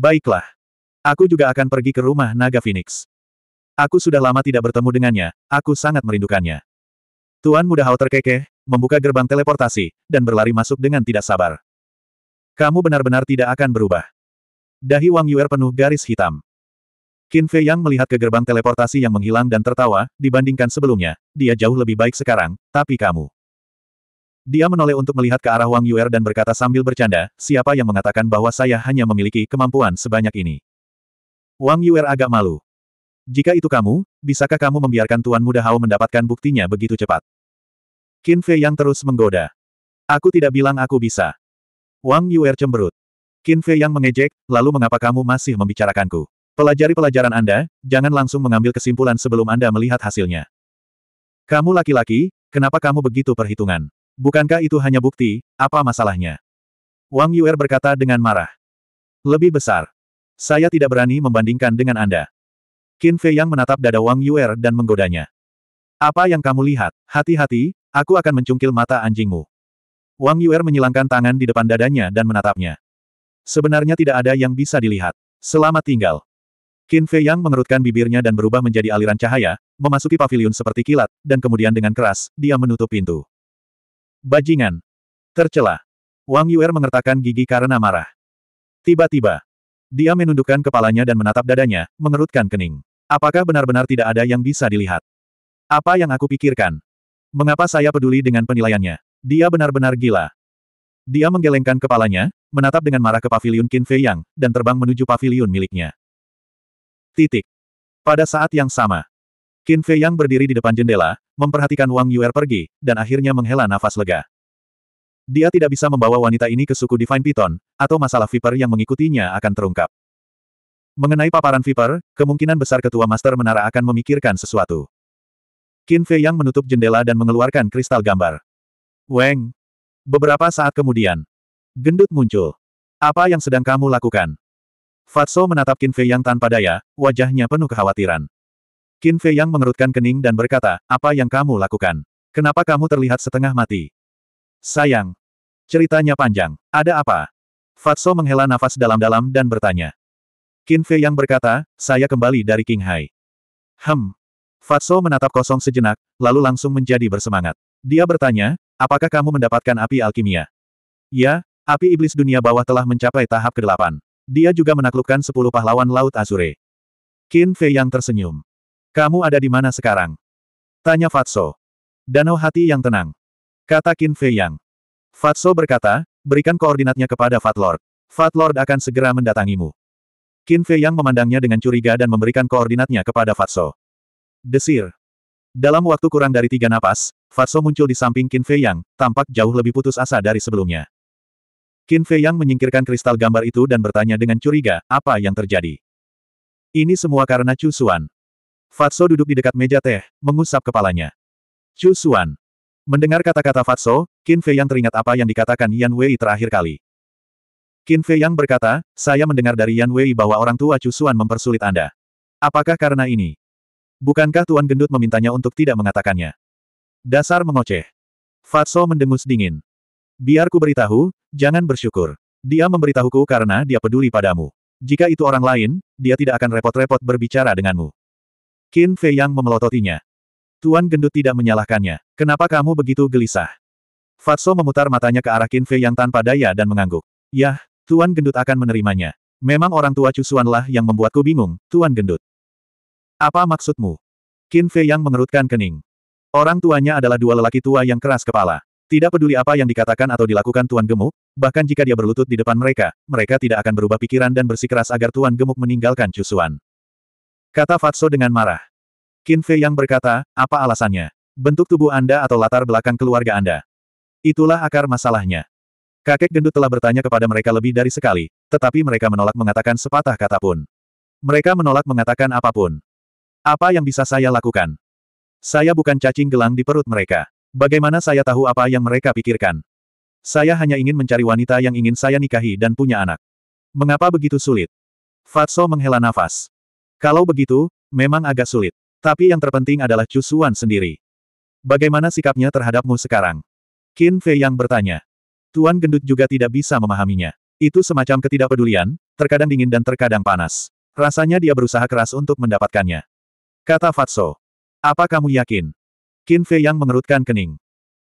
Baiklah. Aku juga akan pergi ke rumah naga Phoenix. Aku sudah lama tidak bertemu dengannya, aku sangat merindukannya. Tuan muda hao terkekeh, membuka gerbang teleportasi, dan berlari masuk dengan tidak sabar. Kamu benar-benar tidak akan berubah. Dahi Wang Yuer penuh garis hitam. Qin Fei Yang melihat ke gerbang teleportasi yang menghilang dan tertawa, dibandingkan sebelumnya, dia jauh lebih baik sekarang, tapi kamu. Dia menoleh untuk melihat ke arah Wang Yuer dan berkata sambil bercanda, siapa yang mengatakan bahwa saya hanya memiliki kemampuan sebanyak ini? Wang Yuer agak malu. Jika itu kamu, bisakah kamu membiarkan Tuan Muda Hao mendapatkan buktinya begitu cepat? Qin Fei yang terus menggoda. Aku tidak bilang aku bisa. Wang Yuer cemberut. Qin Fei yang mengejek, lalu mengapa kamu masih membicarakanku? Pelajari pelajaran Anda, jangan langsung mengambil kesimpulan sebelum Anda melihat hasilnya. Kamu laki-laki, kenapa kamu begitu perhitungan? Bukankah itu hanya bukti, apa masalahnya? Wang Yuer berkata dengan marah. Lebih besar. Saya tidak berani membandingkan dengan Anda. Qin Fei Yang menatap dada Wang Yuer dan menggodanya. Apa yang kamu lihat? Hati-hati, aku akan mencungkil mata anjingmu. Wang Yuer menyilangkan tangan di depan dadanya dan menatapnya. Sebenarnya tidak ada yang bisa dilihat. Selamat tinggal. Qin Fei Yang mengerutkan bibirnya dan berubah menjadi aliran cahaya, memasuki pavilion seperti kilat, dan kemudian dengan keras, dia menutup pintu. Bajingan. Tercela. Wang Yuer mengertakkan gigi karena marah. Tiba-tiba, dia menundukkan kepalanya dan menatap dadanya, mengerutkan kening. Apakah benar-benar tidak ada yang bisa dilihat? Apa yang aku pikirkan? Mengapa saya peduli dengan penilaiannya? Dia benar-benar gila. Dia menggelengkan kepalanya, menatap dengan marah ke pavilion Qin Fei Yang, dan terbang menuju pavilion miliknya. Titik. Pada saat yang sama, Qin Fei yang berdiri di depan jendela, memperhatikan Wang Yuer pergi, dan akhirnya menghela nafas lega. Dia tidak bisa membawa wanita ini ke suku Divine Python, atau masalah Viper yang mengikutinya akan terungkap. Mengenai paparan Viper, kemungkinan besar ketua Master Menara akan memikirkan sesuatu. Qin Fei yang menutup jendela dan mengeluarkan kristal gambar. Weng! Beberapa saat kemudian, gendut muncul. Apa yang sedang kamu lakukan? Fatso menatap Qin Fei yang tanpa daya, wajahnya penuh kekhawatiran. Qin Fei Yang mengerutkan kening dan berkata, apa yang kamu lakukan? Kenapa kamu terlihat setengah mati? Sayang. Ceritanya panjang. Ada apa? Fatso menghela nafas dalam-dalam dan bertanya. Qin Fei Yang berkata, saya kembali dari King Hai." Hem. Fatso menatap kosong sejenak, lalu langsung menjadi bersemangat. Dia bertanya, apakah kamu mendapatkan api alkimia? Ya, api iblis dunia bawah telah mencapai tahap ke-8. Dia juga menaklukkan sepuluh pahlawan Laut Azure. Qin Fei Yang tersenyum. Kamu ada di mana sekarang? Tanya Fatso. Danau hati yang tenang. Kata Qin Fei Yang. Fatso berkata, berikan koordinatnya kepada Fatlord. Fatlord akan segera mendatangimu. Qin Fei Yang memandangnya dengan curiga dan memberikan koordinatnya kepada Fatso. Desir. Dalam waktu kurang dari tiga napas, Fatso muncul di samping Qin Fei Yang, tampak jauh lebih putus asa dari sebelumnya. Qin Fei Yang menyingkirkan kristal gambar itu dan bertanya dengan curiga, apa yang terjadi? Ini semua karena Chu Xuan. Fatso duduk di dekat meja teh, mengusap kepalanya. Chu Xuan. Mendengar kata-kata Fatso, Qin Fei yang teringat apa yang dikatakan Yan Wei terakhir kali. Qin Fei yang berkata, saya mendengar dari Yan Wei bahwa orang tua Chu Xuan mempersulit Anda. Apakah karena ini? Bukankah Tuan Gendut memintanya untuk tidak mengatakannya? Dasar mengoceh. Fatso mendengus dingin. Biar ku beritahu, jangan bersyukur. Dia memberitahuku karena dia peduli padamu. Jika itu orang lain, dia tidak akan repot-repot berbicara denganmu. Qin Fei Yang memelototinya. Tuan gendut tidak menyalahkannya. Kenapa kamu begitu gelisah? Fatso memutar matanya ke arah Qin Fei Yang tanpa daya dan mengangguk. Yah, Tuan gendut akan menerimanya. Memang orang tua Cusuanlah yang membuatku bingung, Tuan gendut. Apa maksudmu? Qin Fei Yang mengerutkan kening. Orang tuanya adalah dua lelaki tua yang keras kepala. Tidak peduli apa yang dikatakan atau dilakukan Tuan Gemuk, bahkan jika dia berlutut di depan mereka, mereka tidak akan berubah pikiran dan bersikeras agar Tuan Gemuk meninggalkan Cusuan. Kata Fatso dengan marah. Qin Fei yang berkata, apa alasannya? Bentuk tubuh Anda atau latar belakang keluarga Anda? Itulah akar masalahnya. Kakek gendut telah bertanya kepada mereka lebih dari sekali, tetapi mereka menolak mengatakan sepatah kata pun. Mereka menolak mengatakan apapun. Apa yang bisa saya lakukan? Saya bukan cacing gelang di perut mereka. Bagaimana saya tahu apa yang mereka pikirkan? Saya hanya ingin mencari wanita yang ingin saya nikahi dan punya anak. Mengapa begitu sulit? Fatso menghela nafas. Kalau begitu, memang agak sulit. Tapi yang terpenting adalah Cusuan sendiri. Bagaimana sikapnya terhadapmu sekarang? Qin Fei yang bertanya. Tuan gendut juga tidak bisa memahaminya. Itu semacam ketidakpedulian, terkadang dingin dan terkadang panas. Rasanya dia berusaha keras untuk mendapatkannya. Kata Fatso. Apa kamu yakin? Qin Fei yang mengerutkan kening.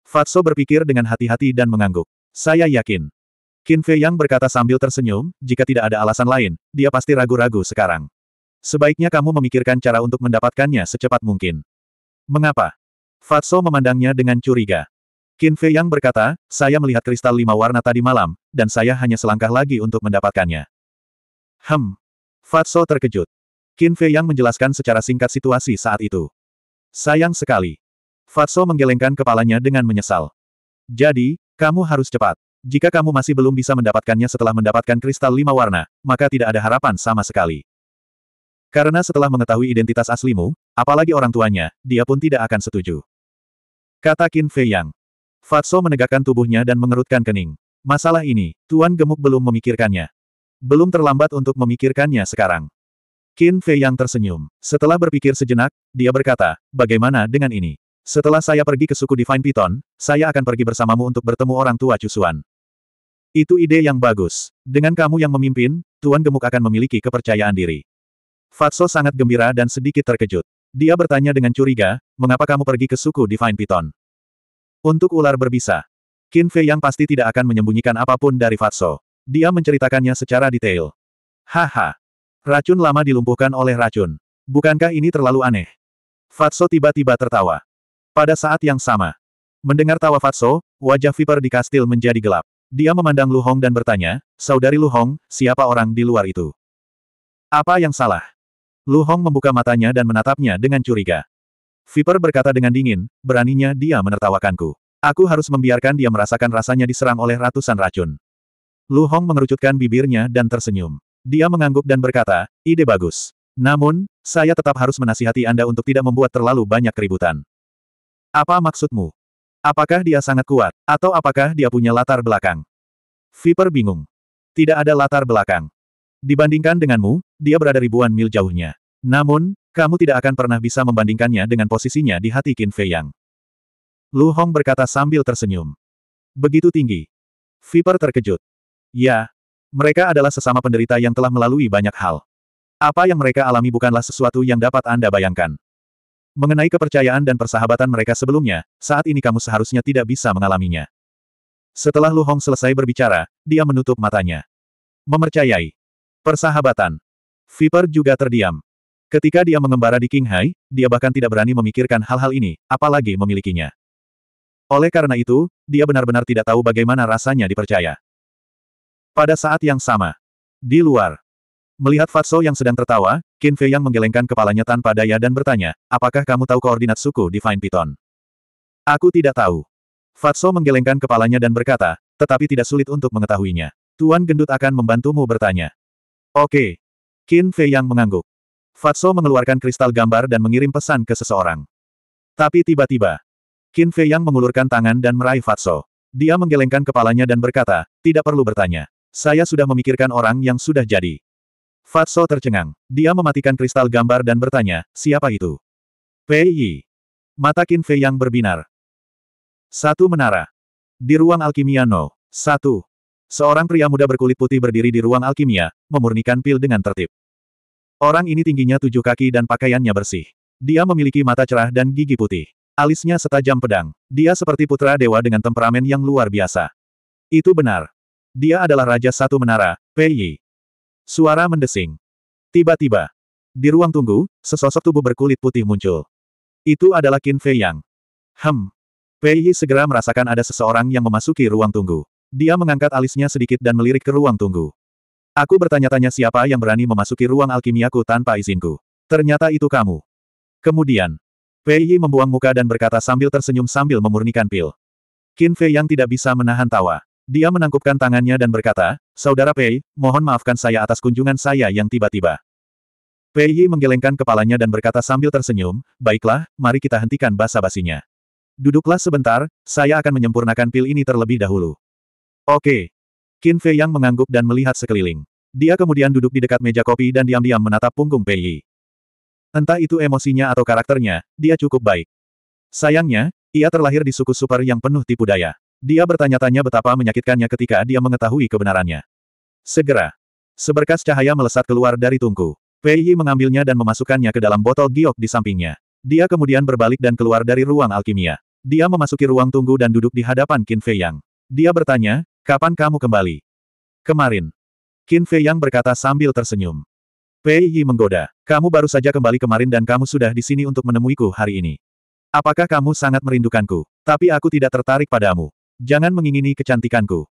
Fatso berpikir dengan hati-hati dan mengangguk. Saya yakin. Qin Fei yang berkata sambil tersenyum, jika tidak ada alasan lain, dia pasti ragu-ragu sekarang. Sebaiknya kamu memikirkan cara untuk mendapatkannya secepat mungkin. Mengapa? Fatso memandangnya dengan curiga. Qin Fei Yang berkata, saya melihat kristal lima warna tadi malam, dan saya hanya selangkah lagi untuk mendapatkannya. Hem. Fatso terkejut. Qin Fei Yang menjelaskan secara singkat situasi saat itu. Sayang sekali. Fatso menggelengkan kepalanya dengan menyesal. Jadi, kamu harus cepat. Jika kamu masih belum bisa mendapatkannya setelah mendapatkan kristal lima warna, maka tidak ada harapan sama sekali. Karena setelah mengetahui identitas aslimu, apalagi orang tuanya, dia pun tidak akan setuju. Kata Qin Fei Yang. Fatso menegakkan tubuhnya dan mengerutkan kening. Masalah ini, Tuan Gemuk belum memikirkannya. Belum terlambat untuk memikirkannya sekarang. Qin Fei Yang tersenyum. Setelah berpikir sejenak, dia berkata, bagaimana dengan ini? Setelah saya pergi ke suku Divine Python, saya akan pergi bersamamu untuk bertemu orang tua Cusuan. Itu ide yang bagus. Dengan kamu yang memimpin, Tuan Gemuk akan memiliki kepercayaan diri. Fatso sangat gembira dan sedikit terkejut. Dia bertanya dengan curiga, mengapa kamu pergi ke suku Divine Python? Untuk ular berbisa. Qin Fei yang pasti tidak akan menyembunyikan apapun dari Fatso. Dia menceritakannya secara detail. Haha. Racun lama dilumpuhkan oleh racun. Bukankah ini terlalu aneh? Fatso tiba-tiba tertawa. Pada saat yang sama. Mendengar tawa Fatso, wajah Viper di kastil menjadi gelap. Dia memandang Lu Hong dan bertanya, Saudari Lu Hong, siapa orang di luar itu? Apa yang salah? Lu Hong membuka matanya dan menatapnya dengan curiga. Viper berkata dengan dingin, beraninya dia menertawakanku. Aku harus membiarkan dia merasakan rasanya diserang oleh ratusan racun. Lu Hong mengerucutkan bibirnya dan tersenyum. Dia mengangguk dan berkata, ide bagus. Namun, saya tetap harus menasihati Anda untuk tidak membuat terlalu banyak keributan. Apa maksudmu? Apakah dia sangat kuat, atau apakah dia punya latar belakang? Viper bingung. Tidak ada latar belakang. Dibandingkan denganmu, dia berada ribuan mil jauhnya. Namun, kamu tidak akan pernah bisa membandingkannya dengan posisinya di hati Qin Fei Yang. Lu Hong berkata sambil tersenyum. Begitu tinggi. Viper terkejut. Ya, mereka adalah sesama penderita yang telah melalui banyak hal. Apa yang mereka alami bukanlah sesuatu yang dapat Anda bayangkan. Mengenai kepercayaan dan persahabatan mereka sebelumnya, saat ini kamu seharusnya tidak bisa mengalaminya. Setelah Lu Hong selesai berbicara, dia menutup matanya. Memercayai. Persahabatan. Viper juga terdiam. Ketika dia mengembara di Qinghai, dia bahkan tidak berani memikirkan hal-hal ini, apalagi memilikinya. Oleh karena itu, dia benar-benar tidak tahu bagaimana rasanya dipercaya. Pada saat yang sama, di luar, melihat Fatso yang sedang tertawa, Qin Fei yang menggelengkan kepalanya tanpa daya dan bertanya, apakah kamu tahu koordinat suku Divine Fine Python? Aku tidak tahu. Fatso menggelengkan kepalanya dan berkata, tetapi tidak sulit untuk mengetahuinya. Tuan Gendut akan membantumu bertanya. Oke. Qin Fei yang mengangguk. Fatso mengeluarkan kristal gambar dan mengirim pesan ke seseorang. Tapi tiba-tiba, Qin Fei yang mengulurkan tangan dan meraih Fatso. Dia menggelengkan kepalanya dan berkata, tidak perlu bertanya. Saya sudah memikirkan orang yang sudah jadi. Fatso tercengang. Dia mematikan kristal gambar dan bertanya, siapa itu? Pei. Mata Qin Fei yang berbinar. Satu menara. Di ruang alkimiano, Satu. Seorang pria muda berkulit putih berdiri di ruang alkimia, memurnikan pil dengan tertib. Orang ini tingginya tujuh kaki dan pakaiannya bersih. Dia memiliki mata cerah dan gigi putih. Alisnya setajam pedang. Dia seperti putra dewa dengan temperamen yang luar biasa. Itu benar. Dia adalah Raja Satu Menara, Pei Suara mendesing. Tiba-tiba. Di ruang tunggu, sesosok tubuh berkulit putih muncul. Itu adalah Qin Fei Yang. Hem. Pei segera merasakan ada seseorang yang memasuki ruang tunggu. Dia mengangkat alisnya sedikit dan melirik ke ruang tunggu. Aku bertanya-tanya siapa yang berani memasuki ruang alkimiaku tanpa izinku. Ternyata itu kamu. Kemudian, Fei membuang muka dan berkata sambil tersenyum sambil memurnikan pil. Qin Fei yang tidak bisa menahan tawa. Dia menangkupkan tangannya dan berkata, Saudara Pei, mohon maafkan saya atas kunjungan saya yang tiba-tiba. Pei Yi menggelengkan kepalanya dan berkata sambil tersenyum, Baiklah, mari kita hentikan basa-basinya. Duduklah sebentar, saya akan menyempurnakan pil ini terlebih dahulu. Oke. Qin Fei yang mengangguk dan melihat sekeliling. Dia kemudian duduk di dekat meja kopi dan diam-diam menatap punggung Pei Yi. Entah itu emosinya atau karakternya, dia cukup baik. Sayangnya, ia terlahir di suku super yang penuh tipu daya. Dia bertanya-tanya betapa menyakitkannya ketika dia mengetahui kebenarannya. Segera. Seberkas cahaya melesat keluar dari tungku. Pei Yi mengambilnya dan memasukkannya ke dalam botol giok di sampingnya. Dia kemudian berbalik dan keluar dari ruang alkimia. Dia memasuki ruang tunggu dan duduk di hadapan Qin Fei Yang. Dia bertanya, Kapan kamu kembali? Kemarin. Qin Fei Yang berkata sambil tersenyum. Pei Yi menggoda. Kamu baru saja kembali kemarin dan kamu sudah di sini untuk menemuiku hari ini. Apakah kamu sangat merindukanku? Tapi aku tidak tertarik padamu. Jangan mengingini kecantikanku.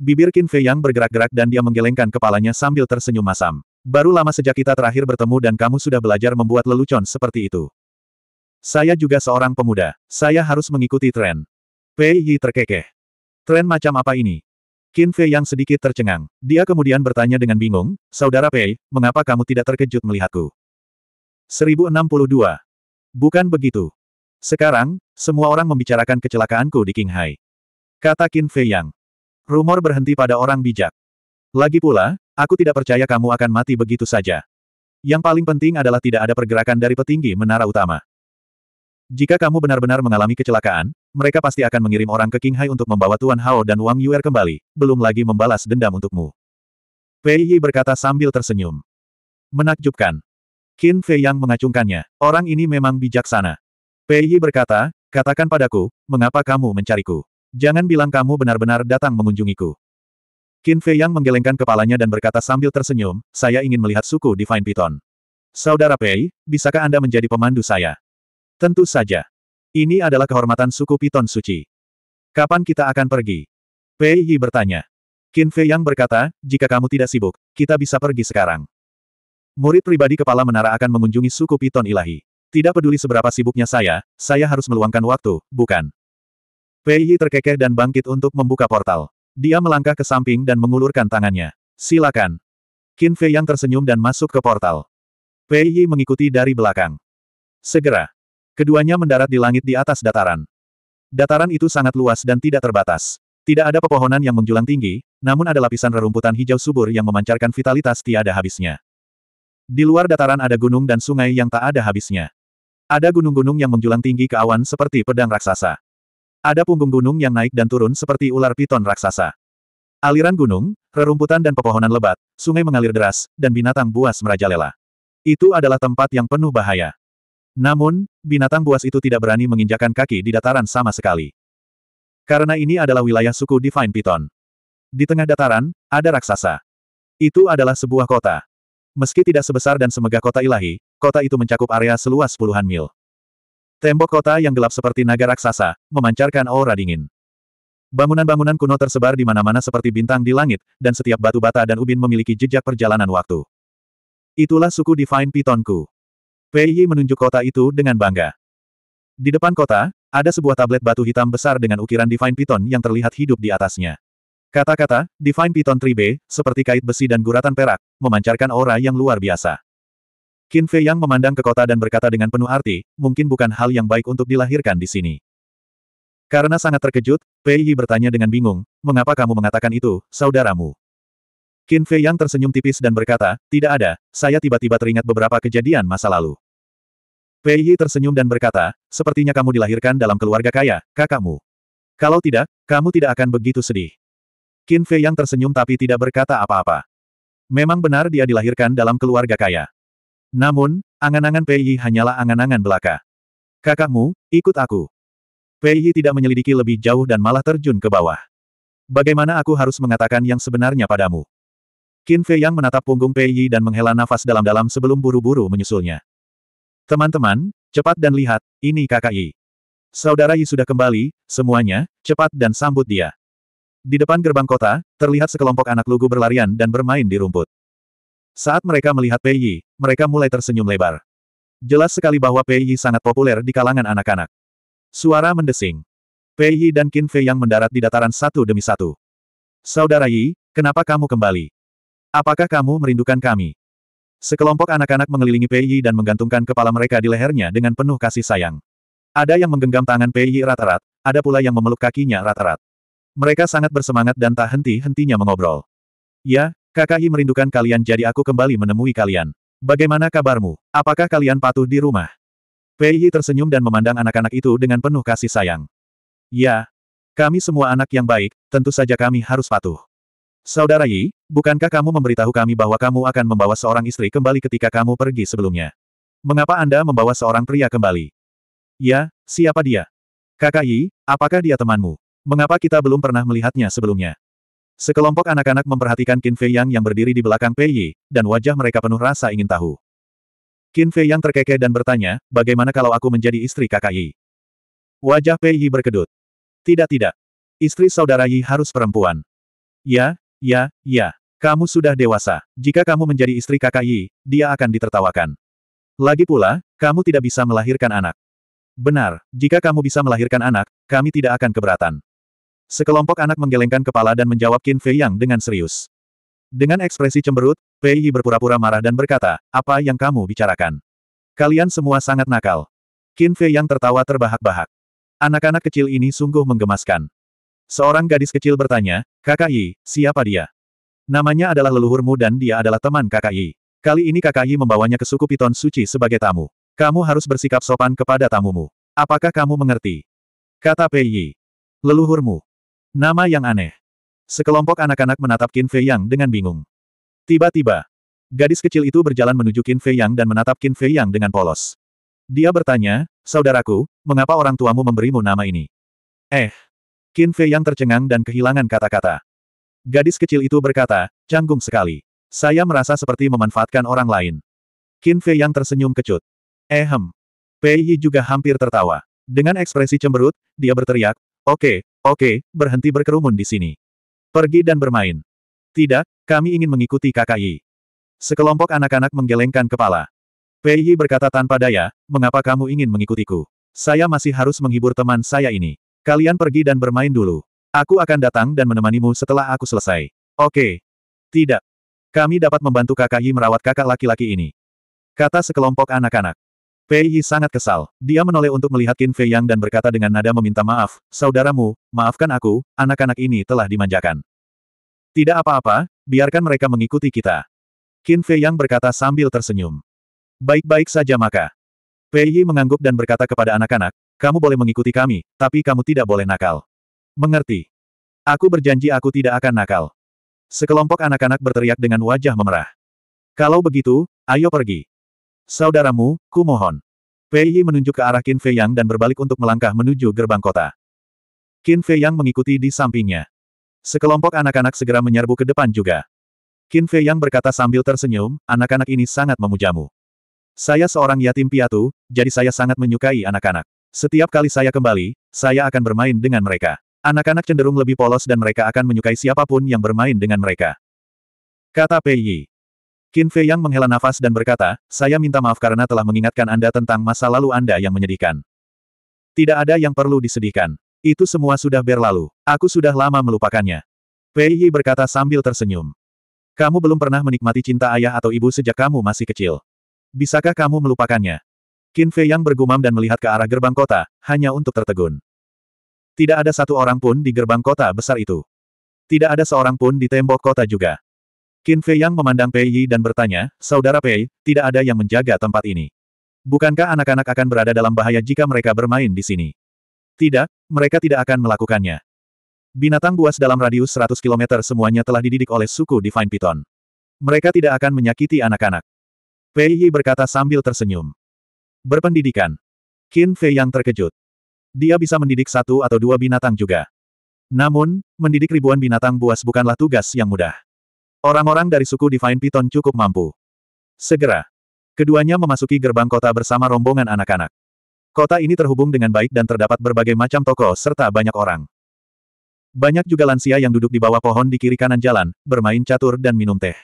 Bibir Qin Fei Yang bergerak-gerak dan dia menggelengkan kepalanya sambil tersenyum masam. Baru lama sejak kita terakhir bertemu dan kamu sudah belajar membuat lelucon seperti itu. Saya juga seorang pemuda. Saya harus mengikuti tren. Pei Yi terkekeh. Tren macam apa ini? Qin Fei yang sedikit tercengang. Dia kemudian bertanya dengan bingung, Saudara Pei, mengapa kamu tidak terkejut melihatku? 1062. Bukan begitu. Sekarang, semua orang membicarakan kecelakaanku di King Hai. Kata Qin Fei Yang. Rumor berhenti pada orang bijak. Lagi pula, aku tidak percaya kamu akan mati begitu saja. Yang paling penting adalah tidak ada pergerakan dari petinggi menara utama. Jika kamu benar-benar mengalami kecelakaan, mereka pasti akan mengirim orang ke King Hai untuk membawa Tuan Hao dan Wang Yuer kembali, belum lagi membalas dendam untukmu. Pei Yi berkata sambil tersenyum. Menakjubkan. Qin Fei yang mengacungkannya. Orang ini memang bijaksana. Pei Yi berkata, katakan padaku, mengapa kamu mencariku? Jangan bilang kamu benar-benar datang mengunjungiku. Qin Fei yang menggelengkan kepalanya dan berkata sambil tersenyum, saya ingin melihat suku Divine Python. Saudara Pei, bisakah Anda menjadi pemandu saya? Tentu saja. Ini adalah kehormatan suku Piton Suci. Kapan kita akan pergi? Pei Yi bertanya. Qin Fei Yang berkata, jika kamu tidak sibuk, kita bisa pergi sekarang. Murid pribadi kepala menara akan mengunjungi suku Piton Ilahi. Tidak peduli seberapa sibuknya saya, saya harus meluangkan waktu, bukan? Pei Yi terkekeh dan bangkit untuk membuka portal. Dia melangkah ke samping dan mengulurkan tangannya. Silakan. Qin Fei Yang tersenyum dan masuk ke portal. Pei Yi mengikuti dari belakang. Segera, Keduanya mendarat di langit di atas dataran. Dataran itu sangat luas dan tidak terbatas. Tidak ada pepohonan yang menjulang tinggi, namun ada lapisan rerumputan hijau subur yang memancarkan vitalitas tiada habisnya. Di luar dataran ada gunung dan sungai yang tak ada habisnya. Ada gunung-gunung yang menjulang tinggi ke awan seperti pedang raksasa. Ada punggung gunung yang naik dan turun seperti ular piton raksasa. Aliran gunung, rerumputan dan pepohonan lebat, sungai mengalir deras, dan binatang buas merajalela. Itu adalah tempat yang penuh bahaya. Namun, binatang buas itu tidak berani menginjakan kaki di dataran sama sekali. Karena ini adalah wilayah suku Divine Python. Di tengah dataran, ada raksasa. Itu adalah sebuah kota. Meski tidak sebesar dan semegah kota ilahi, kota itu mencakup area seluas puluhan mil. Tembok kota yang gelap seperti naga raksasa, memancarkan aura dingin. Bangunan-bangunan kuno tersebar di mana-mana seperti bintang di langit, dan setiap batu bata dan ubin memiliki jejak perjalanan waktu. Itulah suku Divine Pythonku. Pei menunjuk kota itu dengan bangga. Di depan kota, ada sebuah tablet batu hitam besar dengan ukiran Divine Python yang terlihat hidup di atasnya. Kata-kata, Divine Python 3B, seperti kait besi dan guratan perak, memancarkan aura yang luar biasa. Qin Fei yang memandang ke kota dan berkata dengan penuh arti, mungkin bukan hal yang baik untuk dilahirkan di sini. Karena sangat terkejut, Pei Yi bertanya dengan bingung, mengapa kamu mengatakan itu, saudaramu? Qin Fei Yang tersenyum tipis dan berkata, tidak ada, saya tiba-tiba teringat beberapa kejadian masa lalu. Pei Yi tersenyum dan berkata, sepertinya kamu dilahirkan dalam keluarga kaya, kakakmu. Kalau tidak, kamu tidak akan begitu sedih. Qin Fei Yang tersenyum tapi tidak berkata apa-apa. Memang benar dia dilahirkan dalam keluarga kaya. Namun, angan-angan Pei Yi hanyalah angan-angan belaka. Kakakmu, ikut aku. Pei Yi tidak menyelidiki lebih jauh dan malah terjun ke bawah. Bagaimana aku harus mengatakan yang sebenarnya padamu? Qin Fei yang menatap punggung Pei Yi dan menghela nafas dalam-dalam sebelum buru-buru menyusulnya. Teman-teman, cepat dan lihat, ini kakak Yi. Saudara Yi sudah kembali, semuanya, cepat dan sambut dia. Di depan gerbang kota, terlihat sekelompok anak lugu berlarian dan bermain di rumput. Saat mereka melihat Pei Yi, mereka mulai tersenyum lebar. Jelas sekali bahwa Pei Yi sangat populer di kalangan anak-anak. Suara mendesing. Pei Yi dan Qin Fei yang mendarat di dataran satu demi satu. Saudara Yi, kenapa kamu kembali? Apakah kamu merindukan kami? Sekelompok anak-anak mengelilingi Pei Yi dan menggantungkan kepala mereka di lehernya dengan penuh kasih sayang. Ada yang menggenggam tangan Pei Yi rata rat ada pula yang memeluk kakinya rata rat Mereka sangat bersemangat dan tak henti-hentinya mengobrol. Ya, Yi merindukan kalian jadi aku kembali menemui kalian. Bagaimana kabarmu? Apakah kalian patuh di rumah? Pei Yi tersenyum dan memandang anak-anak itu dengan penuh kasih sayang. Ya, kami semua anak yang baik, tentu saja kami harus patuh. Saudara Yi, bukankah kamu memberitahu kami bahwa kamu akan membawa seorang istri kembali ketika kamu pergi sebelumnya? Mengapa Anda membawa seorang pria kembali? Ya, siapa dia? Kakak Yi, apakah dia temanmu? Mengapa kita belum pernah melihatnya sebelumnya? Sekelompok anak-anak memperhatikan Qin Fei Yang yang berdiri di belakang Pei Yi, dan wajah mereka penuh rasa ingin tahu. Qin Fei Yang terkekeh dan bertanya, bagaimana kalau aku menjadi istri kakak Yi? Wajah Pei Yi berkedut. Tidak tidak. Istri saudara Yi harus perempuan. Ya, Ya, ya. Kamu sudah dewasa. Jika kamu menjadi istri kakak Yi, dia akan ditertawakan. Lagi pula, kamu tidak bisa melahirkan anak. Benar, jika kamu bisa melahirkan anak, kami tidak akan keberatan. Sekelompok anak menggelengkan kepala dan menjawab Qin Fei Yang dengan serius. Dengan ekspresi cemberut, Fei Yi berpura-pura marah dan berkata, apa yang kamu bicarakan? Kalian semua sangat nakal. Qin Fei Yang tertawa terbahak-bahak. Anak-anak kecil ini sungguh menggemaskan. Seorang gadis kecil bertanya, Kakak Yi, siapa dia? Namanya adalah leluhurmu dan dia adalah teman Kakak Yi. Kali ini Kakak Yi membawanya ke suku Piton Suci sebagai tamu. Kamu harus bersikap sopan kepada tamumu. Apakah kamu mengerti? Kata Pei Yi. Leluhurmu. Nama yang aneh. Sekelompok anak-anak menatap Qin Fei Yang dengan bingung. Tiba-tiba, gadis kecil itu berjalan menuju Qin Fei Yang dan menatap Qin Fei Yang dengan polos. Dia bertanya, Saudaraku, mengapa orang tuamu memberimu nama ini? Eh, Qin Fei yang tercengang dan kehilangan kata-kata. Gadis kecil itu berkata, canggung sekali. Saya merasa seperti memanfaatkan orang lain. Qin Fei yang tersenyum kecut. Ehem. Eh, Pei Yi juga hampir tertawa. Dengan ekspresi cemberut, dia berteriak, Oke, okay, oke, okay, berhenti berkerumun di sini. Pergi dan bermain. Tidak, kami ingin mengikuti kakak Yi. Sekelompok anak-anak menggelengkan kepala. Pei Yi berkata tanpa daya, mengapa kamu ingin mengikutiku? Saya masih harus menghibur teman saya ini. Kalian pergi dan bermain dulu. Aku akan datang dan menemanimu setelah aku selesai. Oke. Tidak. Kami dapat membantu kakak Yi merawat kakak laki-laki ini. Kata sekelompok anak-anak. Pei Yi sangat kesal. Dia menoleh untuk melihat Qin Fei Yang dan berkata dengan nada meminta maaf, Saudaramu, maafkan aku, anak-anak ini telah dimanjakan. Tidak apa-apa, biarkan mereka mengikuti kita. Qin Fei Yang berkata sambil tersenyum. Baik-baik saja maka. Pei Yi mengangguk dan berkata kepada anak-anak, kamu boleh mengikuti kami, tapi kamu tidak boleh nakal. Mengerti. Aku berjanji aku tidak akan nakal. Sekelompok anak-anak berteriak dengan wajah memerah. Kalau begitu, ayo pergi. Saudaramu, ku mohon. Pei Yi menunjuk ke arah Qin Fei Yang dan berbalik untuk melangkah menuju gerbang kota. Qin Fei Yang mengikuti di sampingnya. Sekelompok anak-anak segera menyerbu ke depan juga. Qin Fei Yang berkata sambil tersenyum, anak-anak ini sangat memujamu. Saya seorang yatim piatu, jadi saya sangat menyukai anak-anak. Setiap kali saya kembali, saya akan bermain dengan mereka. Anak-anak cenderung lebih polos dan mereka akan menyukai siapapun yang bermain dengan mereka. Kata Pei Yi. Qin Fei Yang menghela nafas dan berkata, saya minta maaf karena telah mengingatkan Anda tentang masa lalu Anda yang menyedihkan. Tidak ada yang perlu disedihkan. Itu semua sudah berlalu. Aku sudah lama melupakannya. Pei Yi berkata sambil tersenyum. Kamu belum pernah menikmati cinta ayah atau ibu sejak kamu masih kecil. Bisakah kamu melupakannya? Qin Fei yang bergumam dan melihat ke arah gerbang kota, hanya untuk tertegun. Tidak ada satu orang pun di gerbang kota besar itu. Tidak ada seorang pun di tembok kota juga. Qin Fei yang memandang Pei Yi dan bertanya, Saudara Pei, tidak ada yang menjaga tempat ini. Bukankah anak-anak akan berada dalam bahaya jika mereka bermain di sini? Tidak, mereka tidak akan melakukannya. Binatang buas dalam radius 100 km semuanya telah dididik oleh suku Divine Python. Mereka tidak akan menyakiti anak-anak. Pei Yi berkata sambil tersenyum. Berpendidikan. Qin Fei yang terkejut. Dia bisa mendidik satu atau dua binatang juga. Namun, mendidik ribuan binatang buas bukanlah tugas yang mudah. Orang-orang dari suku Divine Python cukup mampu. Segera, keduanya memasuki gerbang kota bersama rombongan anak-anak. Kota ini terhubung dengan baik dan terdapat berbagai macam toko serta banyak orang. Banyak juga lansia yang duduk di bawah pohon di kiri kanan jalan, bermain catur dan minum teh.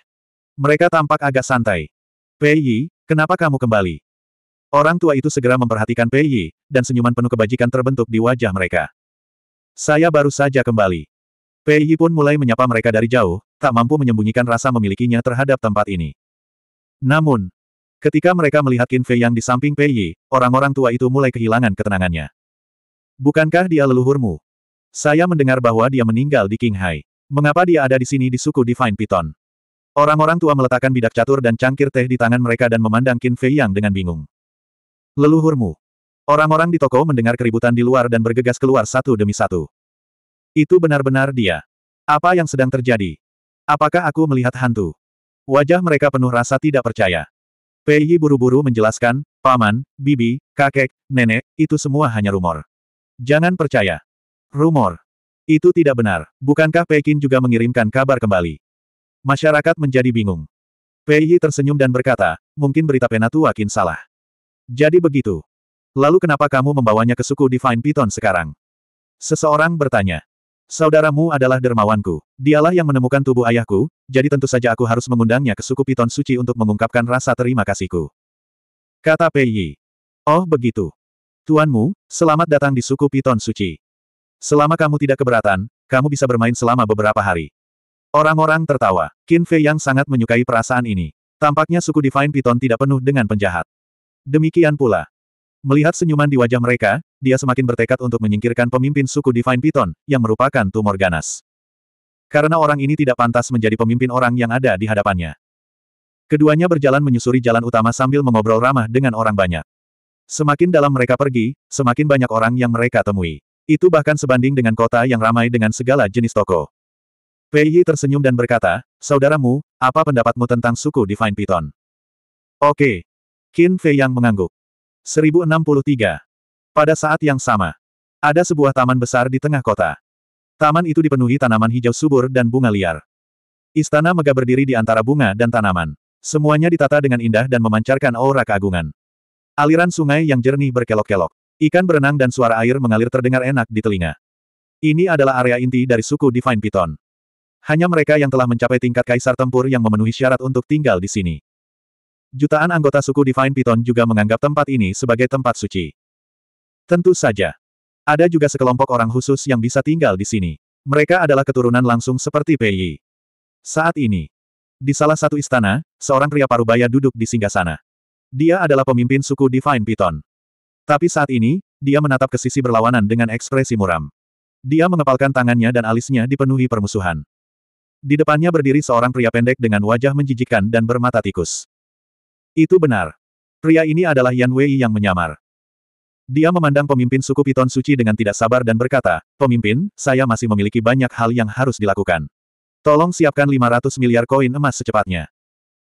Mereka tampak agak santai. Pei, Yi, kenapa kamu kembali? Orang tua itu segera memperhatikan Pei Yi, dan senyuman penuh kebajikan terbentuk di wajah mereka. Saya baru saja kembali. Pei Yi pun mulai menyapa mereka dari jauh, tak mampu menyembunyikan rasa memilikinya terhadap tempat ini. Namun, ketika mereka melihat Qin Fei yang di samping Pei Yi, orang-orang tua itu mulai kehilangan ketenangannya. Bukankah dia leluhurmu? Saya mendengar bahwa dia meninggal di Qinghai. Mengapa dia ada di sini di suku Divine Python? Orang-orang tua meletakkan bidak catur dan cangkir teh di tangan mereka dan memandang Qin Fei Yang dengan bingung. Leluhurmu. Orang-orang di toko mendengar keributan di luar dan bergegas keluar satu demi satu. Itu benar-benar dia. Apa yang sedang terjadi? Apakah aku melihat hantu? Wajah mereka penuh rasa tidak percaya. Pei Yi buru-buru menjelaskan, paman, bibi, kakek, nenek, itu semua hanya rumor. Jangan percaya. Rumor. Itu tidak benar. Bukankah Pekin juga mengirimkan kabar kembali? Masyarakat menjadi bingung. Pei Yi tersenyum dan berkata, mungkin berita Penatua kin salah. Jadi begitu. Lalu kenapa kamu membawanya ke suku Divine Python sekarang? Seseorang bertanya. Saudaramu adalah dermawanku. Dialah yang menemukan tubuh ayahku, jadi tentu saja aku harus mengundangnya ke suku Piton Suci untuk mengungkapkan rasa terima kasihku. Kata Pei Yi. Oh begitu. Tuanmu, selamat datang di suku Piton Suci. Selama kamu tidak keberatan, kamu bisa bermain selama beberapa hari. Orang-orang tertawa. Qin Fei yang sangat menyukai perasaan ini. Tampaknya suku Divine Piton tidak penuh dengan penjahat. Demikian pula. Melihat senyuman di wajah mereka, dia semakin bertekad untuk menyingkirkan pemimpin suku Divine Python, yang merupakan tumor ganas. Karena orang ini tidak pantas menjadi pemimpin orang yang ada di hadapannya. Keduanya berjalan menyusuri jalan utama sambil mengobrol ramah dengan orang banyak. Semakin dalam mereka pergi, semakin banyak orang yang mereka temui. Itu bahkan sebanding dengan kota yang ramai dengan segala jenis toko. Pei Yi tersenyum dan berkata, Saudaramu, apa pendapatmu tentang suku Divine Python? Oke, Qin Fei yang mengangguk. 1063. Pada saat yang sama, ada sebuah taman besar di tengah kota. Taman itu dipenuhi tanaman hijau subur dan bunga liar. Istana megah berdiri di antara bunga dan tanaman. Semuanya ditata dengan indah dan memancarkan aura keagungan. Aliran sungai yang jernih berkelok-kelok. Ikan berenang dan suara air mengalir terdengar enak di telinga. Ini adalah area inti dari suku Divine Python. Hanya mereka yang telah mencapai tingkat kaisar tempur yang memenuhi syarat untuk tinggal di sini. Jutaan anggota suku Divine Python juga menganggap tempat ini sebagai tempat suci. Tentu saja. Ada juga sekelompok orang khusus yang bisa tinggal di sini. Mereka adalah keturunan langsung seperti Pei. Saat ini, di salah satu istana, seorang pria parubaya duduk di singgah sana. Dia adalah pemimpin suku Divine Python. Tapi saat ini, dia menatap ke sisi berlawanan dengan ekspresi muram. Dia mengepalkan tangannya dan alisnya dipenuhi permusuhan. Di depannya berdiri seorang pria pendek dengan wajah menjijikan dan bermata tikus. Itu benar. Pria ini adalah Yan Wei yang menyamar. Dia memandang pemimpin suku Piton Suci dengan tidak sabar dan berkata, Pemimpin, saya masih memiliki banyak hal yang harus dilakukan. Tolong siapkan 500 miliar koin emas secepatnya.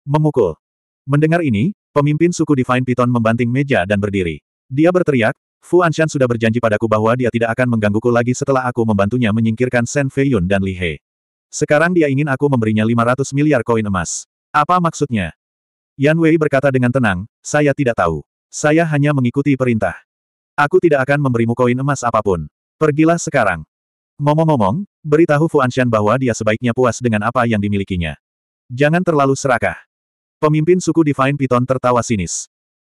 Memukul. Mendengar ini, pemimpin suku Divine Piton membanting meja dan berdiri. Dia berteriak, Fu Anshan sudah berjanji padaku bahwa dia tidak akan menggangguku lagi setelah aku membantunya menyingkirkan Shen Feiyun dan Li He. Sekarang dia ingin aku memberinya 500 miliar koin emas. Apa maksudnya? Yan Wei berkata dengan tenang, saya tidak tahu. Saya hanya mengikuti perintah. Aku tidak akan memberimu koin emas apapun. Pergilah sekarang. Ngomong-ngomong, beritahu Fuanshan bahwa dia sebaiknya puas dengan apa yang dimilikinya. Jangan terlalu serakah. Pemimpin suku Divine Python tertawa sinis.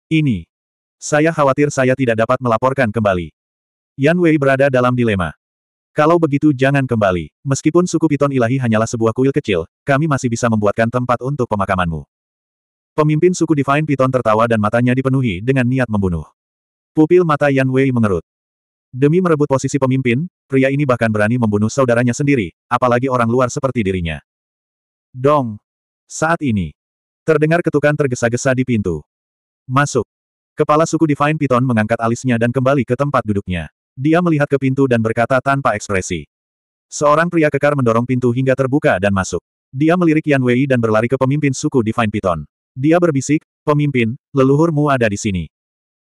Ini. Saya khawatir saya tidak dapat melaporkan kembali. Yan Wei berada dalam dilema. Kalau begitu jangan kembali. Meskipun suku Piton ilahi hanyalah sebuah kuil kecil, kami masih bisa membuatkan tempat untuk pemakamanmu. Pemimpin suku Divine Python tertawa dan matanya dipenuhi dengan niat membunuh. Pupil mata Yan Wei mengerut. Demi merebut posisi pemimpin, pria ini bahkan berani membunuh saudaranya sendiri, apalagi orang luar seperti dirinya. Dong! Saat ini, terdengar ketukan tergesa-gesa di pintu. Masuk! Kepala suku Divine Python mengangkat alisnya dan kembali ke tempat duduknya. Dia melihat ke pintu dan berkata tanpa ekspresi. Seorang pria kekar mendorong pintu hingga terbuka dan masuk. Dia melirik Yan Wei dan berlari ke pemimpin suku Divine Python. Dia berbisik, pemimpin, leluhurmu ada di sini.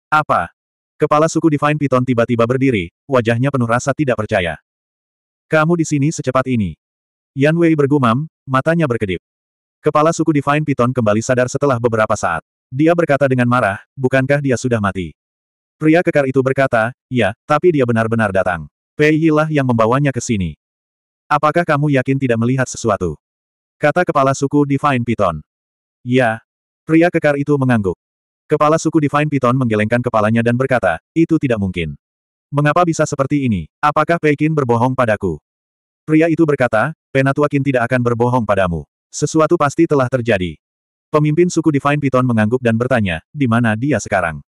Apa? Kepala suku Divine Python tiba-tiba berdiri, wajahnya penuh rasa tidak percaya. Kamu di sini secepat ini. Yan Wei bergumam, matanya berkedip. Kepala suku Divine Python kembali sadar setelah beberapa saat. Dia berkata dengan marah, bukankah dia sudah mati? Pria kekar itu berkata, ya, tapi dia benar-benar datang. Pei Yilah yang membawanya ke sini. Apakah kamu yakin tidak melihat sesuatu? Kata kepala suku Divine Python. Ya, Pria kekar itu mengangguk. Kepala suku Divine Python menggelengkan kepalanya dan berkata, itu tidak mungkin. Mengapa bisa seperti ini? Apakah Pekin berbohong padaku? Pria itu berkata, Penatua Qin tidak akan berbohong padamu. Sesuatu pasti telah terjadi. Pemimpin suku Divine Python mengangguk dan bertanya, di mana dia sekarang?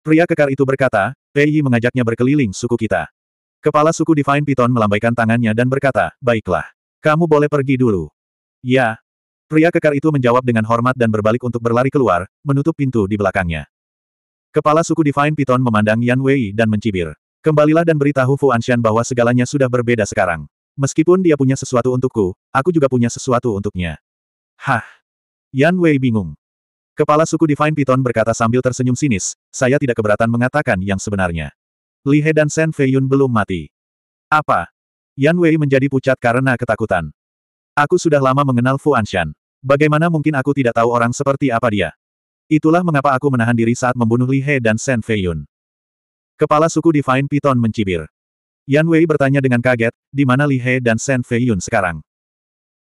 Pria kekar itu berkata, Pei mengajaknya berkeliling suku kita. Kepala suku Divine Python melambaikan tangannya dan berkata, baiklah. Kamu boleh pergi dulu. Ya, Pria kekar itu menjawab dengan hormat dan berbalik untuk berlari keluar, menutup pintu di belakangnya. Kepala suku Divine Python memandang Yan Wei dan mencibir. Kembalilah dan beritahu Fu Anshan bahwa segalanya sudah berbeda sekarang. Meskipun dia punya sesuatu untukku, aku juga punya sesuatu untuknya. Hah! Yan Wei bingung. Kepala suku Divine Python berkata sambil tersenyum sinis, saya tidak keberatan mengatakan yang sebenarnya. Li He dan Shen Feiyun belum mati. Apa? Yan Wei menjadi pucat karena ketakutan. Aku sudah lama mengenal Fu Anshan. Bagaimana mungkin aku tidak tahu orang seperti apa dia? Itulah mengapa aku menahan diri saat membunuh Li He dan Shen Yun. Kepala suku Divine Python mencibir. Yan Wei bertanya dengan kaget, di mana Li He dan Shen Yun sekarang?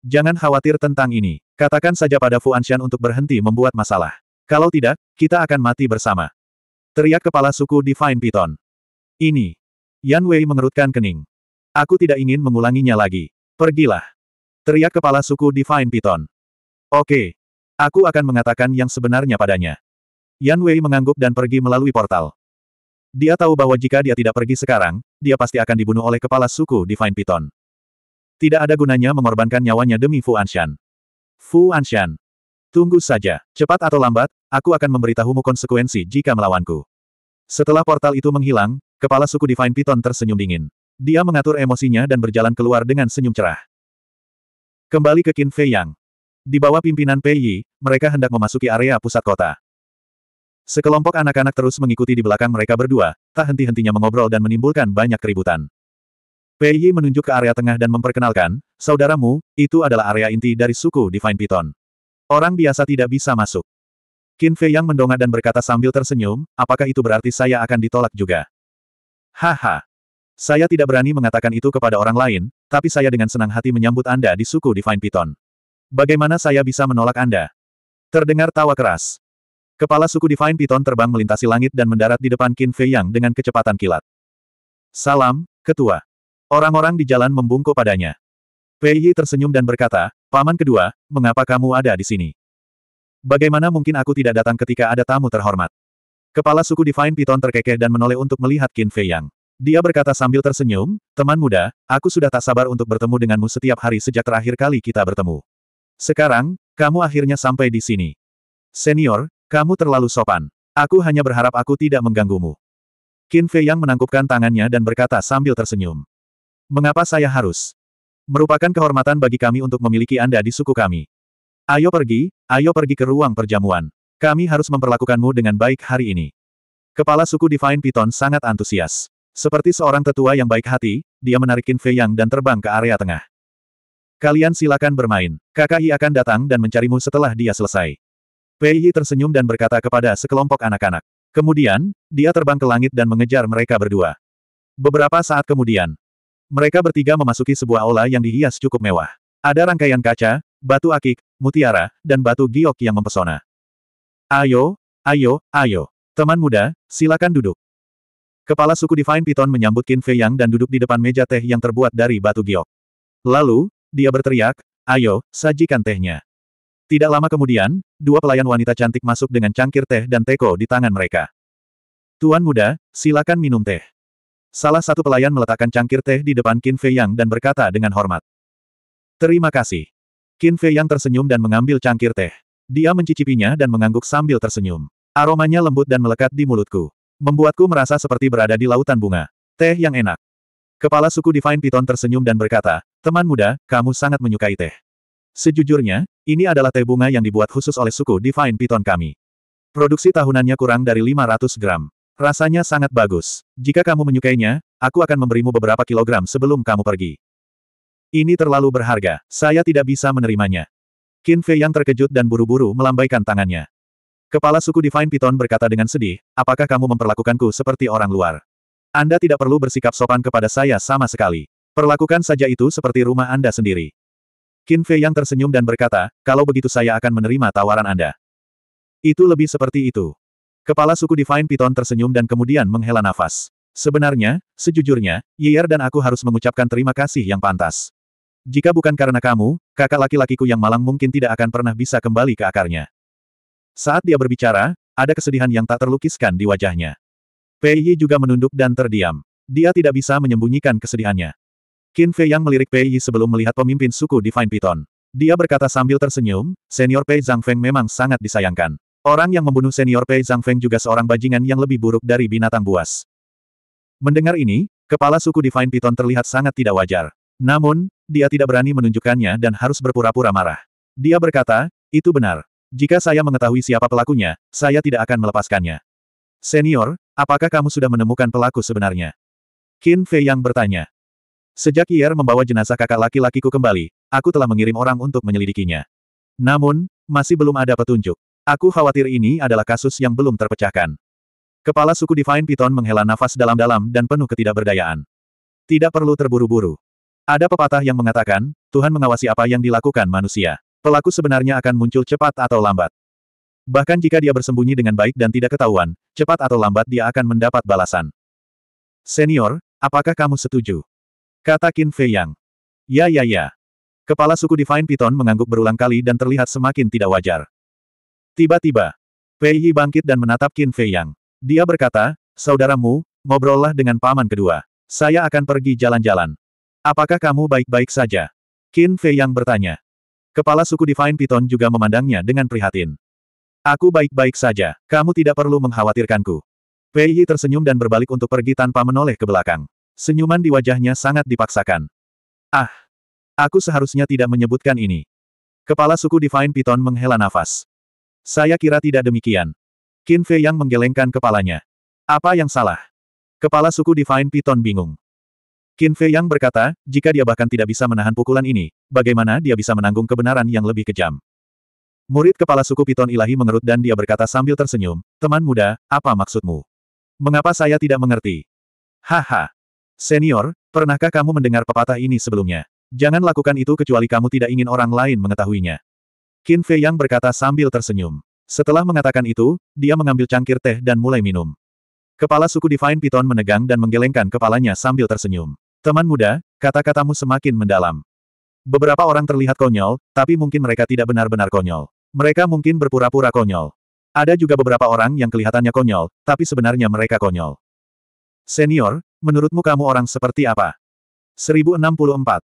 Jangan khawatir tentang ini. Katakan saja pada Fu Anshan untuk berhenti membuat masalah. Kalau tidak, kita akan mati bersama. Teriak kepala suku Divine Python. Ini. Yan Wei mengerutkan kening. Aku tidak ingin mengulanginya lagi. Pergilah. Teriak kepala suku Divine Python. Oke. Aku akan mengatakan yang sebenarnya padanya. Yan Wei mengangguk dan pergi melalui portal. Dia tahu bahwa jika dia tidak pergi sekarang, dia pasti akan dibunuh oleh kepala suku Divine Python. Tidak ada gunanya mengorbankan nyawanya demi Fu Anshan. Fu Anshan. Tunggu saja, cepat atau lambat, aku akan memberitahumu konsekuensi jika melawanku. Setelah portal itu menghilang, kepala suku Divine Python tersenyum dingin. Dia mengatur emosinya dan berjalan keluar dengan senyum cerah. Kembali ke Qin Fei Yang. Di bawah pimpinan Yi, mereka hendak memasuki area pusat kota. Sekelompok anak-anak terus mengikuti di belakang mereka berdua, tak henti-hentinya mengobrol dan menimbulkan banyak keributan. Pei Yi menunjuk ke area tengah dan memperkenalkan, saudaramu, itu adalah area inti dari suku Divine Python. Orang biasa tidak bisa masuk. Qin Fei yang mendongak dan berkata sambil tersenyum, apakah itu berarti saya akan ditolak juga? Haha. Saya tidak berani mengatakan itu kepada orang lain, tapi saya dengan senang hati menyambut Anda di suku Divine Python. Bagaimana saya bisa menolak Anda? Terdengar tawa keras. Kepala suku Divine Python terbang melintasi langit dan mendarat di depan Qin Fei Yang dengan kecepatan kilat. Salam, Ketua. Orang-orang di jalan membungkuk padanya. Fei Yi tersenyum dan berkata, Paman kedua, mengapa kamu ada di sini? Bagaimana mungkin aku tidak datang ketika ada tamu terhormat? Kepala suku Divine Python terkekeh dan menoleh untuk melihat Qin Fei Yang. Dia berkata sambil tersenyum, Teman muda, aku sudah tak sabar untuk bertemu denganmu setiap hari sejak terakhir kali kita bertemu. Sekarang, kamu akhirnya sampai di sini. Senior, kamu terlalu sopan. Aku hanya berharap aku tidak mengganggumu. Qin Fei Yang menangkupkan tangannya dan berkata sambil tersenyum. Mengapa saya harus? Merupakan kehormatan bagi kami untuk memiliki Anda di suku kami. Ayo pergi, ayo pergi ke ruang perjamuan. Kami harus memperlakukanmu dengan baik hari ini. Kepala suku Divine Python sangat antusias. Seperti seorang tetua yang baik hati, dia menarik Qin Fei Yang dan terbang ke area tengah. Kalian silakan bermain. KKI akan datang dan mencarimu setelah dia selesai. Pei tersenyum dan berkata kepada sekelompok anak-anak. Kemudian, dia terbang ke langit dan mengejar mereka berdua. Beberapa saat kemudian, mereka bertiga memasuki sebuah aula yang dihias cukup mewah. Ada rangkaian kaca, batu akik, mutiara, dan batu giok yang mempesona. Ayo, ayo, ayo. Teman muda, silakan duduk. Kepala suku Divine Python menyambut Qin Fei Yang dan duduk di depan meja teh yang terbuat dari batu giok. Lalu, dia berteriak, ayo, sajikan tehnya. Tidak lama kemudian, dua pelayan wanita cantik masuk dengan cangkir teh dan teko di tangan mereka. Tuan muda, silakan minum teh. Salah satu pelayan meletakkan cangkir teh di depan Qin Fei Yang dan berkata dengan hormat. Terima kasih. Qin Fei Yang tersenyum dan mengambil cangkir teh. Dia mencicipinya dan mengangguk sambil tersenyum. Aromanya lembut dan melekat di mulutku. Membuatku merasa seperti berada di lautan bunga. Teh yang enak. Kepala suku Divine Piton tersenyum dan berkata, Teman muda, kamu sangat menyukai teh. Sejujurnya, ini adalah teh bunga yang dibuat khusus oleh suku Divine Python kami. Produksi tahunannya kurang dari 500 gram. Rasanya sangat bagus. Jika kamu menyukainya, aku akan memberimu beberapa kilogram sebelum kamu pergi. Ini terlalu berharga, saya tidak bisa menerimanya. Qin Fei yang terkejut dan buru-buru melambaikan tangannya. Kepala suku Divine Python berkata dengan sedih, apakah kamu memperlakukanku seperti orang luar? Anda tidak perlu bersikap sopan kepada saya sama sekali. Perlakukan saja itu seperti rumah Anda sendiri. Qin Fei yang tersenyum dan berkata, kalau begitu saya akan menerima tawaran Anda. Itu lebih seperti itu. Kepala suku Divine Python tersenyum dan kemudian menghela nafas. Sebenarnya, sejujurnya, Yier dan aku harus mengucapkan terima kasih yang pantas. Jika bukan karena kamu, kakak laki-lakiku yang malang mungkin tidak akan pernah bisa kembali ke akarnya. Saat dia berbicara, ada kesedihan yang tak terlukiskan di wajahnya. Pei Yi juga menunduk dan terdiam. Dia tidak bisa menyembunyikan kesedihannya. Qin Fei yang melirik Pei Yi sebelum melihat pemimpin suku Divine Python. Dia berkata sambil tersenyum, senior Pei Zhang Feng memang sangat disayangkan. Orang yang membunuh senior Pei Zhang Feng juga seorang bajingan yang lebih buruk dari binatang buas. Mendengar ini, kepala suku Divine Python terlihat sangat tidak wajar. Namun, dia tidak berani menunjukkannya dan harus berpura-pura marah. Dia berkata, itu benar. Jika saya mengetahui siapa pelakunya, saya tidak akan melepaskannya. Senior, apakah kamu sudah menemukan pelaku sebenarnya? Qin Fei yang bertanya. Sejak Yer membawa jenazah kakak laki-lakiku kembali, aku telah mengirim orang untuk menyelidikinya. Namun, masih belum ada petunjuk. Aku khawatir ini adalah kasus yang belum terpecahkan. Kepala suku Divine Python menghela nafas dalam-dalam dan penuh ketidakberdayaan. Tidak perlu terburu-buru. Ada pepatah yang mengatakan, Tuhan mengawasi apa yang dilakukan manusia. Pelaku sebenarnya akan muncul cepat atau lambat. Bahkan jika dia bersembunyi dengan baik dan tidak ketahuan, cepat atau lambat dia akan mendapat balasan. Senior, apakah kamu setuju? Kata Qin Fei Yang. Ya ya ya. Kepala suku Divine Python mengangguk berulang kali dan terlihat semakin tidak wajar. Tiba-tiba, Pei Yi bangkit dan menatap Qin Fei Yang. Dia berkata, saudaramu, ngobrollah dengan paman kedua. Saya akan pergi jalan-jalan. Apakah kamu baik-baik saja? Qin Fei Yang bertanya. Kepala suku Divine Python juga memandangnya dengan prihatin. Aku baik-baik saja, kamu tidak perlu mengkhawatirkanku. Pei Yi tersenyum dan berbalik untuk pergi tanpa menoleh ke belakang. Senyuman di wajahnya sangat dipaksakan. Ah! Aku seharusnya tidak menyebutkan ini. Kepala suku Divine Python menghela nafas. Saya kira tidak demikian. Qin Fei yang menggelengkan kepalanya. Apa yang salah? Kepala suku Divine Python bingung. Qin Fei yang berkata, jika dia bahkan tidak bisa menahan pukulan ini, bagaimana dia bisa menanggung kebenaran yang lebih kejam? Murid kepala suku Piton ilahi mengerut dan dia berkata sambil tersenyum, Teman muda, apa maksudmu? Mengapa saya tidak mengerti? Haha, Senior, pernahkah kamu mendengar pepatah ini sebelumnya? Jangan lakukan itu kecuali kamu tidak ingin orang lain mengetahuinya. Qin Fei Yang berkata sambil tersenyum. Setelah mengatakan itu, dia mengambil cangkir teh dan mulai minum. Kepala suku Divine Python menegang dan menggelengkan kepalanya sambil tersenyum. Teman muda, kata-katamu semakin mendalam. Beberapa orang terlihat konyol, tapi mungkin mereka tidak benar-benar konyol. Mereka mungkin berpura-pura konyol. Ada juga beberapa orang yang kelihatannya konyol, tapi sebenarnya mereka konyol. Senior, menurutmu kamu orang seperti apa? 1064.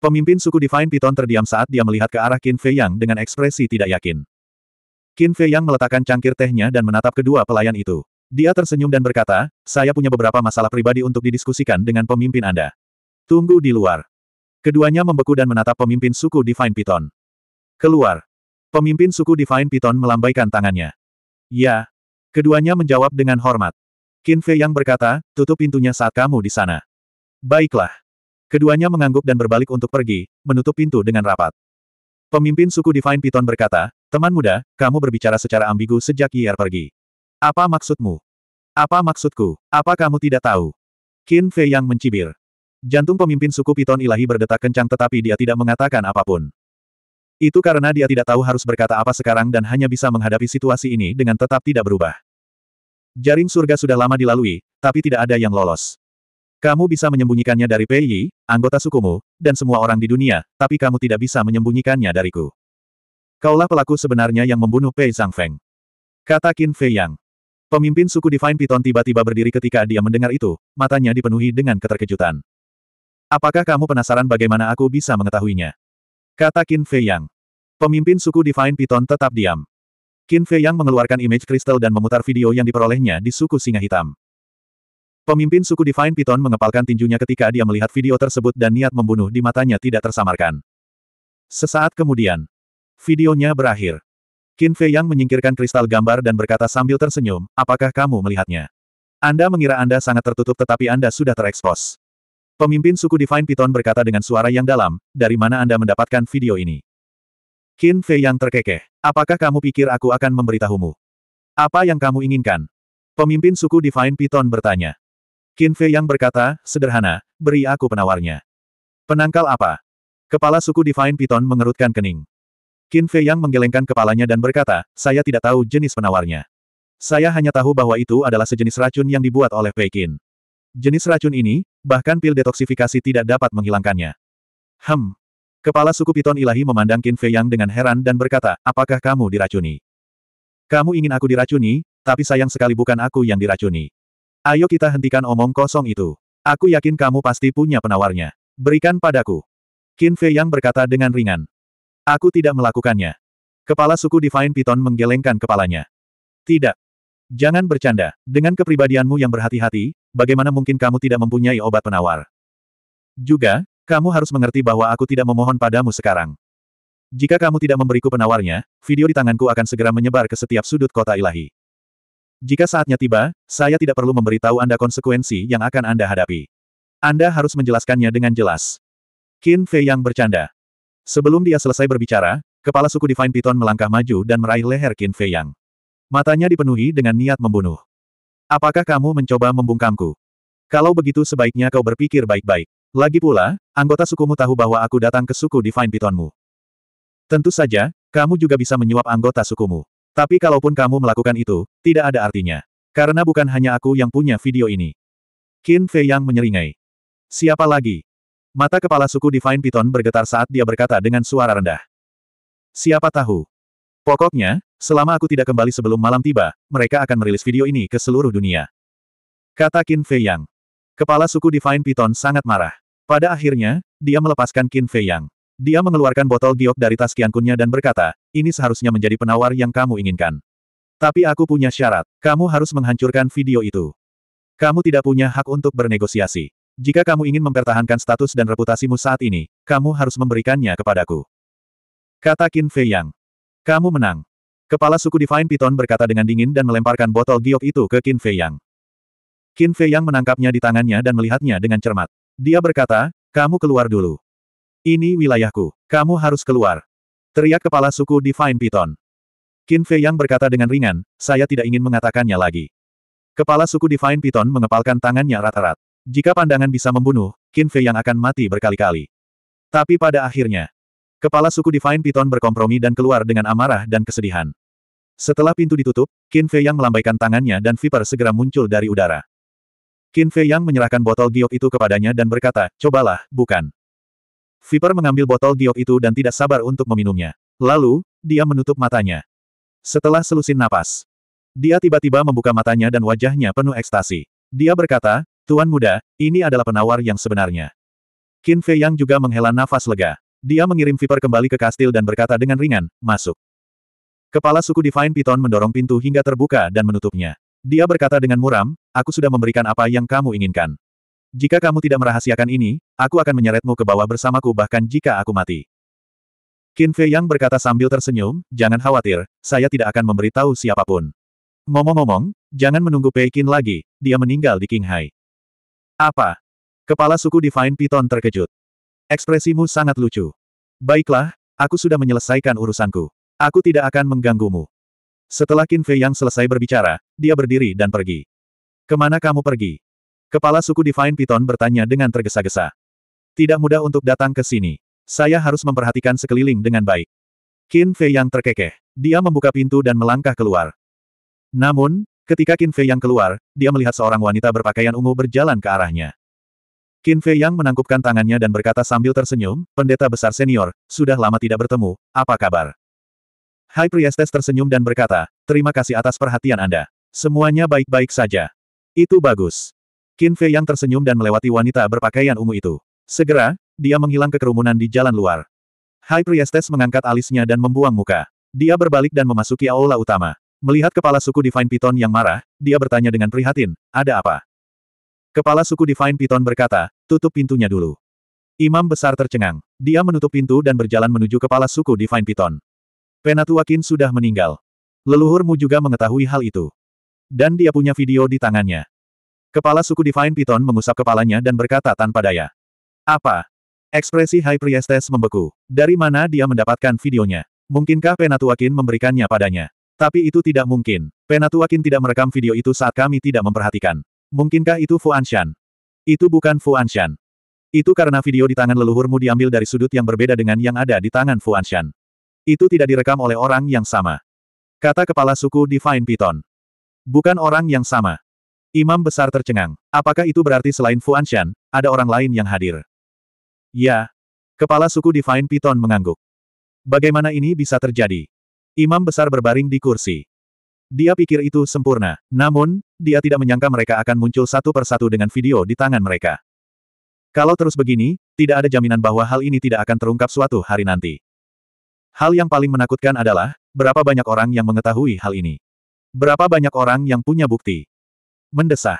Pemimpin suku Divine Python terdiam saat dia melihat ke arah Qin Fei Yang dengan ekspresi tidak yakin. Qin Fei Yang meletakkan cangkir tehnya dan menatap kedua pelayan itu. Dia tersenyum dan berkata, saya punya beberapa masalah pribadi untuk didiskusikan dengan pemimpin Anda. Tunggu di luar. Keduanya membeku dan menatap pemimpin suku Divine Python. Keluar. Pemimpin suku Divine Python melambaikan tangannya. Ya. Keduanya menjawab dengan hormat. Qin Fei yang berkata, tutup pintunya saat kamu di sana. Baiklah. Keduanya mengangguk dan berbalik untuk pergi, menutup pintu dengan rapat. Pemimpin suku Divine Python berkata, teman muda, kamu berbicara secara ambigu sejak Yer pergi. Apa maksudmu? Apa maksudku? Apa kamu tidak tahu? Qin Fei yang mencibir. Jantung pemimpin suku Piton ilahi berdetak kencang tetapi dia tidak mengatakan apapun. Itu karena dia tidak tahu harus berkata apa sekarang dan hanya bisa menghadapi situasi ini dengan tetap tidak berubah. Jaring surga sudah lama dilalui, tapi tidak ada yang lolos. Kamu bisa menyembunyikannya dari Pei Yi, anggota sukumu, dan semua orang di dunia, tapi kamu tidak bisa menyembunyikannya dariku. Kaulah pelaku sebenarnya yang membunuh Pei Zhangfeng. Kata Qin Fei Yang. Pemimpin suku Divine Python tiba-tiba berdiri ketika dia mendengar itu, matanya dipenuhi dengan keterkejutan. Apakah kamu penasaran bagaimana aku bisa mengetahuinya? Kata Qin Fei Yang. Pemimpin suku Divine Python tetap diam. Qin Fei Yang mengeluarkan image kristal dan memutar video yang diperolehnya di suku singa hitam. Pemimpin suku Divine Python mengepalkan tinjunya ketika dia melihat video tersebut dan niat membunuh di matanya tidak tersamarkan. Sesaat kemudian, videonya berakhir. Qin Fei Yang menyingkirkan kristal gambar dan berkata sambil tersenyum, apakah kamu melihatnya? Anda mengira Anda sangat tertutup tetapi Anda sudah terekspos. Pemimpin suku Divine Python berkata dengan suara yang dalam, dari mana Anda mendapatkan video ini? Qin Fei yang terkekeh. Apakah kamu pikir aku akan memberitahumu? Apa yang kamu inginkan? Pemimpin suku Divine Python bertanya. Qin Fei yang berkata, sederhana, beri aku penawarnya. Penangkal apa? Kepala suku Divine Python mengerutkan kening. Qin Fei yang menggelengkan kepalanya dan berkata, saya tidak tahu jenis penawarnya. Saya hanya tahu bahwa itu adalah sejenis racun yang dibuat oleh Pei Qin. Jenis racun ini, bahkan pil detoksifikasi tidak dapat menghilangkannya. Hem, Kepala suku Piton Ilahi memandang Qin Fei Yang dengan heran dan berkata, apakah kamu diracuni? Kamu ingin aku diracuni, tapi sayang sekali bukan aku yang diracuni. Ayo kita hentikan omong kosong itu. Aku yakin kamu pasti punya penawarnya. Berikan padaku. Qin Fei Yang berkata dengan ringan. Aku tidak melakukannya. Kepala suku Divine Piton menggelengkan kepalanya. Tidak. Jangan bercanda. Dengan kepribadianmu yang berhati-hati, bagaimana mungkin kamu tidak mempunyai obat penawar? Juga, kamu harus mengerti bahwa aku tidak memohon padamu sekarang. Jika kamu tidak memberiku penawarnya, video di tanganku akan segera menyebar ke setiap sudut kota ilahi. Jika saatnya tiba, saya tidak perlu memberitahu Anda konsekuensi yang akan Anda hadapi. Anda harus menjelaskannya dengan jelas. Qin Fei yang bercanda. Sebelum dia selesai berbicara, kepala suku Divine Python melangkah maju dan meraih leher Qin Fei yang. Matanya dipenuhi dengan niat membunuh. Apakah kamu mencoba membungkamku? Kalau begitu sebaiknya kau berpikir baik-baik. Lagi pula, anggota sukumu tahu bahwa aku datang ke suku Divine Pythonmu. Tentu saja, kamu juga bisa menyuap anggota sukumu. Tapi kalaupun kamu melakukan itu, tidak ada artinya. Karena bukan hanya aku yang punya video ini. Qin Fei yang menyeringai. Siapa lagi? Mata kepala suku Divine Python bergetar saat dia berkata dengan suara rendah. Siapa tahu? Pokoknya, selama aku tidak kembali sebelum malam tiba, mereka akan merilis video ini ke seluruh dunia. Kata Qin Fei Yang. Kepala suku Divine Python sangat marah. Pada akhirnya, dia melepaskan Qin Fei Yang. Dia mengeluarkan botol giok dari tas kiankunnya dan berkata, ini seharusnya menjadi penawar yang kamu inginkan. Tapi aku punya syarat, kamu harus menghancurkan video itu. Kamu tidak punya hak untuk bernegosiasi. Jika kamu ingin mempertahankan status dan reputasimu saat ini, kamu harus memberikannya kepadaku. Kata Qin Fei Yang. Kamu menang. Kepala suku Divine Python berkata dengan dingin dan melemparkan botol giok itu ke Qin Fei Yang. Qin Fei Yang menangkapnya di tangannya dan melihatnya dengan cermat. Dia berkata, kamu keluar dulu. Ini wilayahku. Kamu harus keluar. Teriak kepala suku Divine Python. Qin Fei Yang berkata dengan ringan, saya tidak ingin mengatakannya lagi. Kepala suku Divine Python mengepalkan tangannya rata-rata. Jika pandangan bisa membunuh, Qin Fei Yang akan mati berkali-kali. Tapi pada akhirnya, kepala suku Divine Python berkompromi dan keluar dengan amarah dan kesedihan. Setelah pintu ditutup, Qin Fei Yang melambaikan tangannya dan Viper segera muncul dari udara. Qin Fei Yang menyerahkan botol giok itu kepadanya dan berkata, cobalah, bukan. Viper mengambil botol giok itu dan tidak sabar untuk meminumnya. Lalu, dia menutup matanya. Setelah selusin napas, dia tiba-tiba membuka matanya dan wajahnya penuh ekstasi. Dia berkata, Tuan muda, ini adalah penawar yang sebenarnya. Qin Fei Yang juga menghela nafas lega. Dia mengirim Viper kembali ke kastil dan berkata dengan ringan, masuk. Kepala suku Divine Python mendorong pintu hingga terbuka dan menutupnya. Dia berkata dengan muram, aku sudah memberikan apa yang kamu inginkan. Jika kamu tidak merahasiakan ini, aku akan menyeretmu ke bawah bersamaku bahkan jika aku mati. Qin Fei Yang berkata sambil tersenyum, jangan khawatir, saya tidak akan memberitahu siapapun. Ngomong-ngomong, jangan menunggu Pei Qin lagi, dia meninggal di King Hai. Apa? Kepala suku Divine Python terkejut. Ekspresimu sangat lucu. Baiklah, aku sudah menyelesaikan urusanku. Aku tidak akan mengganggumu. Setelah Qin Fei Yang selesai berbicara, dia berdiri dan pergi. Kemana kamu pergi? Kepala suku Divine Python bertanya dengan tergesa-gesa. Tidak mudah untuk datang ke sini. Saya harus memperhatikan sekeliling dengan baik. Qin Fei Yang terkekeh. Dia membuka pintu dan melangkah keluar. Namun, ketika Qin Fei Yang keluar, dia melihat seorang wanita berpakaian ungu berjalan ke arahnya. Qin Fei Yang menangkupkan tangannya dan berkata sambil tersenyum, pendeta besar senior, sudah lama tidak bertemu, apa kabar? High Priestess tersenyum dan berkata, terima kasih atas perhatian Anda. Semuanya baik-baik saja. Itu bagus. Qin Fei yang tersenyum dan melewati wanita berpakaian ungu itu. Segera, dia menghilang ke kerumunan di jalan luar. Hai Priestess mengangkat alisnya dan membuang muka. Dia berbalik dan memasuki aula utama. Melihat kepala suku Divine Python yang marah, dia bertanya dengan prihatin, ada apa? Kepala suku Divine Python berkata, tutup pintunya dulu. Imam besar tercengang. Dia menutup pintu dan berjalan menuju kepala suku Divine Python. Penatuakin sudah meninggal. Leluhurmu juga mengetahui hal itu. Dan dia punya video di tangannya. Kepala suku Divine Python mengusap kepalanya dan berkata tanpa daya. Apa? Ekspresi High Priestess membeku. Dari mana dia mendapatkan videonya? Mungkinkah Penatuakin memberikannya padanya? Tapi itu tidak mungkin. Penatuakin tidak merekam video itu saat kami tidak memperhatikan. Mungkinkah itu Fu Anshan? Itu bukan Fu Anshan. Itu karena video di tangan leluhurmu diambil dari sudut yang berbeda dengan yang ada di tangan Fu Anshan. Itu tidak direkam oleh orang yang sama. Kata kepala suku Divine Piton. Bukan orang yang sama. Imam besar tercengang. Apakah itu berarti selain Fu Anshan, ada orang lain yang hadir? Ya. Kepala suku Divine Piton mengangguk. Bagaimana ini bisa terjadi? Imam besar berbaring di kursi. Dia pikir itu sempurna. Namun, dia tidak menyangka mereka akan muncul satu persatu dengan video di tangan mereka. Kalau terus begini, tidak ada jaminan bahwa hal ini tidak akan terungkap suatu hari nanti. Hal yang paling menakutkan adalah, berapa banyak orang yang mengetahui hal ini. Berapa banyak orang yang punya bukti. Mendesah.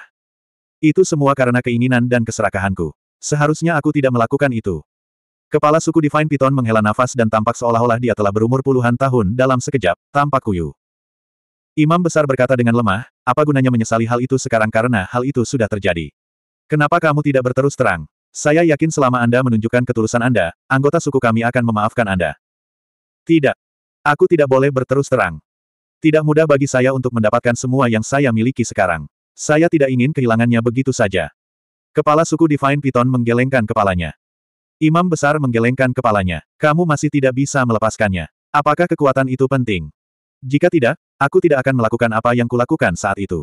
Itu semua karena keinginan dan keserakahanku. Seharusnya aku tidak melakukan itu. Kepala suku Divine Python menghela nafas dan tampak seolah-olah dia telah berumur puluhan tahun dalam sekejap, tampak kuyu. Imam besar berkata dengan lemah, apa gunanya menyesali hal itu sekarang karena hal itu sudah terjadi. Kenapa kamu tidak berterus terang? Saya yakin selama Anda menunjukkan ketulusan Anda, anggota suku kami akan memaafkan Anda. Tidak. Aku tidak boleh berterus terang. Tidak mudah bagi saya untuk mendapatkan semua yang saya miliki sekarang. Saya tidak ingin kehilangannya begitu saja. Kepala suku Divine Python menggelengkan kepalanya. Imam besar menggelengkan kepalanya. Kamu masih tidak bisa melepaskannya. Apakah kekuatan itu penting? Jika tidak, aku tidak akan melakukan apa yang kulakukan saat itu.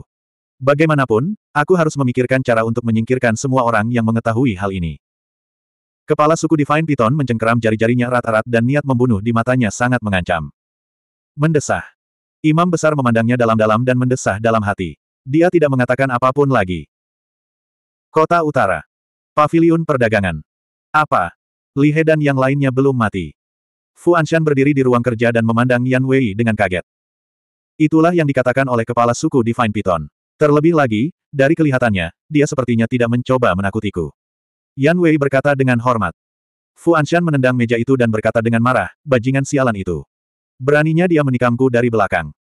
Bagaimanapun, aku harus memikirkan cara untuk menyingkirkan semua orang yang mengetahui hal ini. Kepala suku Divine Python mencengkeram jari-jarinya erat-erat dan niat membunuh di matanya sangat mengancam. Mendesah. Imam besar memandangnya dalam-dalam dan mendesah dalam hati. Dia tidak mengatakan apapun lagi. Kota Utara. Paviliun Perdagangan. Apa? Lihe dan yang lainnya belum mati. Fu Anshan berdiri di ruang kerja dan memandang Yan Wei dengan kaget. Itulah yang dikatakan oleh kepala suku Divine Python. Terlebih lagi, dari kelihatannya, dia sepertinya tidak mencoba menakutiku. Yan Wei berkata dengan hormat. Fu Anshan menendang meja itu dan berkata dengan marah, bajingan sialan itu. Beraninya dia menikamku dari belakang.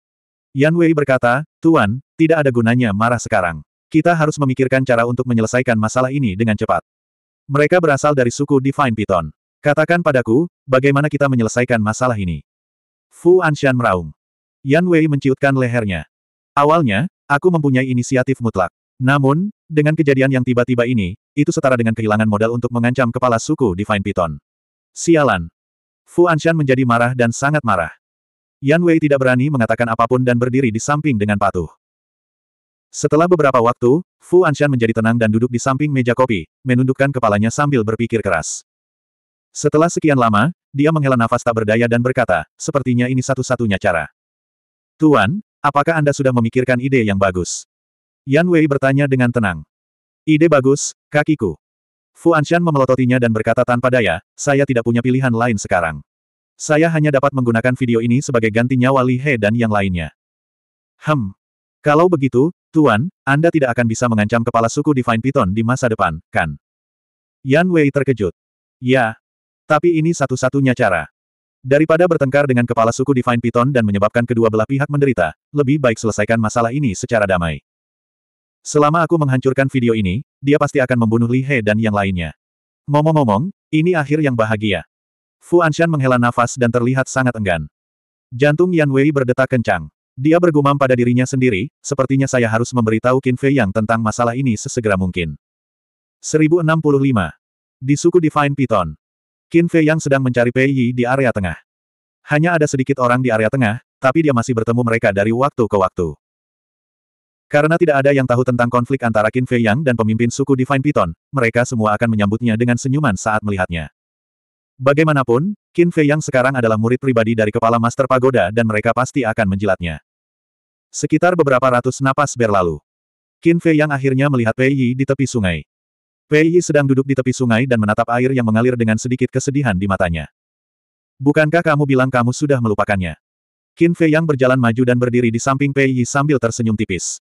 Yan Wei berkata, Tuan, tidak ada gunanya marah sekarang. Kita harus memikirkan cara untuk menyelesaikan masalah ini dengan cepat. Mereka berasal dari suku Divine Python. Katakan padaku, bagaimana kita menyelesaikan masalah ini. Fu Anshan meraung. Yan Wei menciutkan lehernya. Awalnya, aku mempunyai inisiatif mutlak. Namun, dengan kejadian yang tiba-tiba ini, itu setara dengan kehilangan modal untuk mengancam kepala suku Divine Python. Sialan. Fu Anshan menjadi marah dan sangat marah. Yan Wei tidak berani mengatakan apapun dan berdiri di samping dengan patuh. Setelah beberapa waktu, Fu Anshan menjadi tenang dan duduk di samping meja kopi, menundukkan kepalanya sambil berpikir keras. Setelah sekian lama, dia menghela nafas tak berdaya dan berkata, sepertinya ini satu-satunya cara. Tuan, apakah Anda sudah memikirkan ide yang bagus? Yan Wei bertanya dengan tenang. Ide bagus, kakiku. Fu Anshan memelototinya dan berkata tanpa daya, saya tidak punya pilihan lain sekarang. Saya hanya dapat menggunakan video ini sebagai ganti nyawa Li He dan yang lainnya. Hem. Kalau begitu, Tuan, Anda tidak akan bisa mengancam kepala suku Divine Python di masa depan, kan? Yan Wei terkejut. Ya. Tapi ini satu-satunya cara. Daripada bertengkar dengan kepala suku Divine Python dan menyebabkan kedua belah pihak menderita, lebih baik selesaikan masalah ini secara damai. Selama aku menghancurkan video ini, dia pasti akan membunuh Li He dan yang lainnya. momong momong ini akhir yang bahagia. Fu Anshan menghela nafas dan terlihat sangat enggan. Jantung Yan Wei berdetak kencang. Dia bergumam pada dirinya sendiri, sepertinya saya harus memberitahu Qin Fei Yang tentang masalah ini sesegera mungkin. 1065. Di suku Divine Python. Qin Fei Yang sedang mencari Pei Yi di area tengah. Hanya ada sedikit orang di area tengah, tapi dia masih bertemu mereka dari waktu ke waktu. Karena tidak ada yang tahu tentang konflik antara Qin Fei Yang dan pemimpin suku Divine Python, mereka semua akan menyambutnya dengan senyuman saat melihatnya. Bagaimanapun, Qin Fei Yang sekarang adalah murid pribadi dari kepala Master Pagoda dan mereka pasti akan menjilatnya. Sekitar beberapa ratus napas berlalu. Qin Fei Yang akhirnya melihat Pei Yi di tepi sungai. Pei Yi sedang duduk di tepi sungai dan menatap air yang mengalir dengan sedikit kesedihan di matanya. Bukankah kamu bilang kamu sudah melupakannya? Qin Fei Yang berjalan maju dan berdiri di samping Pei Yi sambil tersenyum tipis.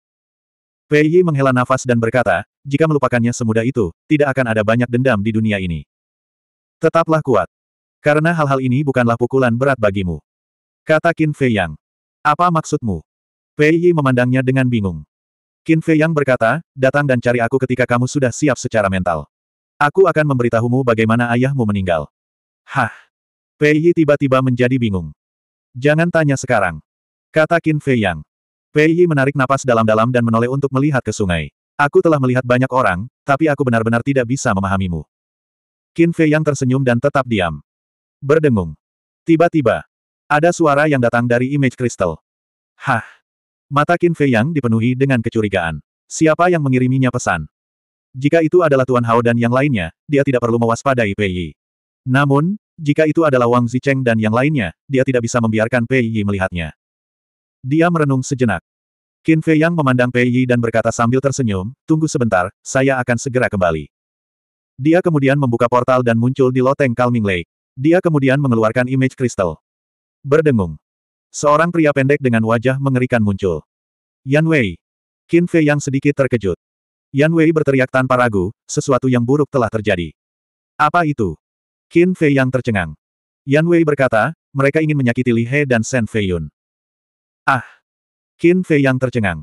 Fei Yi menghela nafas dan berkata, jika melupakannya semudah itu, tidak akan ada banyak dendam di dunia ini. Tetaplah kuat. Karena hal-hal ini bukanlah pukulan berat bagimu. Kata Qin Fei Yang. Apa maksudmu? Fei Yi memandangnya dengan bingung. Qin Fei Yang berkata, datang dan cari aku ketika kamu sudah siap secara mental. Aku akan memberitahumu bagaimana ayahmu meninggal. Hah! Fei Yi tiba-tiba menjadi bingung. Jangan tanya sekarang. Kata Qin Fei Yang. Pei menarik napas dalam-dalam dan menoleh untuk melihat ke sungai. Aku telah melihat banyak orang, tapi aku benar-benar tidak bisa memahamimu. Qin Fei yang tersenyum dan tetap diam. Berdengung. Tiba-tiba, ada suara yang datang dari image kristal. Hah. Mata Qin Fei yang dipenuhi dengan kecurigaan. Siapa yang mengiriminya pesan? Jika itu adalah Tuan Hao dan yang lainnya, dia tidak perlu mewaspadai Pei Yi. Namun, jika itu adalah Wang Zicheng dan yang lainnya, dia tidak bisa membiarkan Pei Yi melihatnya. Dia merenung sejenak. Qin Fei Yang memandang Pei Yi dan berkata sambil tersenyum, tunggu sebentar, saya akan segera kembali. Dia kemudian membuka portal dan muncul di loteng Calming Lake. Dia kemudian mengeluarkan image kristal. Berdengung. Seorang pria pendek dengan wajah mengerikan muncul. Yan Wei. Qin Fei Yang sedikit terkejut. Yan Wei berteriak tanpa ragu, sesuatu yang buruk telah terjadi. Apa itu? Qin Fei Yang tercengang. Yan Wei berkata, mereka ingin menyakiti Li He dan Shen Yun. Ah! Qin Fei yang tercengang.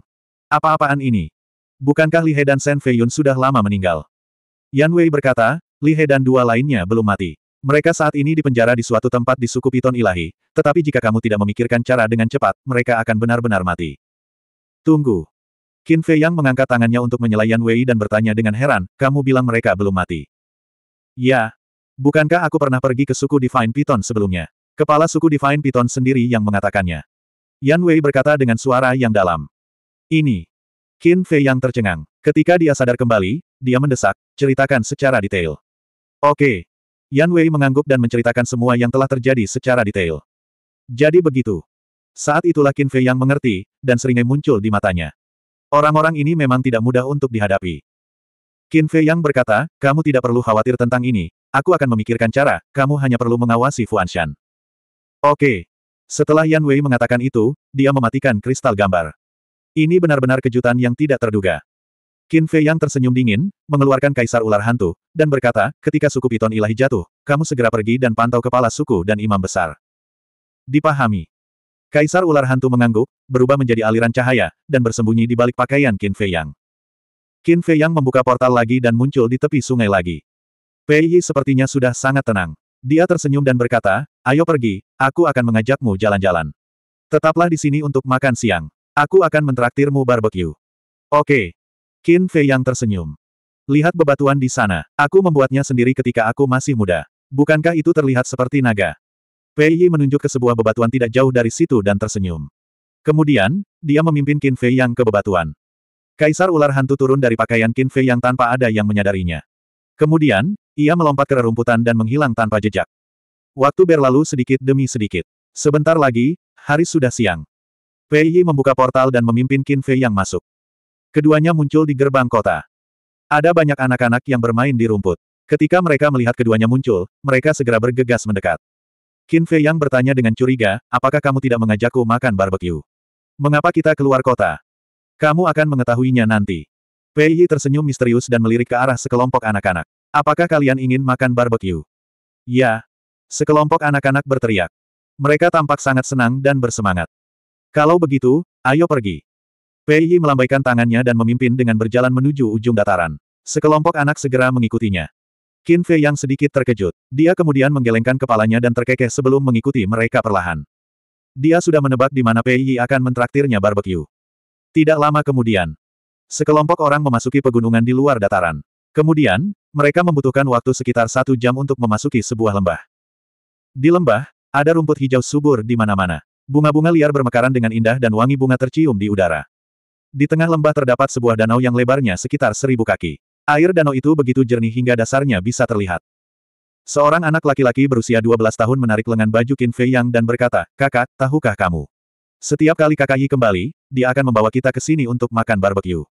Apa-apaan ini? Bukankah Li He dan Shen Yun sudah lama meninggal? Yan Wei berkata, Li He dan dua lainnya belum mati. Mereka saat ini dipenjara di suatu tempat di suku Piton Ilahi, tetapi jika kamu tidak memikirkan cara dengan cepat, mereka akan benar-benar mati. Tunggu. Qin Fei Yang mengangkat tangannya untuk menyela Yan Wei dan bertanya dengan heran, kamu bilang mereka belum mati. Ya. Bukankah aku pernah pergi ke suku Divine Piton sebelumnya? Kepala suku Divine Piton sendiri yang mengatakannya. Yan Wei berkata dengan suara yang dalam. Ini. Qin Fei yang tercengang. Ketika dia sadar kembali, dia mendesak, ceritakan secara detail. Oke. Yan Wei mengangguk dan menceritakan semua yang telah terjadi secara detail. Jadi begitu. Saat itulah Qin Fei yang mengerti, dan seringai muncul di matanya. Orang-orang ini memang tidak mudah untuk dihadapi. Qin Fei yang berkata, kamu tidak perlu khawatir tentang ini, aku akan memikirkan cara, kamu hanya perlu mengawasi Fuanshan. Oke. Setelah Yan Wei mengatakan itu, dia mematikan kristal gambar. Ini benar-benar kejutan yang tidak terduga. Qin Fei yang tersenyum dingin, mengeluarkan kaisar ular hantu, dan berkata, ketika suku piton ilahi jatuh, kamu segera pergi dan pantau kepala suku dan imam besar. Dipahami. Kaisar ular hantu mengangguk, berubah menjadi aliran cahaya, dan bersembunyi di balik pakaian Qin Fei Yang. Qin Fei Yang membuka portal lagi dan muncul di tepi sungai lagi. Pei Yi sepertinya sudah sangat tenang. Dia tersenyum dan berkata, ayo pergi, aku akan mengajakmu jalan-jalan. Tetaplah di sini untuk makan siang. Aku akan mentraktirmu barbeque. Oke. Qin Fei yang tersenyum. Lihat bebatuan di sana. Aku membuatnya sendiri ketika aku masih muda. Bukankah itu terlihat seperti naga? Fei Yi menunjuk ke sebuah bebatuan tidak jauh dari situ dan tersenyum. Kemudian, dia memimpin Qin Fei yang ke bebatuan. Kaisar ular hantu turun dari pakaian Qin Fei yang tanpa ada yang menyadarinya. Kemudian, ia melompat ke rerumputan dan menghilang tanpa jejak. Waktu berlalu sedikit demi sedikit. Sebentar lagi, hari sudah siang. Pei Yi membuka portal dan memimpin Qin Fei yang masuk. Keduanya muncul di gerbang kota. Ada banyak anak-anak yang bermain di rumput. Ketika mereka melihat keduanya muncul, mereka segera bergegas mendekat. Qin Fei yang bertanya dengan curiga, apakah kamu tidak mengajakku makan barbeque? Mengapa kita keluar kota? Kamu akan mengetahuinya nanti. Pei Yi tersenyum misterius dan melirik ke arah sekelompok anak-anak. Apakah kalian ingin makan barbeque? Ya. Sekelompok anak-anak berteriak. Mereka tampak sangat senang dan bersemangat. Kalau begitu, ayo pergi. Pei Yi melambaikan tangannya dan memimpin dengan berjalan menuju ujung dataran. Sekelompok anak segera mengikutinya. Qin Fei yang sedikit terkejut. Dia kemudian menggelengkan kepalanya dan terkekeh sebelum mengikuti mereka perlahan. Dia sudah menebak di mana Pei Yi akan mentraktirnya barbecue. Tidak lama kemudian, sekelompok orang memasuki pegunungan di luar dataran. Kemudian, mereka membutuhkan waktu sekitar satu jam untuk memasuki sebuah lembah. Di lembah, ada rumput hijau subur di mana-mana. Bunga-bunga liar bermekaran dengan indah dan wangi bunga tercium di udara. Di tengah lembah terdapat sebuah danau yang lebarnya sekitar seribu kaki. Air danau itu begitu jernih hingga dasarnya bisa terlihat. Seorang anak laki-laki berusia 12 tahun menarik lengan baju Qin Fei Yang dan berkata, Kakak, tahukah kamu? Setiap kali kakak Yi kembali, dia akan membawa kita ke sini untuk makan barbeque.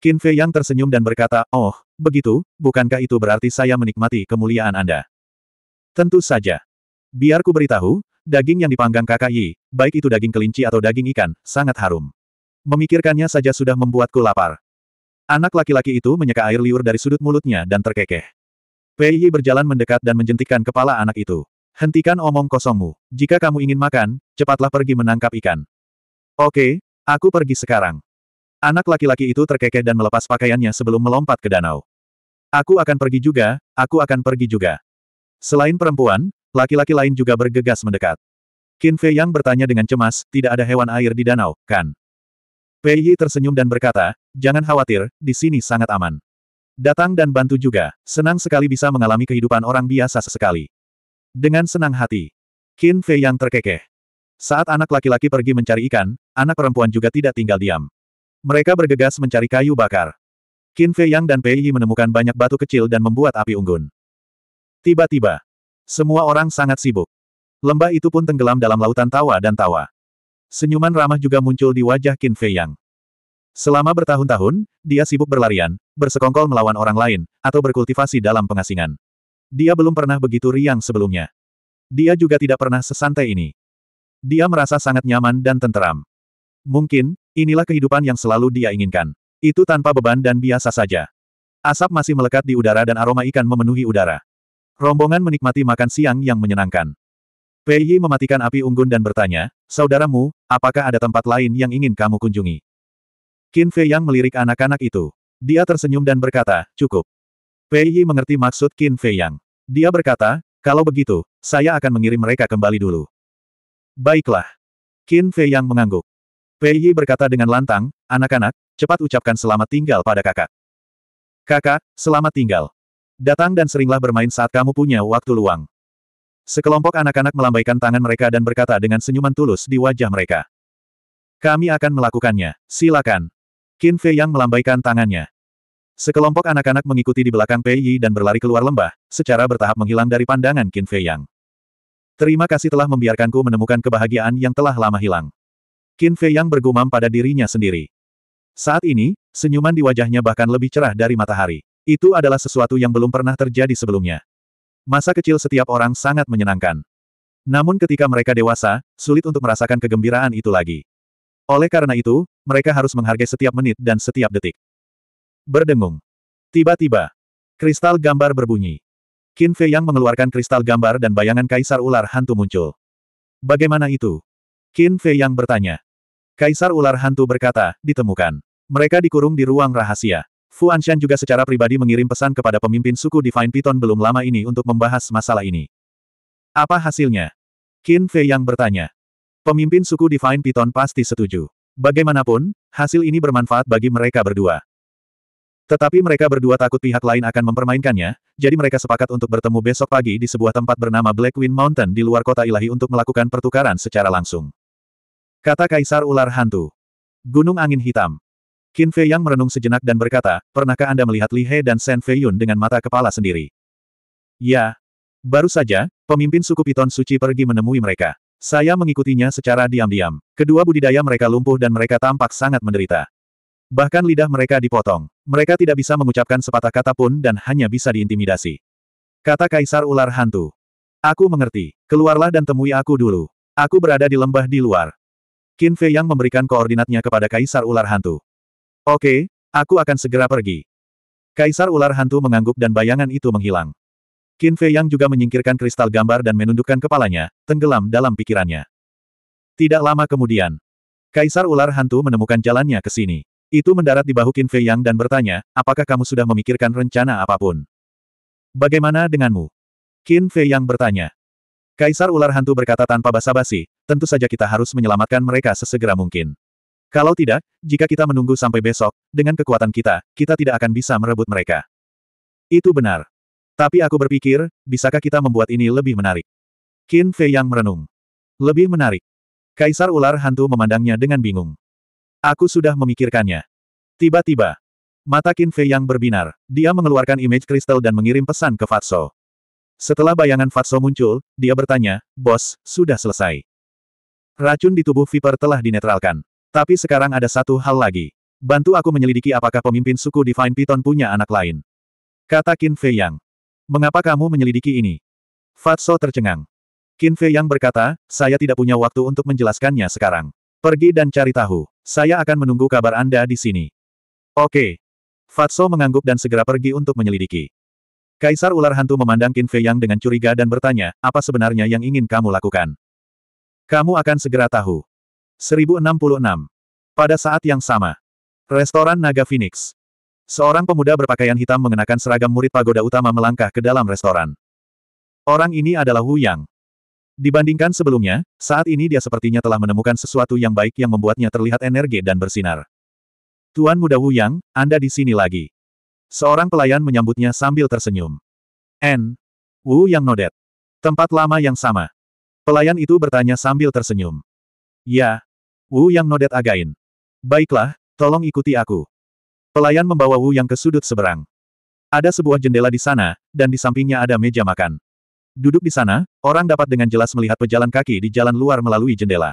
Qin Fei Yang tersenyum dan berkata, Oh, Begitu, bukankah itu berarti saya menikmati kemuliaan Anda? Tentu saja. Biar ku beritahu, daging yang dipanggang kakak Yi, baik itu daging kelinci atau daging ikan, sangat harum. Memikirkannya saja sudah membuatku lapar. Anak laki-laki itu menyeka air liur dari sudut mulutnya dan terkekeh. Pei Yi berjalan mendekat dan menjentikkan kepala anak itu. Hentikan omong kosongmu. Jika kamu ingin makan, cepatlah pergi menangkap ikan. Oke, aku pergi sekarang. Anak laki-laki itu terkekeh dan melepas pakaiannya sebelum melompat ke danau. Aku akan pergi juga, aku akan pergi juga. Selain perempuan, laki-laki lain juga bergegas mendekat. Qin Fei Yang bertanya dengan cemas, tidak ada hewan air di danau, kan? Pei Yi tersenyum dan berkata, jangan khawatir, di sini sangat aman. Datang dan bantu juga, senang sekali bisa mengalami kehidupan orang biasa sesekali. Dengan senang hati, Qin Fei Yang terkekeh. Saat anak laki-laki pergi mencari ikan, anak perempuan juga tidak tinggal diam. Mereka bergegas mencari kayu bakar. Qin Fei Yang dan Pei Yi menemukan banyak batu kecil dan membuat api unggun. Tiba-tiba, semua orang sangat sibuk. Lembah itu pun tenggelam dalam lautan tawa dan tawa. Senyuman ramah juga muncul di wajah Qin Fei Yang. Selama bertahun-tahun, dia sibuk berlarian, bersekongkol melawan orang lain, atau berkultivasi dalam pengasingan. Dia belum pernah begitu riang sebelumnya. Dia juga tidak pernah sesantai ini. Dia merasa sangat nyaman dan tenteram. Mungkin, inilah kehidupan yang selalu dia inginkan. Itu tanpa beban dan biasa saja. Asap masih melekat di udara dan aroma ikan memenuhi udara. Rombongan menikmati makan siang yang menyenangkan. Pei Yi mematikan api unggun dan bertanya, Saudaramu, apakah ada tempat lain yang ingin kamu kunjungi? Qin Fei Yang melirik anak-anak itu. Dia tersenyum dan berkata, cukup. Pei Yi mengerti maksud Qin Fei Yang. Dia berkata, kalau begitu, saya akan mengirim mereka kembali dulu. Baiklah. Qin Fei Yang mengangguk. Pei berkata dengan lantang, anak-anak, cepat ucapkan selamat tinggal pada kakak. Kakak, selamat tinggal. Datang dan seringlah bermain saat kamu punya waktu luang. Sekelompok anak-anak melambaikan tangan mereka dan berkata dengan senyuman tulus di wajah mereka. Kami akan melakukannya, silakan. Qin Fei yang melambaikan tangannya. Sekelompok anak-anak mengikuti di belakang Pei Yi dan berlari keluar lembah, secara bertahap menghilang dari pandangan Qin Fei Yang. Terima kasih telah membiarkanku menemukan kebahagiaan yang telah lama hilang. Qin Fei yang bergumam pada dirinya sendiri. Saat ini, senyuman di wajahnya bahkan lebih cerah dari matahari. Itu adalah sesuatu yang belum pernah terjadi sebelumnya. Masa kecil setiap orang sangat menyenangkan. Namun ketika mereka dewasa, sulit untuk merasakan kegembiraan itu lagi. Oleh karena itu, mereka harus menghargai setiap menit dan setiap detik. Berdengung. Tiba-tiba, kristal gambar berbunyi. Qin Fei Yang mengeluarkan kristal gambar dan bayangan kaisar ular hantu muncul. Bagaimana itu? Qin Fei Yang bertanya. Kaisar ular hantu berkata, ditemukan. Mereka dikurung di ruang rahasia. Fu Anshan juga secara pribadi mengirim pesan kepada pemimpin suku Divine Python belum lama ini untuk membahas masalah ini. Apa hasilnya? Qin Fei yang bertanya. Pemimpin suku Divine Python pasti setuju. Bagaimanapun, hasil ini bermanfaat bagi mereka berdua. Tetapi mereka berdua takut pihak lain akan mempermainkannya, jadi mereka sepakat untuk bertemu besok pagi di sebuah tempat bernama Black Wind Mountain di luar kota ilahi untuk melakukan pertukaran secara langsung. Kata Kaisar Ular Hantu. Gunung Angin Hitam. Qin Fei Yang merenung sejenak dan berkata, Pernahkah Anda melihat Li He dan Shen Fei Yun dengan mata kepala sendiri? Ya. Baru saja, pemimpin suku Piton Suci pergi menemui mereka. Saya mengikutinya secara diam-diam. Kedua budidaya mereka lumpuh dan mereka tampak sangat menderita. Bahkan lidah mereka dipotong. Mereka tidak bisa mengucapkan sepatah kata pun dan hanya bisa diintimidasi. Kata Kaisar Ular Hantu. Aku mengerti. Keluarlah dan temui aku dulu. Aku berada di lembah di luar. Qin Fei yang memberikan koordinatnya kepada Kaisar Ular Hantu. Oke, aku akan segera pergi. Kaisar Ular Hantu mengangguk dan bayangan itu menghilang. Qin Fei yang juga menyingkirkan kristal gambar dan menundukkan kepalanya, tenggelam dalam pikirannya. Tidak lama kemudian, Kaisar Ular Hantu menemukan jalannya ke sini. Itu mendarat di bahu Qin Fei Yang dan bertanya, apakah kamu sudah memikirkan rencana apapun? Bagaimana denganmu? Qin Fei Yang bertanya. Kaisar ular hantu berkata tanpa basa-basi, tentu saja kita harus menyelamatkan mereka sesegera mungkin. Kalau tidak, jika kita menunggu sampai besok, dengan kekuatan kita, kita tidak akan bisa merebut mereka. Itu benar. Tapi aku berpikir, bisakah kita membuat ini lebih menarik? Qin Fei yang merenung. Lebih menarik. Kaisar ular hantu memandangnya dengan bingung. Aku sudah memikirkannya. Tiba-tiba, mata Qin Fei yang berbinar, dia mengeluarkan image kristal dan mengirim pesan ke Fatso. Setelah bayangan Fatso muncul, dia bertanya, Bos, sudah selesai. Racun di tubuh Viper telah dinetralkan. Tapi sekarang ada satu hal lagi. Bantu aku menyelidiki apakah pemimpin suku Divine Python punya anak lain. Kata Qin Fei Yang. Mengapa kamu menyelidiki ini? Fatso tercengang. Qin Fei Yang berkata, saya tidak punya waktu untuk menjelaskannya sekarang. Pergi dan cari tahu. Saya akan menunggu kabar Anda di sini. Oke. Fatso mengangguk dan segera pergi untuk menyelidiki. Kaisar ular hantu memandang Qin Fei Yang dengan curiga dan bertanya, apa sebenarnya yang ingin kamu lakukan? Kamu akan segera tahu. 1066. Pada saat yang sama. Restoran Naga Phoenix. Seorang pemuda berpakaian hitam mengenakan seragam murid pagoda utama melangkah ke dalam restoran. Orang ini adalah Wu Yang. Dibandingkan sebelumnya, saat ini dia sepertinya telah menemukan sesuatu yang baik yang membuatnya terlihat energi dan bersinar. Tuan muda Wu Yang, Anda di sini lagi. Seorang pelayan menyambutnya sambil tersenyum. N. Wu Yang Nodet. Tempat lama yang sama. Pelayan itu bertanya sambil tersenyum. Ya. Wu Yang Nodet again. Baiklah, tolong ikuti aku. Pelayan membawa Wu Yang ke sudut seberang. Ada sebuah jendela di sana, dan di sampingnya ada meja makan. Duduk di sana, orang dapat dengan jelas melihat pejalan kaki di jalan luar melalui jendela.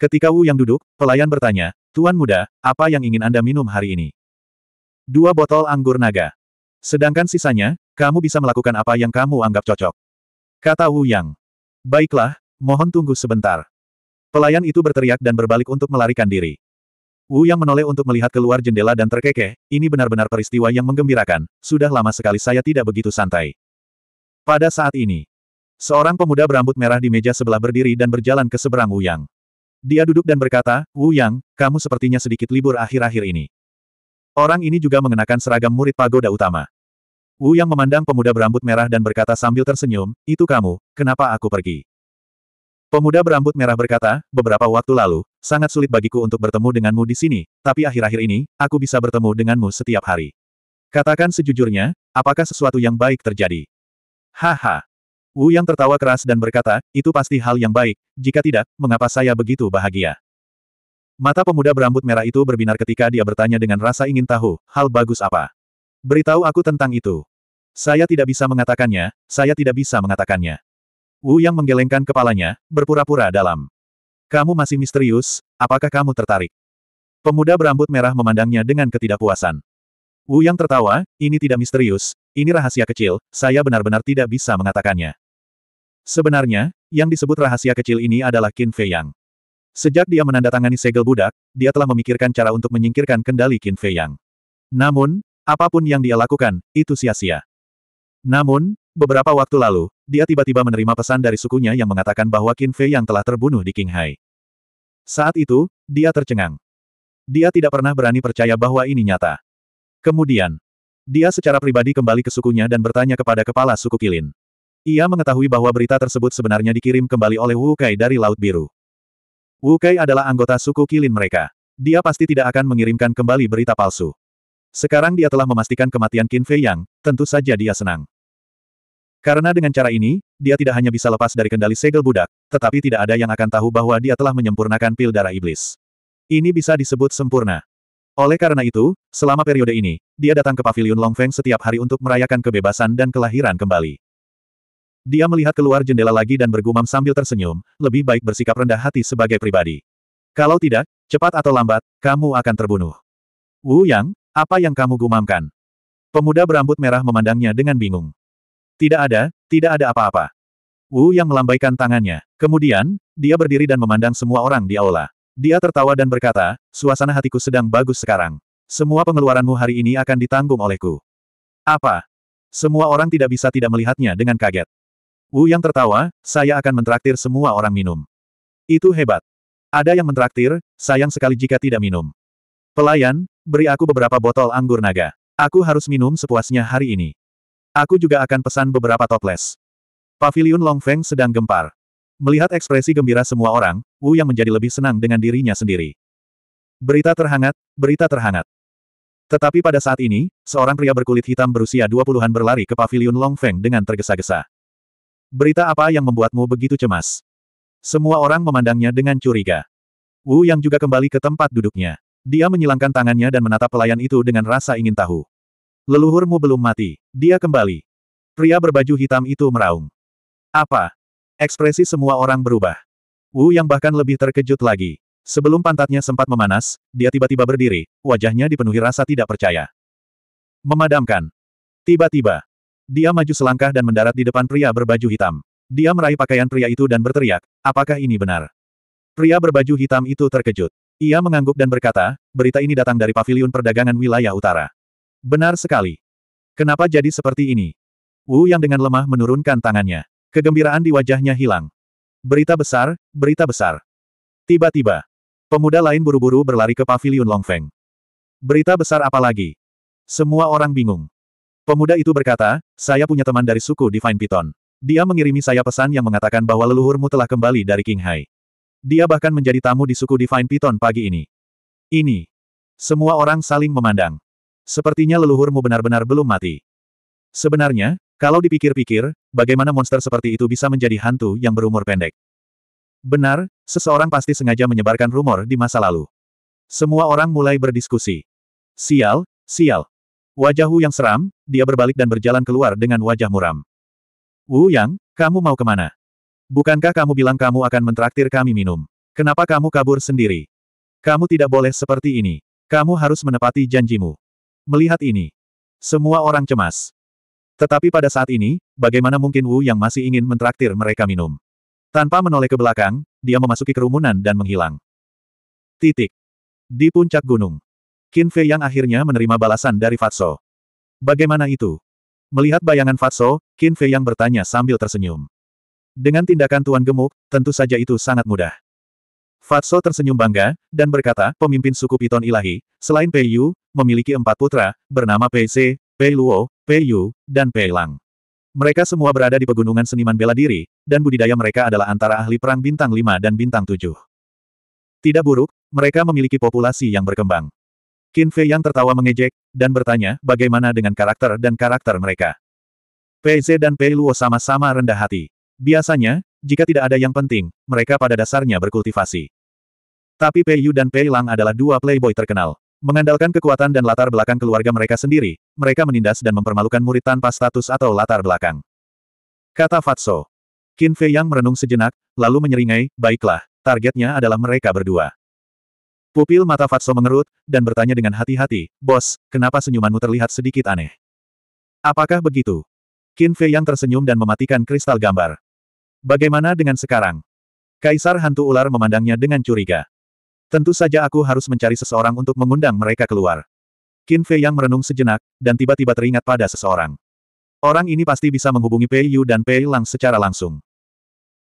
Ketika Wu Yang duduk, pelayan bertanya, Tuan muda, apa yang ingin Anda minum hari ini? Dua botol anggur naga. Sedangkan sisanya, kamu bisa melakukan apa yang kamu anggap cocok. Kata Wu Yang. Baiklah, mohon tunggu sebentar. Pelayan itu berteriak dan berbalik untuk melarikan diri. Wu Yang menoleh untuk melihat keluar jendela dan terkekeh, ini benar-benar peristiwa yang menggembirakan, sudah lama sekali saya tidak begitu santai. Pada saat ini, seorang pemuda berambut merah di meja sebelah berdiri dan berjalan ke seberang Wu Yang. Dia duduk dan berkata, Wu Yang, kamu sepertinya sedikit libur akhir-akhir ini. Orang ini juga mengenakan seragam murid pagoda utama. Wu yang memandang pemuda berambut merah dan berkata sambil tersenyum, itu kamu, kenapa aku pergi? Pemuda berambut merah berkata, beberapa waktu lalu, sangat sulit bagiku untuk bertemu denganmu di sini, tapi akhir-akhir ini, aku bisa bertemu denganmu setiap hari. Katakan sejujurnya, apakah sesuatu yang baik terjadi? Haha. Wu yang tertawa keras dan berkata, itu pasti hal yang baik, jika tidak, mengapa saya begitu bahagia? Mata pemuda berambut merah itu berbinar ketika dia bertanya dengan rasa ingin tahu, hal bagus apa? Beritahu aku tentang itu. Saya tidak bisa mengatakannya, saya tidak bisa mengatakannya. Wu yang menggelengkan kepalanya, berpura-pura dalam. Kamu masih misterius, apakah kamu tertarik? Pemuda berambut merah memandangnya dengan ketidakpuasan. Wu yang tertawa, ini tidak misterius, ini rahasia kecil, saya benar-benar tidak bisa mengatakannya. Sebenarnya, yang disebut rahasia kecil ini adalah Qin Fei Yang. Sejak dia menandatangani segel budak, dia telah memikirkan cara untuk menyingkirkan kendali Qin Fei Yang. Namun, apapun yang dia lakukan, itu sia-sia. Namun, beberapa waktu lalu, dia tiba-tiba menerima pesan dari sukunya yang mengatakan bahwa Qin Fei Yang telah terbunuh di King Hai. Saat itu, dia tercengang. Dia tidak pernah berani percaya bahwa ini nyata. Kemudian, dia secara pribadi kembali ke sukunya dan bertanya kepada kepala suku Kilin. Ia mengetahui bahwa berita tersebut sebenarnya dikirim kembali oleh Wu Kai dari Laut Biru. Wu Kai adalah anggota suku Kilin mereka. Dia pasti tidak akan mengirimkan kembali berita palsu. Sekarang dia telah memastikan kematian Qin Fei Yang, tentu saja dia senang. Karena dengan cara ini, dia tidak hanya bisa lepas dari kendali segel budak, tetapi tidak ada yang akan tahu bahwa dia telah menyempurnakan pil darah iblis. Ini bisa disebut sempurna. Oleh karena itu, selama periode ini, dia datang ke Paviliun Longfeng setiap hari untuk merayakan kebebasan dan kelahiran kembali. Dia melihat keluar jendela lagi dan bergumam sambil tersenyum, lebih baik bersikap rendah hati sebagai pribadi. Kalau tidak, cepat atau lambat, kamu akan terbunuh. Wu Yang, apa yang kamu gumamkan? Pemuda berambut merah memandangnya dengan bingung. Tidak ada, tidak ada apa-apa. Wu Yang melambaikan tangannya. Kemudian, dia berdiri dan memandang semua orang di aula. Dia tertawa dan berkata, suasana hatiku sedang bagus sekarang. Semua pengeluaranmu hari ini akan ditanggung olehku. Apa? Semua orang tidak bisa tidak melihatnya dengan kaget. Wu yang tertawa, saya akan mentraktir semua orang minum. Itu hebat. Ada yang mentraktir, sayang sekali jika tidak minum. Pelayan, beri aku beberapa botol anggur naga. Aku harus minum sepuasnya hari ini. Aku juga akan pesan beberapa toples. Long Feng sedang gempar. Melihat ekspresi gembira semua orang, Wu yang menjadi lebih senang dengan dirinya sendiri. Berita terhangat, berita terhangat. Tetapi pada saat ini, seorang pria berkulit hitam berusia 20-an berlari ke Long Feng dengan tergesa-gesa. Berita apa yang membuatmu begitu cemas? Semua orang memandangnya dengan curiga. Wu Yang juga kembali ke tempat duduknya. Dia menyilangkan tangannya dan menatap pelayan itu dengan rasa ingin tahu. Leluhurmu belum mati. Dia kembali. Pria berbaju hitam itu meraung. Apa? Ekspresi semua orang berubah. Wu Yang bahkan lebih terkejut lagi. Sebelum pantatnya sempat memanas, dia tiba-tiba berdiri, wajahnya dipenuhi rasa tidak percaya. Memadamkan. Tiba-tiba, dia maju selangkah dan mendarat di depan pria berbaju hitam. Dia meraih pakaian pria itu dan berteriak, apakah ini benar? Pria berbaju hitam itu terkejut. Ia mengangguk dan berkata, berita ini datang dari paviliun perdagangan wilayah utara. Benar sekali. Kenapa jadi seperti ini? Wu yang dengan lemah menurunkan tangannya. Kegembiraan di wajahnya hilang. Berita besar, berita besar. Tiba-tiba, pemuda lain buru-buru berlari ke paviliun Longfeng. Berita besar apa lagi? Semua orang bingung. Pemuda itu berkata, saya punya teman dari suku Divine Python. Dia mengirimi saya pesan yang mengatakan bahwa leluhurmu telah kembali dari King Hai. Dia bahkan menjadi tamu di suku Divine Python pagi ini. Ini. Semua orang saling memandang. Sepertinya leluhurmu benar-benar belum mati. Sebenarnya, kalau dipikir-pikir, bagaimana monster seperti itu bisa menjadi hantu yang berumur pendek? Benar, seseorang pasti sengaja menyebarkan rumor di masa lalu. Semua orang mulai berdiskusi. Sial, sial, Wajah Wu yang seram, dia berbalik dan berjalan keluar dengan wajah muram. Wu Yang, kamu mau kemana? Bukankah kamu bilang kamu akan mentraktir kami minum? Kenapa kamu kabur sendiri? Kamu tidak boleh seperti ini. Kamu harus menepati janjimu. Melihat ini, semua orang cemas. Tetapi pada saat ini, bagaimana mungkin Wu Yang masih ingin mentraktir mereka minum? Tanpa menoleh ke belakang, dia memasuki kerumunan dan menghilang. Titik. Di puncak gunung. Qin Fei yang akhirnya menerima balasan dari Fatso. Bagaimana itu? Melihat bayangan Fatso, Qin Fei yang bertanya sambil tersenyum. Dengan tindakan Tuan Gemuk, tentu saja itu sangat mudah. Fatso tersenyum bangga, dan berkata, pemimpin suku Piton Ilahi, selain Pei Yu, memiliki empat putra, bernama Pei Se, Pei Luo, Pei Yu, dan Pei Lang. Mereka semua berada di pegunungan seniman bela diri, dan budidaya mereka adalah antara ahli perang bintang 5 dan bintang 7. Tidak buruk, mereka memiliki populasi yang berkembang. Qin Fei yang tertawa mengejek, dan bertanya, bagaimana dengan karakter dan karakter mereka. Pei Zhe dan Pei Luo sama-sama rendah hati. Biasanya, jika tidak ada yang penting, mereka pada dasarnya berkultivasi. Tapi Pei Yu dan Pei Lang adalah dua playboy terkenal. Mengandalkan kekuatan dan latar belakang keluarga mereka sendiri, mereka menindas dan mempermalukan murid tanpa status atau latar belakang. Kata Fatso. Qin Fei Yang merenung sejenak, lalu menyeringai, baiklah, targetnya adalah mereka berdua. Pupil mata Fatso mengerut, dan bertanya dengan hati-hati, Bos, kenapa senyumanmu terlihat sedikit aneh? Apakah begitu? Qin Fei yang tersenyum dan mematikan kristal gambar. Bagaimana dengan sekarang? Kaisar Hantu Ular memandangnya dengan curiga. Tentu saja aku harus mencari seseorang untuk mengundang mereka keluar. Qin Fei yang merenung sejenak, dan tiba-tiba teringat pada seseorang. Orang ini pasti bisa menghubungi Pei Yu dan Pei Lang secara langsung.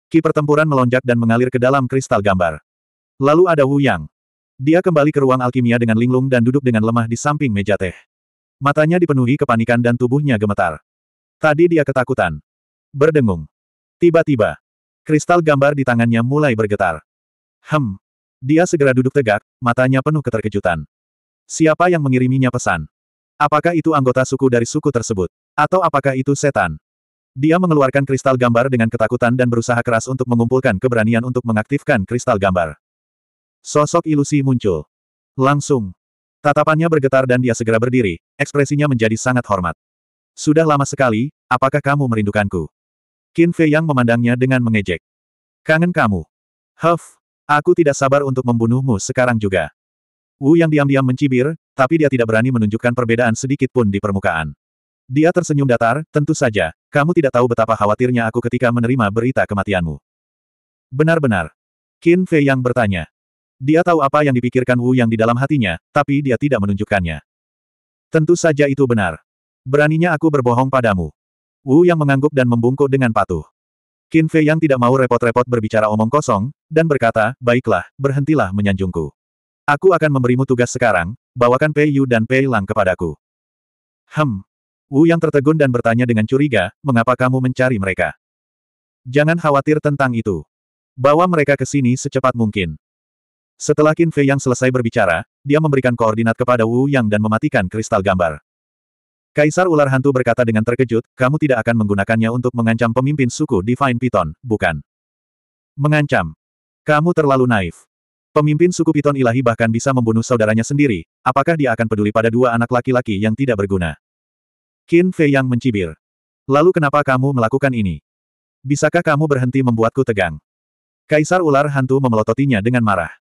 Ki pertempuran melonjak dan mengalir ke dalam kristal gambar. Lalu ada Wu Yang. Dia kembali ke ruang alkimia dengan linglung dan duduk dengan lemah di samping meja teh. Matanya dipenuhi kepanikan dan tubuhnya gemetar. Tadi dia ketakutan. Berdengung. Tiba-tiba, kristal gambar di tangannya mulai bergetar. Hem. Dia segera duduk tegak, matanya penuh keterkejutan. Siapa yang mengiriminya pesan? Apakah itu anggota suku dari suku tersebut? Atau apakah itu setan? Dia mengeluarkan kristal gambar dengan ketakutan dan berusaha keras untuk mengumpulkan keberanian untuk mengaktifkan kristal gambar. Sosok ilusi muncul. Langsung. Tatapannya bergetar dan dia segera berdiri, ekspresinya menjadi sangat hormat. Sudah lama sekali, apakah kamu merindukanku? Qin Fei Yang memandangnya dengan mengejek. Kangen kamu. Huff, aku tidak sabar untuk membunuhmu sekarang juga. Wu Yang diam-diam mencibir, tapi dia tidak berani menunjukkan perbedaan sedikit pun di permukaan. Dia tersenyum datar, tentu saja, kamu tidak tahu betapa khawatirnya aku ketika menerima berita kematianmu. Benar-benar. Qin Fei Yang bertanya, dia tahu apa yang dipikirkan Wu yang di dalam hatinya, tapi dia tidak menunjukkannya. Tentu saja itu benar. Beraninya aku berbohong padamu. Wu yang mengangguk dan membungkuk dengan patuh. Qin Fei yang tidak mau repot-repot berbicara omong kosong, dan berkata, baiklah, berhentilah menyanjungku. Aku akan memberimu tugas sekarang, bawakan Pei Yu dan Pei Lang kepadaku. Hem. Wu yang tertegun dan bertanya dengan curiga, mengapa kamu mencari mereka? Jangan khawatir tentang itu. Bawa mereka ke sini secepat mungkin. Setelah Qin Fei yang selesai berbicara, dia memberikan koordinat kepada Wu Yang dan mematikan kristal gambar. Kaisar ular hantu berkata dengan terkejut, kamu tidak akan menggunakannya untuk mengancam pemimpin suku Divine Python, bukan? Mengancam. Kamu terlalu naif. Pemimpin suku Piton ilahi bahkan bisa membunuh saudaranya sendiri, apakah dia akan peduli pada dua anak laki-laki yang tidak berguna? Qin Fei yang mencibir. Lalu kenapa kamu melakukan ini? Bisakah kamu berhenti membuatku tegang? Kaisar ular hantu memelototinya dengan marah.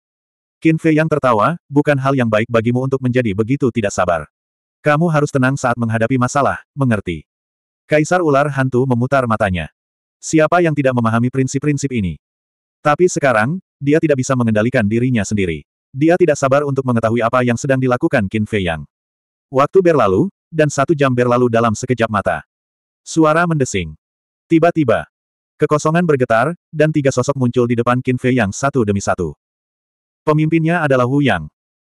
Qin Fei yang tertawa, bukan hal yang baik bagimu untuk menjadi begitu tidak sabar. Kamu harus tenang saat menghadapi masalah, mengerti. Kaisar ular hantu memutar matanya. Siapa yang tidak memahami prinsip-prinsip ini? Tapi sekarang, dia tidak bisa mengendalikan dirinya sendiri. Dia tidak sabar untuk mengetahui apa yang sedang dilakukan Qin Fei Yang. Waktu berlalu, dan satu jam berlalu dalam sekejap mata. Suara mendesing. Tiba-tiba, kekosongan bergetar, dan tiga sosok muncul di depan Qin Fei Yang satu demi satu. Pemimpinnya adalah Wu Yang.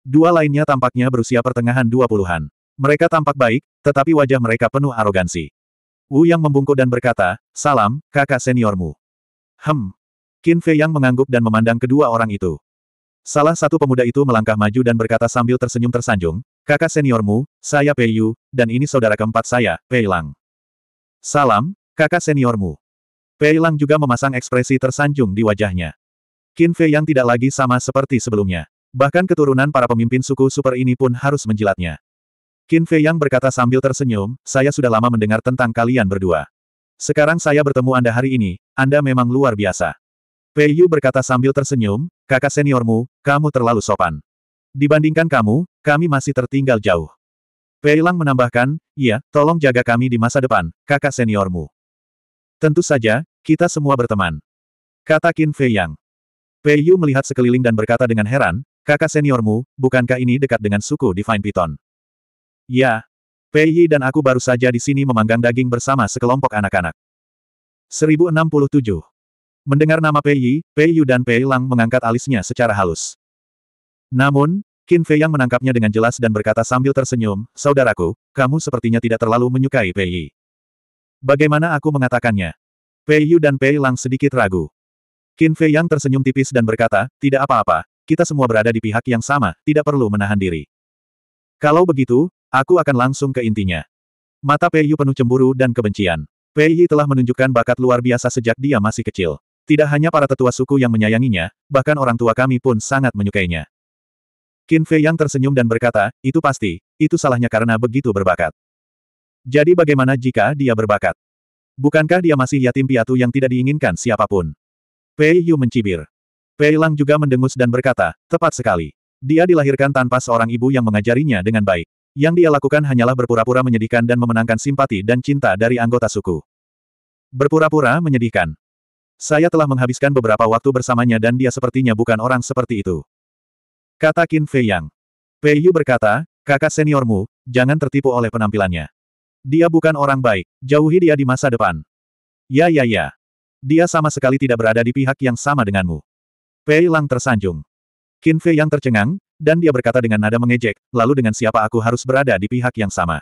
Dua lainnya tampaknya berusia pertengahan dua puluhan. Mereka tampak baik, tetapi wajah mereka penuh arogansi. Wu Yang membungkuk dan berkata, Salam, kakak seniormu. Hem. Qin Fei Yang mengangguk dan memandang kedua orang itu. Salah satu pemuda itu melangkah maju dan berkata sambil tersenyum tersanjung, Kakak seniormu, saya Pei Yu, dan ini saudara keempat saya, Pei Lang. Salam, kakak seniormu. Pei Lang juga memasang ekspresi tersanjung di wajahnya. Qin Fei yang tidak lagi sama seperti sebelumnya. Bahkan keturunan para pemimpin suku super ini pun harus menjilatnya. Qin Fei yang berkata sambil tersenyum, saya sudah lama mendengar tentang kalian berdua. Sekarang saya bertemu Anda hari ini, Anda memang luar biasa. Pei Yu berkata sambil tersenyum, kakak seniormu, kamu terlalu sopan. Dibandingkan kamu, kami masih tertinggal jauh. Pei Lang menambahkan, iya, tolong jaga kami di masa depan, kakak seniormu. Tentu saja, kita semua berteman. Kata Qin Fei Yang. Pei Yu melihat sekeliling dan berkata dengan heran, kakak seniormu, bukankah ini dekat dengan suku Divine Python? Ya. Pei Yi dan aku baru saja di sini memanggang daging bersama sekelompok anak-anak. 1067. Mendengar nama Pei Yi, Pei Yu dan Pei Lang mengangkat alisnya secara halus. Namun, Qin Fei yang menangkapnya dengan jelas dan berkata sambil tersenyum, Saudaraku, kamu sepertinya tidak terlalu menyukai Pei Yi. Bagaimana aku mengatakannya? Pei Yu dan Pei Lang sedikit ragu. Qin Fei Yang tersenyum tipis dan berkata, tidak apa-apa, kita semua berada di pihak yang sama, tidak perlu menahan diri. Kalau begitu, aku akan langsung ke intinya. Mata Pei Yu penuh cemburu dan kebencian. Pei Yi telah menunjukkan bakat luar biasa sejak dia masih kecil. Tidak hanya para tetua suku yang menyayanginya, bahkan orang tua kami pun sangat menyukainya. Qin Fei Yang tersenyum dan berkata, itu pasti, itu salahnya karena begitu berbakat. Jadi bagaimana jika dia berbakat? Bukankah dia masih yatim piatu yang tidak diinginkan siapapun? Pei Yu mencibir. Pei Lang juga mendengus dan berkata, tepat sekali. Dia dilahirkan tanpa seorang ibu yang mengajarinya dengan baik. Yang dia lakukan hanyalah berpura-pura menyedihkan dan memenangkan simpati dan cinta dari anggota suku. Berpura-pura menyedihkan. Saya telah menghabiskan beberapa waktu bersamanya dan dia sepertinya bukan orang seperti itu. Kata Qin Fei Yang. Pei Yu berkata, kakak seniormu, jangan tertipu oleh penampilannya. Dia bukan orang baik, jauhi dia di masa depan. Ya ya ya. Dia sama sekali tidak berada di pihak yang sama denganmu. Pei Lang tersanjung. Qin Fei yang tercengang, dan dia berkata dengan nada mengejek, lalu dengan siapa aku harus berada di pihak yang sama?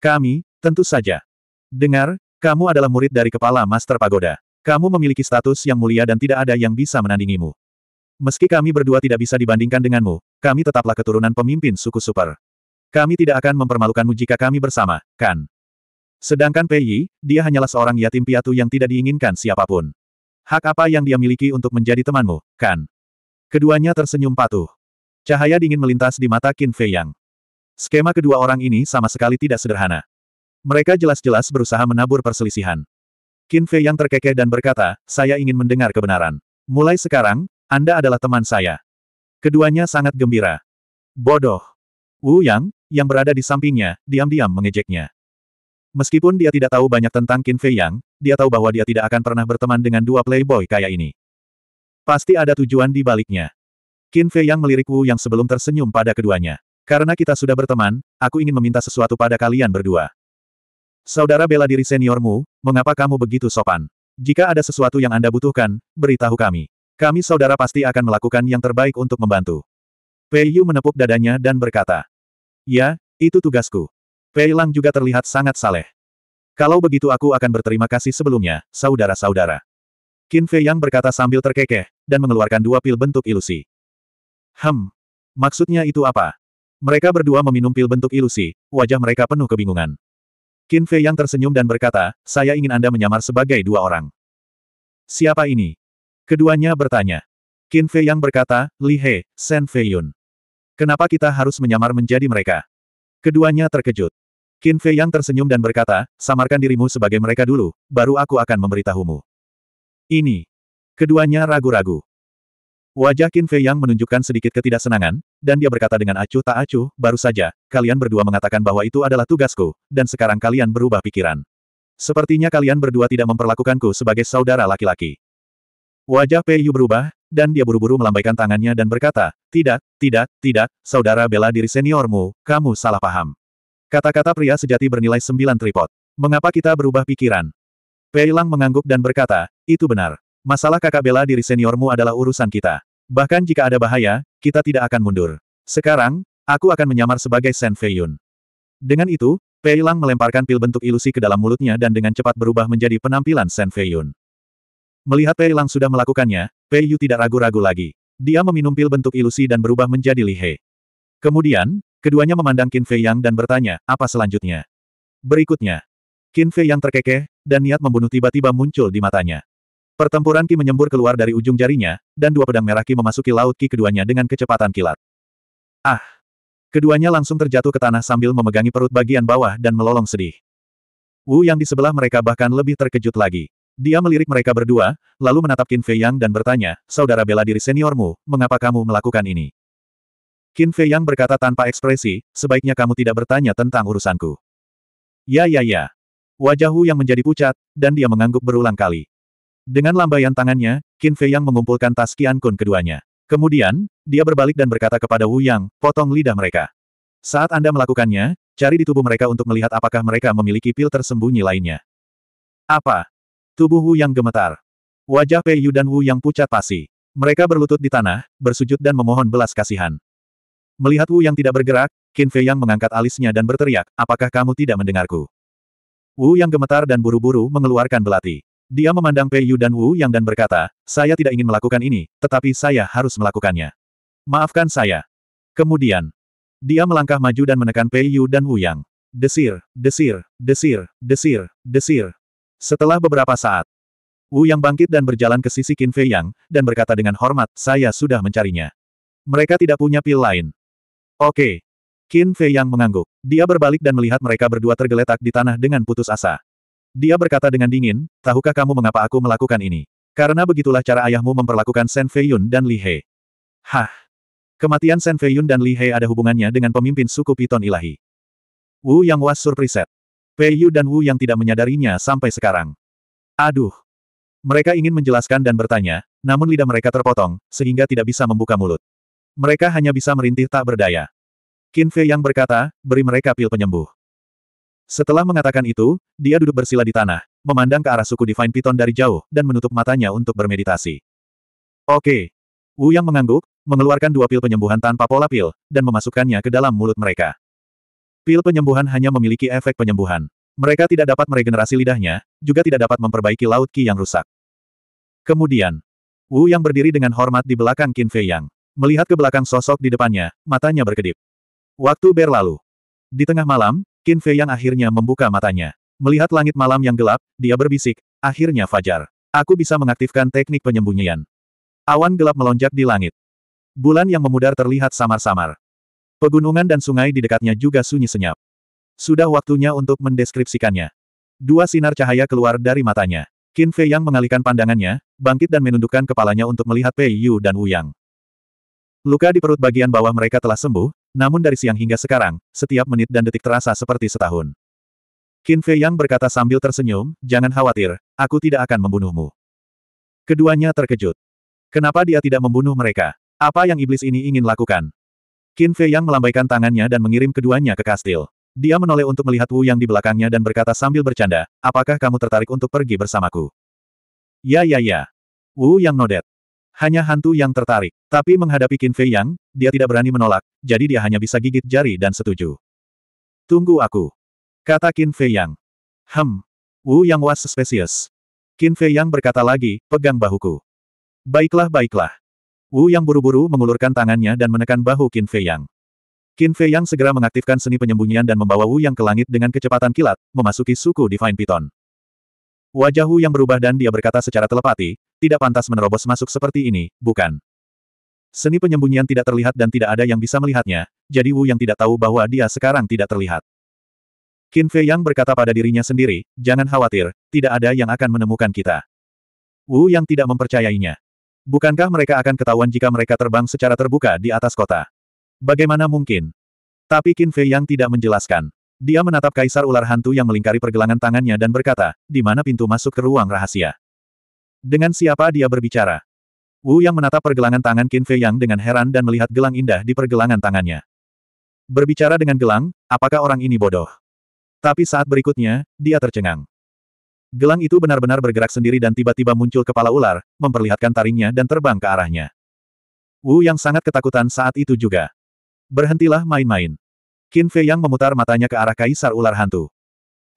Kami, tentu saja. Dengar, kamu adalah murid dari kepala Master Pagoda. Kamu memiliki status yang mulia dan tidak ada yang bisa menandingimu. Meski kami berdua tidak bisa dibandingkan denganmu, kami tetaplah keturunan pemimpin suku super. Kami tidak akan mempermalukanmu jika kami bersama, kan? Sedangkan Pei, Yi, dia hanyalah seorang yatim piatu yang tidak diinginkan siapapun. Hak apa yang dia miliki untuk menjadi temanmu, kan? Keduanya tersenyum patuh. Cahaya dingin melintas di mata Qin Fei Yang. Skema kedua orang ini sama sekali tidak sederhana. Mereka jelas-jelas berusaha menabur perselisihan. Qin Fei Yang terkekeh dan berkata, saya ingin mendengar kebenaran. Mulai sekarang, Anda adalah teman saya. Keduanya sangat gembira. Bodoh. Wu Yang, yang berada di sampingnya, diam-diam mengejeknya. Meskipun dia tidak tahu banyak tentang Qin Fei Yang, dia tahu bahwa dia tidak akan pernah berteman dengan dua playboy kaya ini. Pasti ada tujuan di baliknya. Qin Fei Yang melirik Wu yang sebelum tersenyum pada keduanya. Karena kita sudah berteman, aku ingin meminta sesuatu pada kalian berdua. Saudara bela diri seniormu, mengapa kamu begitu sopan? Jika ada sesuatu yang Anda butuhkan, beritahu kami. Kami saudara pasti akan melakukan yang terbaik untuk membantu. Pei Yu menepuk dadanya dan berkata, Ya, itu tugasku. Fei Lang juga terlihat sangat saleh. Kalau begitu aku akan berterima kasih sebelumnya, saudara-saudara. Qin Fei Yang berkata sambil terkekeh, dan mengeluarkan dua pil bentuk ilusi. Hem. Maksudnya itu apa? Mereka berdua meminum pil bentuk ilusi, wajah mereka penuh kebingungan. Qin Fei Yang tersenyum dan berkata, saya ingin Anda menyamar sebagai dua orang. Siapa ini? Keduanya bertanya. Qin Fei Yang berkata, Li He, Sen Fei Yun. Kenapa kita harus menyamar menjadi mereka? Keduanya terkejut. Qin Fei yang tersenyum dan berkata, samarkan dirimu sebagai mereka dulu, baru aku akan memberitahumu. Ini. Keduanya ragu-ragu. Wajah Qin Fei yang menunjukkan sedikit ketidaksenangan, dan dia berkata dengan acuh tak acuh, baru saja, kalian berdua mengatakan bahwa itu adalah tugasku, dan sekarang kalian berubah pikiran. Sepertinya kalian berdua tidak memperlakukanku sebagai saudara laki-laki. Wajah Pei Yu berubah, dan dia buru-buru melambaikan tangannya dan berkata, tidak, tidak, tidak, saudara bela diri seniormu, kamu salah paham. Kata-kata pria sejati bernilai sembilan tripod. Mengapa kita berubah pikiran? Pei Lang mengangguk dan berkata, itu benar. Masalah kakak bela diri seniormu adalah urusan kita. Bahkan jika ada bahaya, kita tidak akan mundur. Sekarang, aku akan menyamar sebagai Sen Fei Yun. Dengan itu, Pei Lang melemparkan pil bentuk ilusi ke dalam mulutnya dan dengan cepat berubah menjadi penampilan Sen Fei Yun. Melihat Pei Lang sudah melakukannya, Pei Yu tidak ragu-ragu lagi. Dia meminum pil bentuk ilusi dan berubah menjadi Li He. Kemudian, Keduanya memandang Qin Fei Yang dan bertanya, apa selanjutnya? Berikutnya. Qin Fei Yang terkekeh, dan niat membunuh tiba-tiba muncul di matanya. Pertempuran Ki menyembur keluar dari ujung jarinya, dan dua pedang merah Ki memasuki laut Ki keduanya dengan kecepatan kilat. Ah! Keduanya langsung terjatuh ke tanah sambil memegangi perut bagian bawah dan melolong sedih. Wu yang di sebelah mereka bahkan lebih terkejut lagi. Dia melirik mereka berdua, lalu menatap Qin Fei Yang dan bertanya, Saudara bela diri seniormu, mengapa kamu melakukan ini? Qin Fei Yang berkata tanpa ekspresi, sebaiknya kamu tidak bertanya tentang urusanku. Ya ya ya. Wajah Hu yang menjadi pucat, dan dia mengangguk berulang kali. Dengan lambaian tangannya, Qin Fei Yang mengumpulkan tas Qian Kun keduanya. Kemudian, dia berbalik dan berkata kepada Wu Yang, potong lidah mereka. Saat Anda melakukannya, cari di tubuh mereka untuk melihat apakah mereka memiliki pil tersembunyi lainnya. Apa? Tubuh Wu Yang gemetar. Wajah Pei Yu dan Wu Yang pucat pasi. Mereka berlutut di tanah, bersujud dan memohon belas kasihan. Melihat Wu yang tidak bergerak, Qin Fei yang mengangkat alisnya dan berteriak, apakah kamu tidak mendengarku? Wu yang gemetar dan buru-buru mengeluarkan belati. Dia memandang Pei Yu dan Wu yang dan berkata, saya tidak ingin melakukan ini, tetapi saya harus melakukannya. Maafkan saya. Kemudian, dia melangkah maju dan menekan Pei Yu dan Wu Yang. Desir, desir, desir, desir, desir. Setelah beberapa saat, Wu Yang bangkit dan berjalan ke sisi Qin Fei Yang, dan berkata dengan hormat, saya sudah mencarinya. Mereka tidak punya pil lain. Oke. Qin Fei Yang mengangguk. Dia berbalik dan melihat mereka berdua tergeletak di tanah dengan putus asa. Dia berkata dengan dingin, tahukah kamu mengapa aku melakukan ini? Karena begitulah cara ayahmu memperlakukan Sen Fei Yun dan Li He. Hah. Kematian Sen Fei Yun dan Li He ada hubungannya dengan pemimpin suku Piton Ilahi. Wu Yang was surpriset. Pei Yu dan Wu Yang tidak menyadarinya sampai sekarang. Aduh. Mereka ingin menjelaskan dan bertanya, namun lidah mereka terpotong, sehingga tidak bisa membuka mulut. Mereka hanya bisa merintih tak berdaya. Qin Fei yang berkata, beri mereka pil penyembuh. Setelah mengatakan itu, dia duduk bersila di tanah, memandang ke arah suku Divine Python dari jauh, dan menutup matanya untuk bermeditasi. Oke. Wu yang mengangguk, mengeluarkan dua pil penyembuhan tanpa pola pil, dan memasukkannya ke dalam mulut mereka. Pil penyembuhan hanya memiliki efek penyembuhan. Mereka tidak dapat meregenerasi lidahnya, juga tidak dapat memperbaiki laut Qi yang rusak. Kemudian, Wu yang berdiri dengan hormat di belakang Qin Fei Yang. Melihat ke belakang sosok di depannya, matanya berkedip. Waktu berlalu. Di tengah malam, Qin Fei yang akhirnya membuka matanya. Melihat langit malam yang gelap, dia berbisik, akhirnya fajar. Aku bisa mengaktifkan teknik penyembunyian. Awan gelap melonjak di langit. Bulan yang memudar terlihat samar-samar. Pegunungan dan sungai di dekatnya juga sunyi senyap. Sudah waktunya untuk mendeskripsikannya. Dua sinar cahaya keluar dari matanya. Qin Fei yang mengalihkan pandangannya, bangkit dan menundukkan kepalanya untuk melihat Pei Yu dan Wu Yang. Luka di perut bagian bawah mereka telah sembuh, namun dari siang hingga sekarang, setiap menit dan detik terasa seperti setahun. Qin Fei Yang berkata sambil tersenyum, jangan khawatir, aku tidak akan membunuhmu. Keduanya terkejut. Kenapa dia tidak membunuh mereka? Apa yang iblis ini ingin lakukan? Qin Fei Yang melambaikan tangannya dan mengirim keduanya ke kastil. Dia menoleh untuk melihat Wu Yang di belakangnya dan berkata sambil bercanda, apakah kamu tertarik untuk pergi bersamaku? Ya ya ya. Wu Yang nodet. Hanya hantu yang tertarik. Tapi menghadapi Qin Fei Yang, dia tidak berani menolak, jadi dia hanya bisa gigit jari dan setuju. Tunggu aku. Kata Qin Fei Yang. Hem. Wu Yang was suspicious. Qin Fei Yang berkata lagi, pegang bahuku. Baiklah baiklah. Wu Yang buru-buru mengulurkan tangannya dan menekan bahu Qin Fei Yang. Qin Fei Yang segera mengaktifkan seni penyembunyian dan membawa Wu Yang ke langit dengan kecepatan kilat, memasuki suku Divine Python. Wajah Wu Yang berubah dan dia berkata secara telepati, tidak pantas menerobos masuk seperti ini, bukan? Seni penyembunyian tidak terlihat dan tidak ada yang bisa melihatnya, jadi Wu yang tidak tahu bahwa dia sekarang tidak terlihat. Qin Fei Yang berkata pada dirinya sendiri, jangan khawatir, tidak ada yang akan menemukan kita. Wu yang tidak mempercayainya. Bukankah mereka akan ketahuan jika mereka terbang secara terbuka di atas kota? Bagaimana mungkin? Tapi Qin Fei Yang tidak menjelaskan. Dia menatap kaisar ular hantu yang melingkari pergelangan tangannya dan berkata, di mana pintu masuk ke ruang rahasia? Dengan siapa dia berbicara? Wu yang menatap pergelangan tangan Qin Fei Yang dengan heran dan melihat gelang indah di pergelangan tangannya. Berbicara dengan gelang, apakah orang ini bodoh? Tapi saat berikutnya, dia tercengang. Gelang itu benar-benar bergerak sendiri dan tiba-tiba muncul kepala ular, memperlihatkan taringnya dan terbang ke arahnya. Wu yang sangat ketakutan saat itu juga. Berhentilah main-main. Qin Fei Yang memutar matanya ke arah kaisar ular hantu.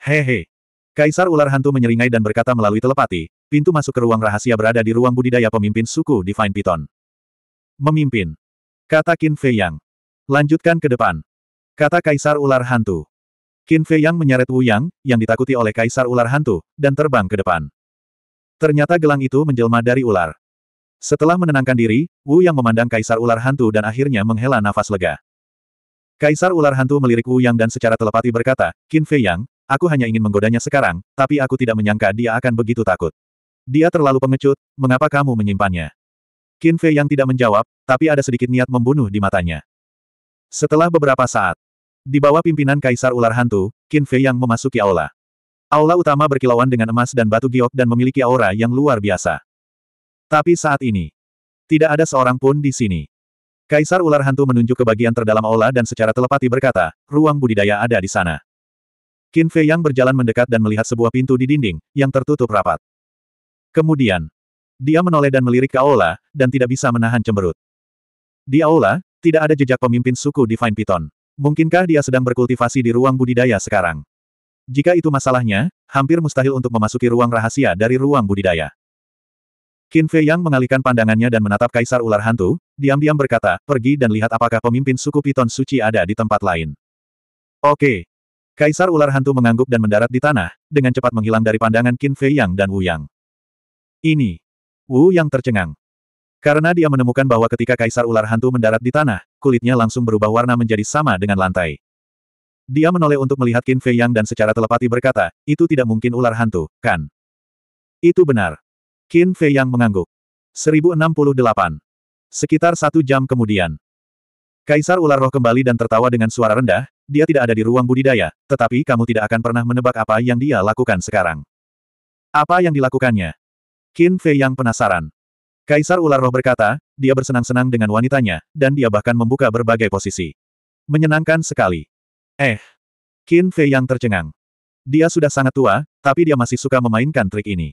Hehe. Kaisar ular hantu menyeringai dan berkata melalui telepati, pintu masuk ke ruang rahasia berada di ruang budidaya pemimpin suku Divine Python. Memimpin. Kata Qin Fei Yang. Lanjutkan ke depan. Kata Kaisar ular hantu. Qin Fei Yang menyeret Wu Yang, yang ditakuti oleh Kaisar ular hantu, dan terbang ke depan. Ternyata gelang itu menjelma dari ular. Setelah menenangkan diri, Wu Yang memandang Kaisar ular hantu dan akhirnya menghela nafas lega. Kaisar ular hantu melirik Wu Yang dan secara telepati berkata, Qin Fei Yang, Aku hanya ingin menggodanya sekarang, tapi aku tidak menyangka dia akan begitu takut. Dia terlalu pengecut, mengapa kamu menyimpannya? Qin Fei yang tidak menjawab, tapi ada sedikit niat membunuh di matanya. Setelah beberapa saat, di bawah pimpinan Kaisar Ular Hantu, Qin Fei yang memasuki aula. Aula utama berkilauan dengan emas dan batu giok dan memiliki aura yang luar biasa. Tapi saat ini, tidak ada seorang pun di sini. Kaisar Ular Hantu menunjuk ke bagian terdalam aula dan secara telepati berkata, ruang budidaya ada di sana. Qin Fei Yang berjalan mendekat dan melihat sebuah pintu di dinding, yang tertutup rapat. Kemudian, dia menoleh dan melirik ke aula, dan tidak bisa menahan cemberut. Di aula, tidak ada jejak pemimpin suku Divine Python. Mungkinkah dia sedang berkultivasi di ruang budidaya sekarang? Jika itu masalahnya, hampir mustahil untuk memasuki ruang rahasia dari ruang budidaya. Qin Fei Yang mengalihkan pandangannya dan menatap Kaisar Ular Hantu, diam-diam berkata, pergi dan lihat apakah pemimpin suku Piton suci ada di tempat lain. Oke, Kaisar ular hantu mengangguk dan mendarat di tanah, dengan cepat menghilang dari pandangan Qin Fei Yang dan Wu Yang. Ini. Wu Yang tercengang. Karena dia menemukan bahwa ketika kaisar ular hantu mendarat di tanah, kulitnya langsung berubah warna menjadi sama dengan lantai. Dia menoleh untuk melihat Qin Fei Yang dan secara telepati berkata, itu tidak mungkin ular hantu, kan? Itu benar. Qin Fei Yang mengangguk. 1068. Sekitar satu jam kemudian. Kaisar ular roh kembali dan tertawa dengan suara rendah, dia tidak ada di ruang budidaya, tetapi kamu tidak akan pernah menebak apa yang dia lakukan sekarang. Apa yang dilakukannya? Qin Fei yang penasaran. Kaisar ular roh berkata, dia bersenang-senang dengan wanitanya, dan dia bahkan membuka berbagai posisi. Menyenangkan sekali. Eh. Qin Fei yang tercengang. Dia sudah sangat tua, tapi dia masih suka memainkan trik ini.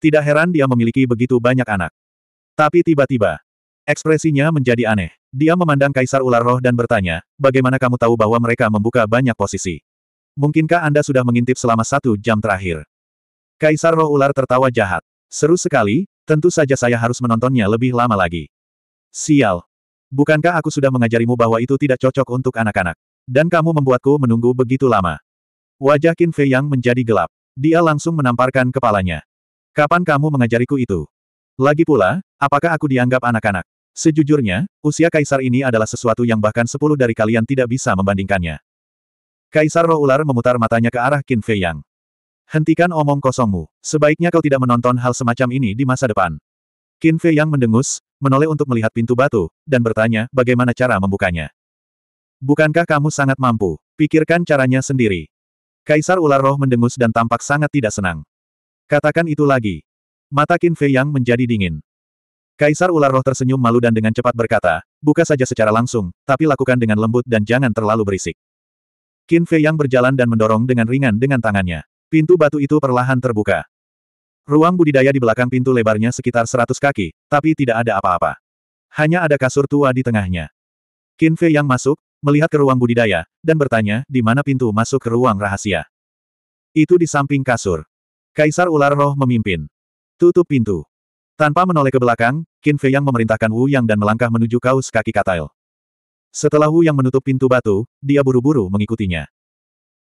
Tidak heran dia memiliki begitu banyak anak. Tapi tiba-tiba, Ekspresinya menjadi aneh. Dia memandang Kaisar Ular Roh dan bertanya, bagaimana kamu tahu bahwa mereka membuka banyak posisi? Mungkinkah Anda sudah mengintip selama satu jam terakhir? Kaisar Roh Ular tertawa jahat. Seru sekali, tentu saja saya harus menontonnya lebih lama lagi. Sial. Bukankah aku sudah mengajarimu bahwa itu tidak cocok untuk anak-anak? Dan kamu membuatku menunggu begitu lama. Wajah Qin Fei Yang menjadi gelap. Dia langsung menamparkan kepalanya. Kapan kamu mengajariku itu? Lagi pula, apakah aku dianggap anak-anak? Sejujurnya, usia kaisar ini adalah sesuatu yang bahkan sepuluh dari kalian tidak bisa membandingkannya. Kaisar roh ular memutar matanya ke arah Qin Fei Yang. Hentikan omong kosongmu. Sebaiknya kau tidak menonton hal semacam ini di masa depan. Qin Fei Yang mendengus, menoleh untuk melihat pintu batu, dan bertanya bagaimana cara membukanya. Bukankah kamu sangat mampu? Pikirkan caranya sendiri. Kaisar ular roh mendengus dan tampak sangat tidak senang. Katakan itu lagi. Mata Qin Fei Yang menjadi dingin. Kaisar ular roh tersenyum malu dan dengan cepat berkata, buka saja secara langsung, tapi lakukan dengan lembut dan jangan terlalu berisik. Qin Fei yang berjalan dan mendorong dengan ringan dengan tangannya. Pintu batu itu perlahan terbuka. Ruang budidaya di belakang pintu lebarnya sekitar 100 kaki, tapi tidak ada apa-apa. Hanya ada kasur tua di tengahnya. Qin Fei yang masuk, melihat ke ruang budidaya, dan bertanya, di mana pintu masuk ke ruang rahasia. Itu di samping kasur. Kaisar ular roh memimpin. Tutup pintu. Tanpa menoleh ke belakang, Qin Fei yang memerintahkan Wu Yang dan melangkah menuju kaos kaki Katail. Setelah Wu Yang menutup pintu batu, dia buru-buru mengikutinya.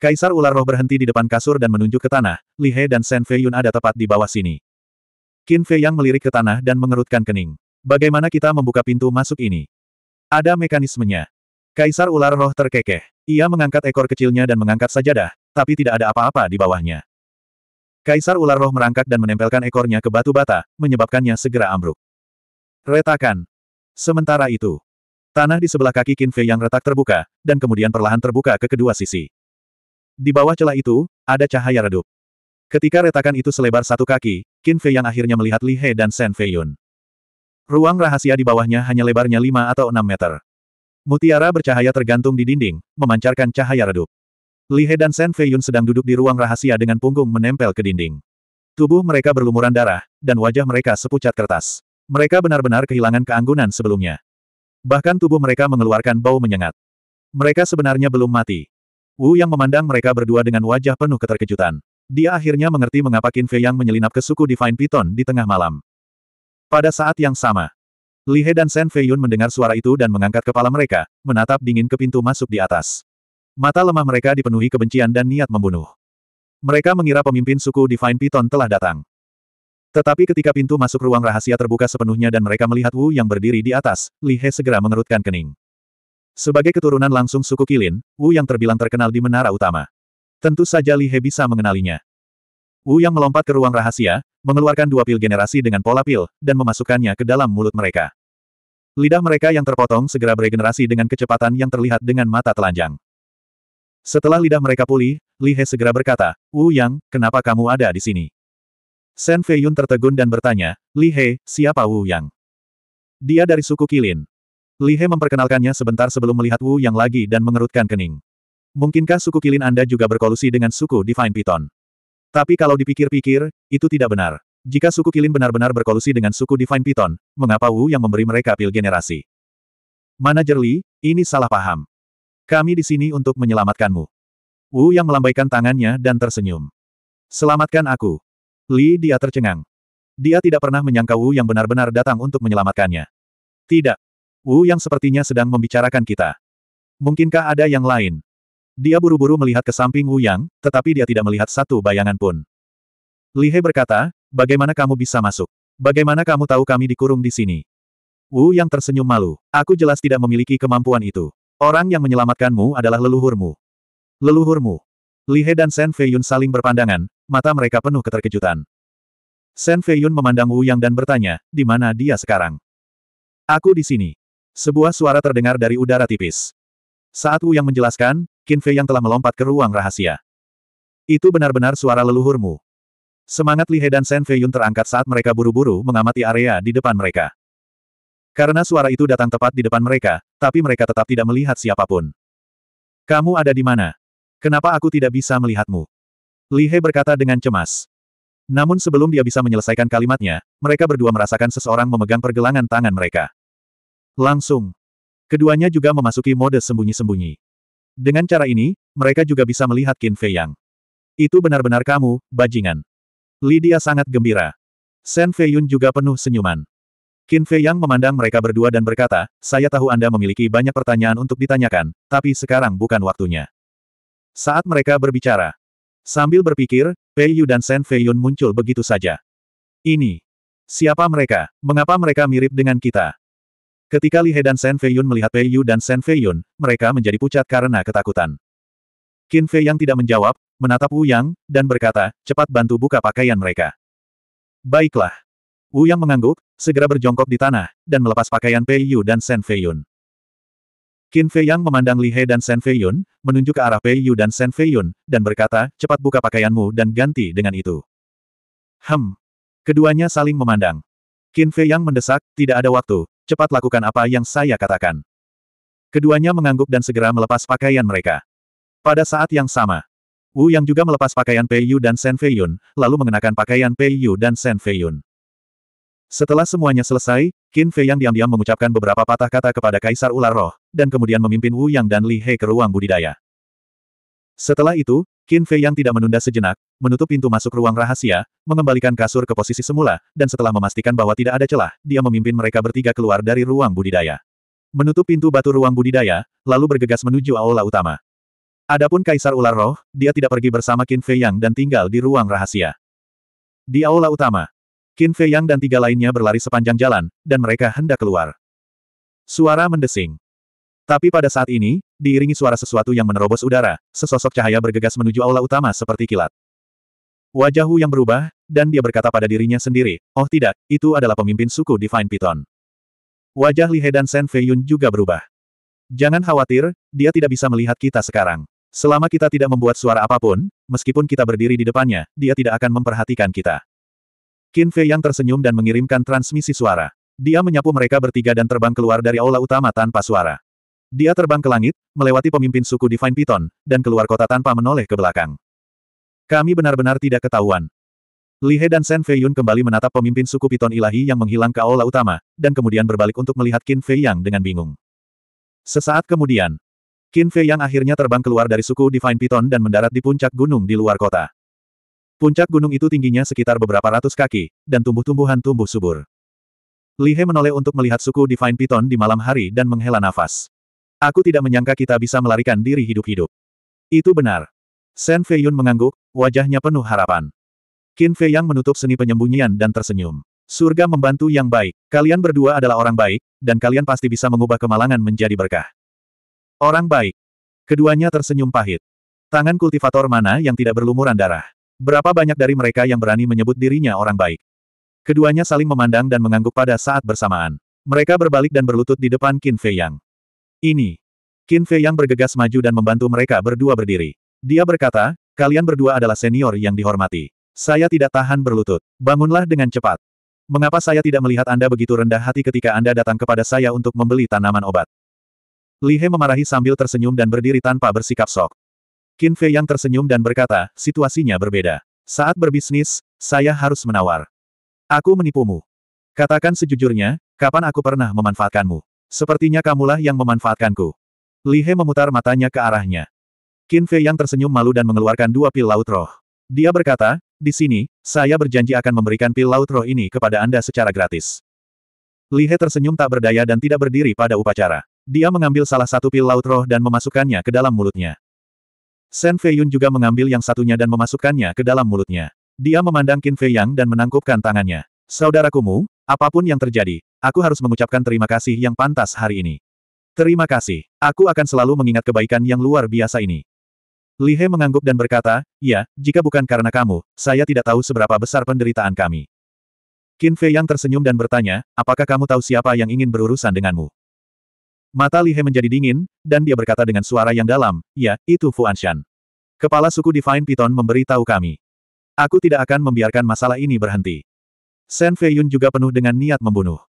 Kaisar ular roh berhenti di depan kasur dan menunjuk ke tanah, Li He dan Shen Fei Yun ada tepat di bawah sini. Qin Fei Yang melirik ke tanah dan mengerutkan kening. Bagaimana kita membuka pintu masuk ini? Ada mekanismenya. Kaisar ular roh terkekeh. Ia mengangkat ekor kecilnya dan mengangkat sajadah, tapi tidak ada apa-apa di bawahnya. Kaisar ular roh merangkak dan menempelkan ekornya ke batu bata, menyebabkannya segera ambruk. Retakan. Sementara itu, tanah di sebelah kaki Qin Fei yang retak terbuka, dan kemudian perlahan terbuka ke kedua sisi. Di bawah celah itu, ada cahaya redup. Ketika retakan itu selebar satu kaki, Qin Fei yang akhirnya melihat Li He dan Shen Fei Yun. Ruang rahasia di bawahnya hanya lebarnya lima atau enam meter. Mutiara bercahaya tergantung di dinding, memancarkan cahaya redup. Li He dan Shen Feiyun sedang duduk di ruang rahasia dengan punggung menempel ke dinding. Tubuh mereka berlumuran darah, dan wajah mereka sepucat kertas. Mereka benar-benar kehilangan keanggunan sebelumnya. Bahkan tubuh mereka mengeluarkan bau menyengat. Mereka sebenarnya belum mati. Wu yang memandang mereka berdua dengan wajah penuh keterkejutan. Dia akhirnya mengerti mengapa Qin Fei yang menyelinap ke suku Divine Python di tengah malam. Pada saat yang sama, Li He dan Shen Feiyun mendengar suara itu dan mengangkat kepala mereka, menatap dingin ke pintu masuk di atas. Mata lemah mereka dipenuhi kebencian dan niat membunuh. Mereka mengira pemimpin suku Divine Python telah datang. Tetapi ketika pintu masuk ruang rahasia terbuka sepenuhnya dan mereka melihat Wu yang berdiri di atas, Li He segera mengerutkan kening. Sebagai keturunan langsung suku Kilin, Wu yang terbilang terkenal di menara utama. Tentu saja Li He bisa mengenalinya. Wu yang melompat ke ruang rahasia, mengeluarkan dua pil generasi dengan pola pil, dan memasukkannya ke dalam mulut mereka. Lidah mereka yang terpotong segera beregenerasi dengan kecepatan yang terlihat dengan mata telanjang. Setelah lidah mereka pulih, Li He segera berkata, Wu Yang, kenapa kamu ada di sini? Shen Fei Yun tertegun dan bertanya, Li He, siapa Wu Yang? Dia dari suku Kilin. Li He memperkenalkannya sebentar sebelum melihat Wu Yang lagi dan mengerutkan kening. Mungkinkah suku Kilin Anda juga berkolusi dengan suku Divine Python? Tapi kalau dipikir-pikir, itu tidak benar. Jika suku Kilin benar-benar berkolusi dengan suku Divine Python, mengapa Wu yang memberi mereka pil generasi? Manajer Li, ini salah paham. Kami di sini untuk menyelamatkanmu. Wu yang melambaikan tangannya dan tersenyum. Selamatkan aku. Li dia tercengang. Dia tidak pernah menyangka Wu yang benar-benar datang untuk menyelamatkannya. Tidak. Wu yang sepertinya sedang membicarakan kita. Mungkinkah ada yang lain? Dia buru-buru melihat ke samping Wu Yang, tetapi dia tidak melihat satu bayangan pun. Li He berkata, bagaimana kamu bisa masuk? Bagaimana kamu tahu kami dikurung di sini? Wu Yang tersenyum malu. Aku jelas tidak memiliki kemampuan itu. Orang yang menyelamatkanmu adalah leluhurmu. Leluhurmu. Li He dan Shen Feiyun saling berpandangan, mata mereka penuh keterkejutan. Shen Feiyun memandang Wu Yang dan bertanya, di mana dia sekarang? Aku di sini. Sebuah suara terdengar dari udara tipis. Saat Wu Yang menjelaskan, Qin Fei yang telah melompat ke ruang rahasia. Itu benar-benar suara leluhurmu. Semangat Li He dan Shen Feiyun terangkat saat mereka buru-buru mengamati area di depan mereka. Karena suara itu datang tepat di depan mereka, tapi mereka tetap tidak melihat siapapun. Kamu ada di mana? Kenapa aku tidak bisa melihatmu? Lihe berkata dengan cemas. Namun sebelum dia bisa menyelesaikan kalimatnya, mereka berdua merasakan seseorang memegang pergelangan tangan mereka. Langsung. Keduanya juga memasuki mode sembunyi-sembunyi. Dengan cara ini, mereka juga bisa melihat Qin Fei Yang. Itu benar-benar kamu, bajingan. Lydia sangat gembira. Shen Fei Yun juga penuh senyuman. Qin Fei Yang memandang mereka berdua dan berkata, saya tahu Anda memiliki banyak pertanyaan untuk ditanyakan, tapi sekarang bukan waktunya. Saat mereka berbicara, sambil berpikir, Pei Yu dan Shen Fei Yun muncul begitu saja. Ini. Siapa mereka? Mengapa mereka mirip dengan kita? Ketika Li He dan Shen Fei Yun melihat Pei Yu dan Shen Fei Yun, mereka menjadi pucat karena ketakutan. Qin Fei Yang tidak menjawab, menatap Wu Yang, dan berkata, cepat bantu buka pakaian mereka. Baiklah. Wu Yang mengangguk, segera berjongkok di tanah, dan melepas pakaian Pei Yu dan Shen Fei Yun. Qin Fei Yang memandang Li He dan Shen Fei Yun, menunjuk ke arah Pei Yu dan Shen Fei Yun, dan berkata, cepat buka pakaianmu dan ganti dengan itu. Hem. Keduanya saling memandang. Qin Fei Yang mendesak, tidak ada waktu, cepat lakukan apa yang saya katakan. Keduanya mengangguk dan segera melepas pakaian mereka. Pada saat yang sama, Wu Yang juga melepas pakaian Pei Yu dan Shen Fei Yun, lalu mengenakan pakaian Pei Yu dan Shen Fei Yun. Setelah semuanya selesai, Qin Fei yang diam-diam mengucapkan beberapa patah kata kepada Kaisar Ular Roh, dan kemudian memimpin Wu Yang dan Li He ke ruang budidaya. Setelah itu, Qin Fei yang tidak menunda sejenak, menutup pintu masuk ruang rahasia, mengembalikan kasur ke posisi semula, dan setelah memastikan bahwa tidak ada celah, dia memimpin mereka bertiga keluar dari ruang budidaya. Menutup pintu batu ruang budidaya, lalu bergegas menuju aula utama. Adapun Kaisar Ular Roh, dia tidak pergi bersama Qin Fei Yang dan tinggal di ruang rahasia. Di aula utama, Qin Fei Yang dan tiga lainnya berlari sepanjang jalan, dan mereka hendak keluar. Suara mendesing. Tapi pada saat ini, diiringi suara sesuatu yang menerobos udara, sesosok cahaya bergegas menuju aula utama seperti kilat. Wajah Hu yang berubah, dan dia berkata pada dirinya sendiri, oh tidak, itu adalah pemimpin suku Divine Python. Wajah Li He dan Shen Fei Yun juga berubah. Jangan khawatir, dia tidak bisa melihat kita sekarang. Selama kita tidak membuat suara apapun, meskipun kita berdiri di depannya, dia tidak akan memperhatikan kita. Qin Fei yang tersenyum dan mengirimkan transmisi suara. Dia menyapu mereka bertiga dan terbang keluar dari aula utama tanpa suara. Dia terbang ke langit, melewati pemimpin suku Divine Python, dan keluar kota tanpa menoleh ke belakang. Kami benar-benar tidak ketahuan. Li He dan Shen Feiyun kembali menatap pemimpin suku Piton ilahi yang menghilang ke aula utama, dan kemudian berbalik untuk melihat Qin Fei Yang dengan bingung. Sesaat kemudian, Qin Fei Yang akhirnya terbang keluar dari suku Divine Piton dan mendarat di puncak gunung di luar kota. Puncak gunung itu tingginya sekitar beberapa ratus kaki, dan tumbuh-tumbuhan tumbuh subur. Li He menoleh untuk melihat suku Divine Python di malam hari dan menghela nafas. Aku tidak menyangka kita bisa melarikan diri hidup-hidup. Itu benar. Sen Yun mengangguk, wajahnya penuh harapan. Qin Fei Yang menutup seni penyembunyian dan tersenyum. Surga membantu yang baik. Kalian berdua adalah orang baik, dan kalian pasti bisa mengubah kemalangan menjadi berkah. Orang baik. Keduanya tersenyum pahit. Tangan kultivator mana yang tidak berlumuran darah? Berapa banyak dari mereka yang berani menyebut dirinya orang baik? Keduanya saling memandang dan mengangguk pada saat bersamaan. Mereka berbalik dan berlutut di depan Qin Fei Yang. Ini. Qin Fei Yang bergegas maju dan membantu mereka berdua berdiri. Dia berkata, kalian berdua adalah senior yang dihormati. Saya tidak tahan berlutut. Bangunlah dengan cepat. Mengapa saya tidak melihat Anda begitu rendah hati ketika Anda datang kepada saya untuk membeli tanaman obat? Lihe memarahi sambil tersenyum dan berdiri tanpa bersikap sok. Qin Fei yang tersenyum dan berkata, situasinya berbeda. Saat berbisnis, saya harus menawar. Aku menipumu. Katakan sejujurnya, kapan aku pernah memanfaatkanmu? Sepertinya kamulah yang memanfaatkanku. Li He memutar matanya ke arahnya. Qin Fei yang tersenyum malu dan mengeluarkan dua pil laut roh. Dia berkata, di sini, saya berjanji akan memberikan pil laut roh ini kepada Anda secara gratis. Li He tersenyum tak berdaya dan tidak berdiri pada upacara. Dia mengambil salah satu pil laut roh dan memasukkannya ke dalam mulutnya. Sen Feiyun juga mengambil yang satunya dan memasukkannya ke dalam mulutnya. Dia memandang Qin Feiyang dan menangkupkan tangannya. Saudaraku Mu, apapun yang terjadi, aku harus mengucapkan terima kasih yang pantas hari ini. Terima kasih, aku akan selalu mengingat kebaikan yang luar biasa ini. Li He mengangguk dan berkata, ya, jika bukan karena kamu, saya tidak tahu seberapa besar penderitaan kami. Qin Fei yang tersenyum dan bertanya, apakah kamu tahu siapa yang ingin berurusan denganmu? Mata Li menjadi dingin, dan dia berkata dengan suara yang dalam, ya, itu Fu Anshan. Kepala suku Divine Python tahu kami. Aku tidak akan membiarkan masalah ini berhenti. Sen Feiyun juga penuh dengan niat membunuh.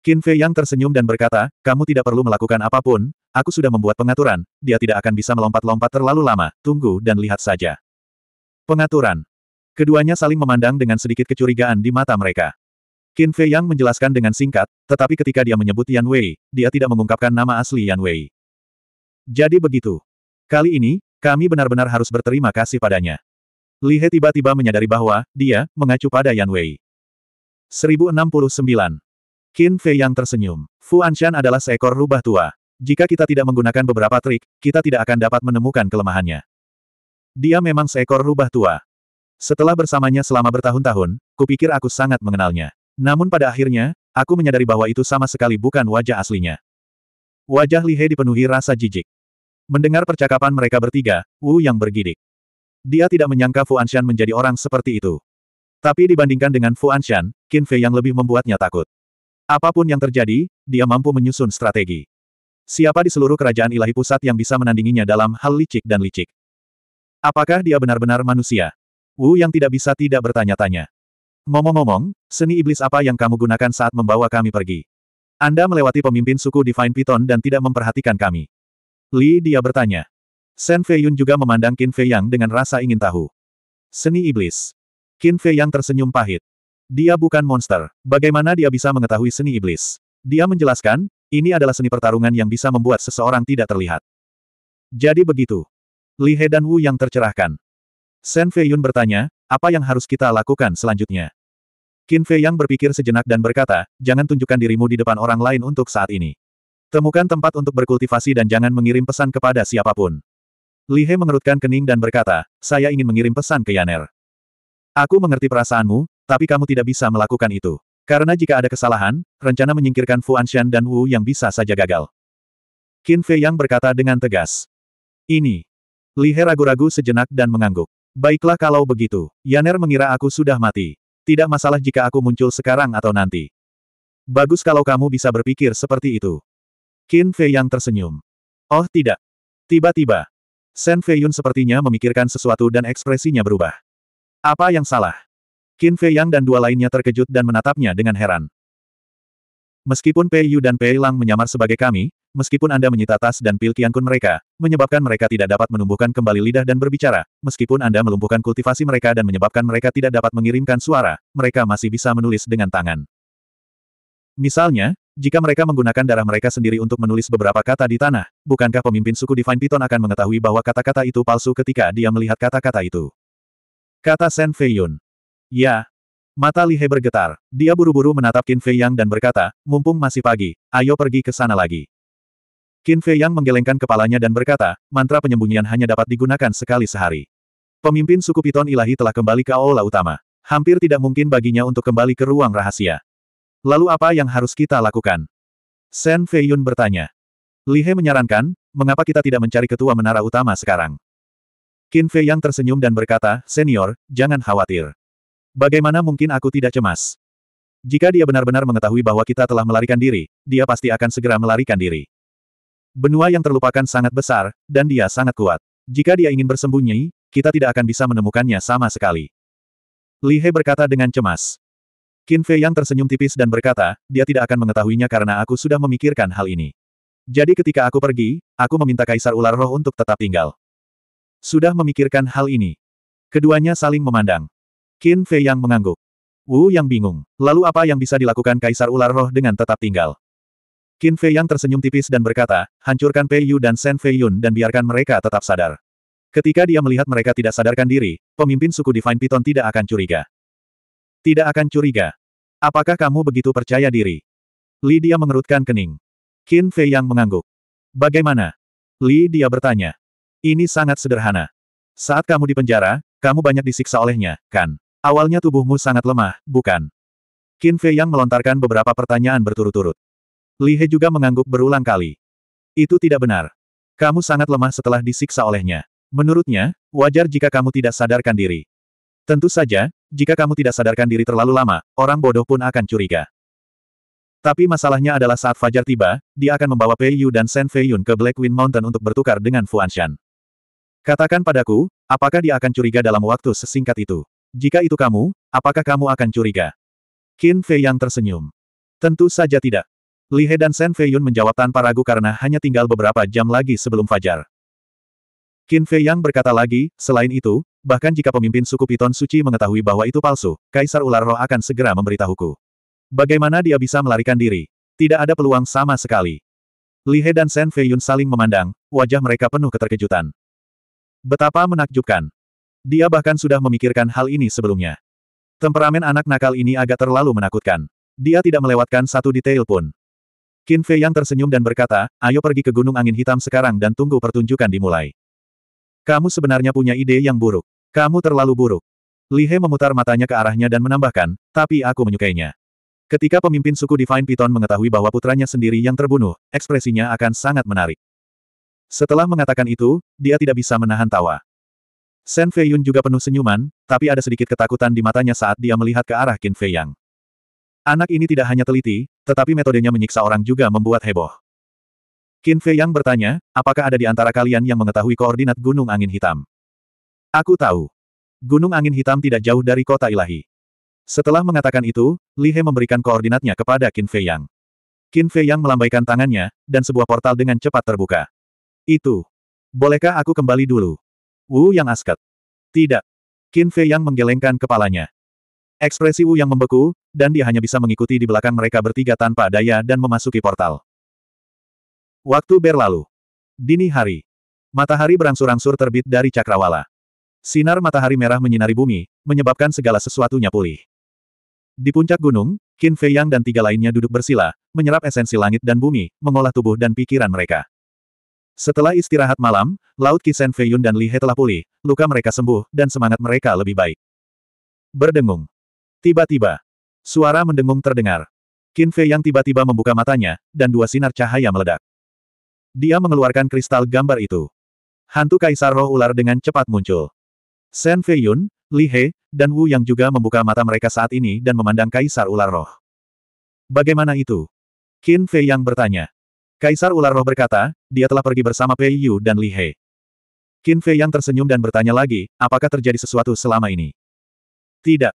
Qin Fei Yang tersenyum dan berkata, kamu tidak perlu melakukan apapun, aku sudah membuat pengaturan, dia tidak akan bisa melompat-lompat terlalu lama, tunggu dan lihat saja. Pengaturan. Keduanya saling memandang dengan sedikit kecurigaan di mata mereka. Qin Fei Yang menjelaskan dengan singkat, tetapi ketika dia menyebut Yan Wei, dia tidak mengungkapkan nama asli Yan Wei. Jadi begitu. Kali ini, kami benar-benar harus berterima kasih padanya. Li He tiba-tiba menyadari bahwa, dia, mengacu pada Yan Wei. 1069. Qin Fei Yang tersenyum. Fu Anshan adalah seekor rubah tua. Jika kita tidak menggunakan beberapa trik, kita tidak akan dapat menemukan kelemahannya. Dia memang seekor rubah tua. Setelah bersamanya selama bertahun-tahun, kupikir aku sangat mengenalnya. Namun pada akhirnya, aku menyadari bahwa itu sama sekali bukan wajah aslinya. Wajah Li He dipenuhi rasa jijik. Mendengar percakapan mereka bertiga, Wu yang bergidik. Dia tidak menyangka Fu Anshan menjadi orang seperti itu. Tapi dibandingkan dengan Fu Anshan, Qin Fei yang lebih membuatnya takut. Apapun yang terjadi, dia mampu menyusun strategi. Siapa di seluruh kerajaan ilahi pusat yang bisa menandinginya dalam hal licik dan licik? Apakah dia benar-benar manusia? Wu yang tidak bisa tidak bertanya-tanya. Ngomong-ngomong, seni iblis apa yang kamu gunakan saat membawa kami pergi? Anda melewati pemimpin suku Divine Python dan tidak memperhatikan kami. Li dia bertanya. Sen Yun juga memandang Qin Fei Yang dengan rasa ingin tahu. Seni iblis. Qin Fei Yang tersenyum pahit. Dia bukan monster. Bagaimana dia bisa mengetahui seni iblis? Dia menjelaskan, ini adalah seni pertarungan yang bisa membuat seseorang tidak terlihat. Jadi begitu. Li He dan Wu yang tercerahkan. Shen Yun bertanya, apa yang harus kita lakukan selanjutnya? Qin Fei Yang berpikir sejenak dan berkata, jangan tunjukkan dirimu di depan orang lain untuk saat ini. Temukan tempat untuk berkultivasi dan jangan mengirim pesan kepada siapapun. Li He mengerutkan kening dan berkata, saya ingin mengirim pesan ke Yaner. Aku mengerti perasaanmu, tapi kamu tidak bisa melakukan itu. Karena jika ada kesalahan, rencana menyingkirkan Fu Anshan dan Wu yang bisa saja gagal. Qin Fei Yang berkata dengan tegas. Ini. Li He ragu-ragu sejenak dan mengangguk. Baiklah kalau begitu, Yaner mengira aku sudah mati. Tidak masalah jika aku muncul sekarang atau nanti. Bagus kalau kamu bisa berpikir seperti itu. Qin Fei yang tersenyum. Oh tidak. Tiba-tiba, Shen Fei Yun sepertinya memikirkan sesuatu dan ekspresinya berubah. Apa yang salah? Qin Fei Yang dan dua lainnya terkejut dan menatapnya dengan heran. Meskipun Pei Yu dan Pei Lang menyamar sebagai kami, meskipun Anda menyita tas dan pil kiankun mereka, menyebabkan mereka tidak dapat menumbuhkan kembali lidah dan berbicara, meskipun Anda melumpuhkan kultivasi mereka dan menyebabkan mereka tidak dapat mengirimkan suara, mereka masih bisa menulis dengan tangan. Misalnya, jika mereka menggunakan darah mereka sendiri untuk menulis beberapa kata di tanah, bukankah pemimpin suku Divine Python akan mengetahui bahwa kata-kata itu palsu ketika dia melihat kata-kata itu? Kata Sen Feiyun. Ya, Mata Li bergetar. Dia buru-buru menatap Qin Fei Yang dan berkata, mumpung masih pagi, ayo pergi ke sana lagi. Qin Fei Yang menggelengkan kepalanya dan berkata, mantra penyembunyian hanya dapat digunakan sekali sehari. Pemimpin suku Piton Ilahi telah kembali ke aula utama. Hampir tidak mungkin baginya untuk kembali ke ruang rahasia. Lalu apa yang harus kita lakukan? Shen Fei Yun bertanya. Li menyarankan, mengapa kita tidak mencari ketua menara utama sekarang? Qin Fei Yang tersenyum dan berkata, senior, jangan khawatir. Bagaimana mungkin aku tidak cemas? Jika dia benar-benar mengetahui bahwa kita telah melarikan diri, dia pasti akan segera melarikan diri. Benua yang terlupakan sangat besar, dan dia sangat kuat. Jika dia ingin bersembunyi, kita tidak akan bisa menemukannya sama sekali. Li He berkata dengan cemas. Qin Fei yang tersenyum tipis dan berkata, dia tidak akan mengetahuinya karena aku sudah memikirkan hal ini. Jadi ketika aku pergi, aku meminta Kaisar Ular Roh untuk tetap tinggal. Sudah memikirkan hal ini. Keduanya saling memandang. Qin Fei yang mengangguk. Wu yang bingung. Lalu apa yang bisa dilakukan Kaisar Ular Roh dengan tetap tinggal? Qin Fei yang tersenyum tipis dan berkata, hancurkan Pei Yu dan Shen Fei Yun dan biarkan mereka tetap sadar. Ketika dia melihat mereka tidak sadarkan diri, pemimpin suku Divine Python tidak akan curiga. Tidak akan curiga. Apakah kamu begitu percaya diri? Li dia mengerutkan kening. Qin Fei yang mengangguk. Bagaimana? Li dia bertanya. Ini sangat sederhana. Saat kamu di penjara, kamu banyak disiksa olehnya, kan? Awalnya tubuhmu sangat lemah, bukan? Qin Fei Yang melontarkan beberapa pertanyaan berturut-turut. Li He juga mengangguk berulang kali. Itu tidak benar. Kamu sangat lemah setelah disiksa olehnya. Menurutnya, wajar jika kamu tidak sadarkan diri. Tentu saja, jika kamu tidak sadarkan diri terlalu lama, orang bodoh pun akan curiga. Tapi masalahnya adalah saat Fajar tiba, dia akan membawa Pei Yu dan Sen Fei Yun ke Black Wind Mountain untuk bertukar dengan Fuan Shan. Katakan padaku, apakah dia akan curiga dalam waktu sesingkat itu? Jika itu kamu, apakah kamu akan curiga? Qin Fei yang tersenyum. Tentu saja tidak. Li He dan Shen Fei Yun menjawab tanpa ragu karena hanya tinggal beberapa jam lagi sebelum fajar. Qin Fei Yang berkata lagi, selain itu, bahkan jika pemimpin suku Piton Suci mengetahui bahwa itu palsu, Kaisar Ular Roh akan segera memberitahuku. Bagaimana dia bisa melarikan diri? Tidak ada peluang sama sekali. Li He dan Shen Fei Yun saling memandang, wajah mereka penuh keterkejutan. Betapa menakjubkan. Dia bahkan sudah memikirkan hal ini sebelumnya. Temperamen anak nakal ini agak terlalu menakutkan. Dia tidak melewatkan satu detail pun. Qin Fei yang tersenyum dan berkata, ayo pergi ke Gunung Angin Hitam sekarang dan tunggu pertunjukan dimulai. Kamu sebenarnya punya ide yang buruk. Kamu terlalu buruk. Li He memutar matanya ke arahnya dan menambahkan, tapi aku menyukainya. Ketika pemimpin suku Divine Python mengetahui bahwa putranya sendiri yang terbunuh, ekspresinya akan sangat menarik. Setelah mengatakan itu, dia tidak bisa menahan tawa. Shen Feiyun juga penuh senyuman, tapi ada sedikit ketakutan di matanya saat dia melihat ke arah Qin Feiyang. Anak ini tidak hanya teliti, tetapi metodenya menyiksa orang juga membuat heboh. Qin Feiyang bertanya, apakah ada di antara kalian yang mengetahui koordinat Gunung Angin Hitam? Aku tahu. Gunung Angin Hitam tidak jauh dari kota ilahi. Setelah mengatakan itu, Li He memberikan koordinatnya kepada Qin Feiyang. Qin Feiyang melambaikan tangannya, dan sebuah portal dengan cepat terbuka. Itu. Bolehkah aku kembali dulu? Wu Yang asket. Tidak. Qin Fei Yang menggelengkan kepalanya. Ekspresi Wu Yang membeku, dan dia hanya bisa mengikuti di belakang mereka bertiga tanpa daya dan memasuki portal. Waktu berlalu. Dini hari. Matahari berangsur-angsur terbit dari cakrawala. Sinar matahari merah menyinari bumi, menyebabkan segala sesuatunya pulih. Di puncak gunung, Qin Fei Yang dan tiga lainnya duduk bersila, menyerap esensi langit dan bumi, mengolah tubuh dan pikiran mereka. Setelah istirahat malam, Laut Kisen Feiyun dan Li He telah pulih, luka mereka sembuh, dan semangat mereka lebih baik. Berdengung. Tiba-tiba. Suara mendengung terdengar. Qin Fei yang tiba-tiba membuka matanya, dan dua sinar cahaya meledak. Dia mengeluarkan kristal gambar itu. Hantu Kaisar Roh Ular dengan cepat muncul. Sen Feiyun, Li He, dan Wu yang juga membuka mata mereka saat ini dan memandang Kaisar Ular Roh. Bagaimana itu? Qin Fei yang bertanya. Kaisar Ular Roh berkata, dia telah pergi bersama Pei Yu dan Li He. Qin Fei yang tersenyum dan bertanya lagi, apakah terjadi sesuatu selama ini? Tidak.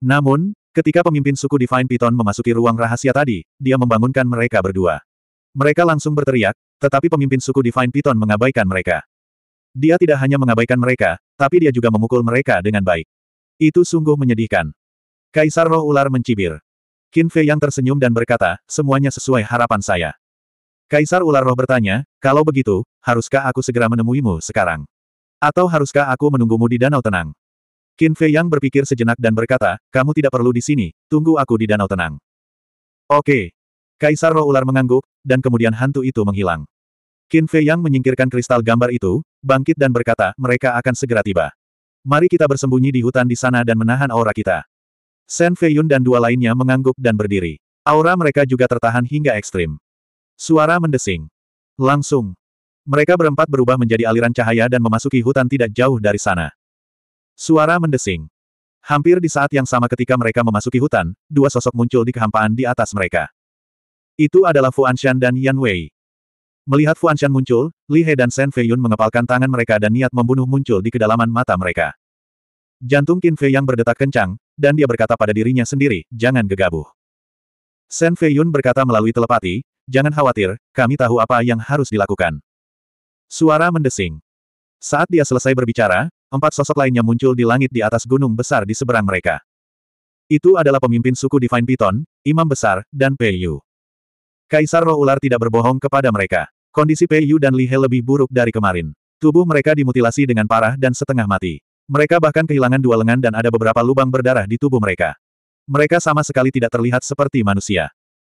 Namun, ketika pemimpin suku Divine Python memasuki ruang rahasia tadi, dia membangunkan mereka berdua. Mereka langsung berteriak, tetapi pemimpin suku Divine Python mengabaikan mereka. Dia tidak hanya mengabaikan mereka, tapi dia juga memukul mereka dengan baik. Itu sungguh menyedihkan. Kaisar Roh Ular mencibir. Qin Fei yang tersenyum dan berkata, semuanya sesuai harapan saya. Kaisar ular roh bertanya, kalau begitu, haruskah aku segera menemuimu sekarang? Atau haruskah aku menunggumu di danau tenang? Qin Fei Yang berpikir sejenak dan berkata, kamu tidak perlu di sini, tunggu aku di danau tenang. Oke. Kaisar roh ular mengangguk, dan kemudian hantu itu menghilang. Qin Fei Yang menyingkirkan kristal gambar itu, bangkit dan berkata, mereka akan segera tiba. Mari kita bersembunyi di hutan di sana dan menahan aura kita. Sen Yun dan dua lainnya mengangguk dan berdiri. Aura mereka juga tertahan hingga ekstrim. Suara mendesing. Langsung. Mereka berempat berubah menjadi aliran cahaya dan memasuki hutan tidak jauh dari sana. Suara mendesing. Hampir di saat yang sama ketika mereka memasuki hutan, dua sosok muncul di kehampaan di atas mereka. Itu adalah Fu Fuanshan dan Yan Wei. Melihat Fu Fuanshan muncul, Li He dan Shen Feiyun mengepalkan tangan mereka dan niat membunuh muncul di kedalaman mata mereka. Jantung Qin Fei yang berdetak kencang, dan dia berkata pada dirinya sendiri, jangan gegabah. Shen Feiyun berkata melalui telepati, Jangan khawatir, kami tahu apa yang harus dilakukan. Suara mendesing. Saat dia selesai berbicara, empat sosok lainnya muncul di langit di atas gunung besar di seberang mereka. Itu adalah pemimpin suku Divine Python, Imam Besar, dan Pei Yu. Kaisar Roh Ular tidak berbohong kepada mereka. Kondisi Pei Yu dan Li lebih buruk dari kemarin. Tubuh mereka dimutilasi dengan parah dan setengah mati. Mereka bahkan kehilangan dua lengan dan ada beberapa lubang berdarah di tubuh mereka. Mereka sama sekali tidak terlihat seperti manusia.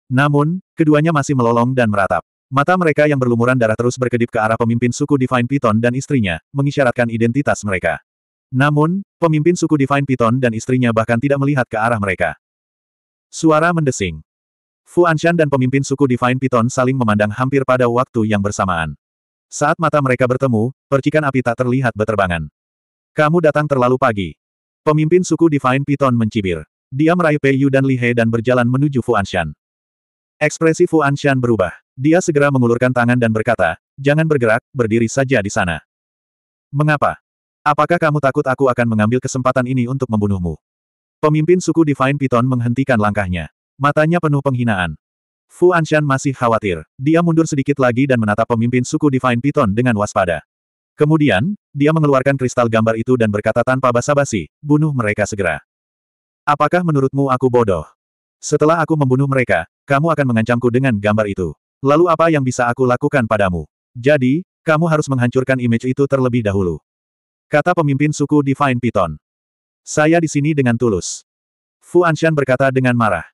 Namun, keduanya masih melolong dan meratap. Mata mereka yang berlumuran darah terus berkedip ke arah pemimpin suku Divine Python dan istrinya, mengisyaratkan identitas mereka. Namun, pemimpin suku Divine Python dan istrinya bahkan tidak melihat ke arah mereka. Suara mendesing. Fu Anshan dan pemimpin suku Divine Python saling memandang hampir pada waktu yang bersamaan. Saat mata mereka bertemu, percikan api tak terlihat beterbangan. Kamu datang terlalu pagi. Pemimpin suku Divine Python mencibir. Dia meraih Pei Yu dan Li He dan berjalan menuju Fu Anshan. Ekspresi Fuan Shan berubah. Dia segera mengulurkan tangan dan berkata, jangan bergerak, berdiri saja di sana. Mengapa? Apakah kamu takut aku akan mengambil kesempatan ini untuk membunuhmu? Pemimpin suku Divine Python menghentikan langkahnya. Matanya penuh penghinaan. Fu Anshan masih khawatir. Dia mundur sedikit lagi dan menatap pemimpin suku Divine Python dengan waspada. Kemudian, dia mengeluarkan kristal gambar itu dan berkata tanpa basa-basi, bunuh mereka segera. Apakah menurutmu aku bodoh? Setelah aku membunuh mereka, kamu akan mengancamku dengan gambar itu. Lalu apa yang bisa aku lakukan padamu? Jadi, kamu harus menghancurkan image itu terlebih dahulu. Kata pemimpin suku Divine Python. Saya di sini dengan tulus. Fu Anshan berkata dengan marah.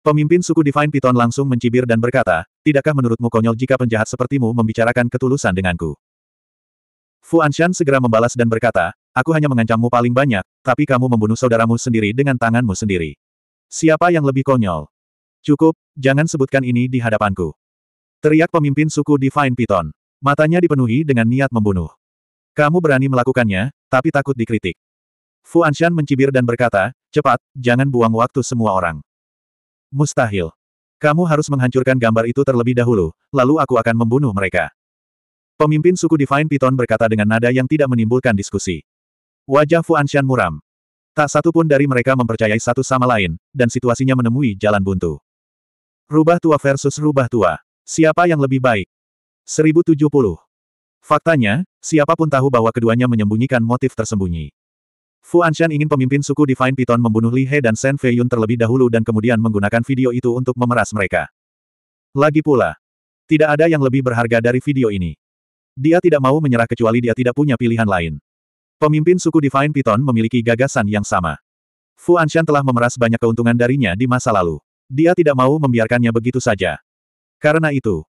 Pemimpin suku Divine Python langsung mencibir dan berkata, tidakkah menurutmu konyol jika penjahat sepertimu membicarakan ketulusan denganku? Fu Anshan segera membalas dan berkata, aku hanya mengancammu paling banyak, tapi kamu membunuh saudaramu sendiri dengan tanganmu sendiri. Siapa yang lebih konyol? Cukup, jangan sebutkan ini di hadapanku. Teriak pemimpin suku Divine Python. Matanya dipenuhi dengan niat membunuh. Kamu berani melakukannya, tapi takut dikritik. Fu Anshan mencibir dan berkata, cepat, jangan buang waktu semua orang. Mustahil. Kamu harus menghancurkan gambar itu terlebih dahulu, lalu aku akan membunuh mereka. Pemimpin suku Divine Python berkata dengan nada yang tidak menimbulkan diskusi. Wajah Fu Anshan muram. Tak satu pun dari mereka mempercayai satu sama lain, dan situasinya menemui jalan buntu. Rubah tua versus rubah tua. Siapa yang lebih baik? 1070. Faktanya, siapapun tahu bahwa keduanya menyembunyikan motif tersembunyi. Fu Anshan ingin pemimpin suku Divine Python membunuh Li He dan Shen Yun terlebih dahulu dan kemudian menggunakan video itu untuk memeras mereka. Lagi pula, tidak ada yang lebih berharga dari video ini. Dia tidak mau menyerah kecuali dia tidak punya pilihan lain. Pemimpin suku Divine Python memiliki gagasan yang sama. Fu Anshan telah memeras banyak keuntungan darinya di masa lalu. Dia tidak mau membiarkannya begitu saja. Karena itu,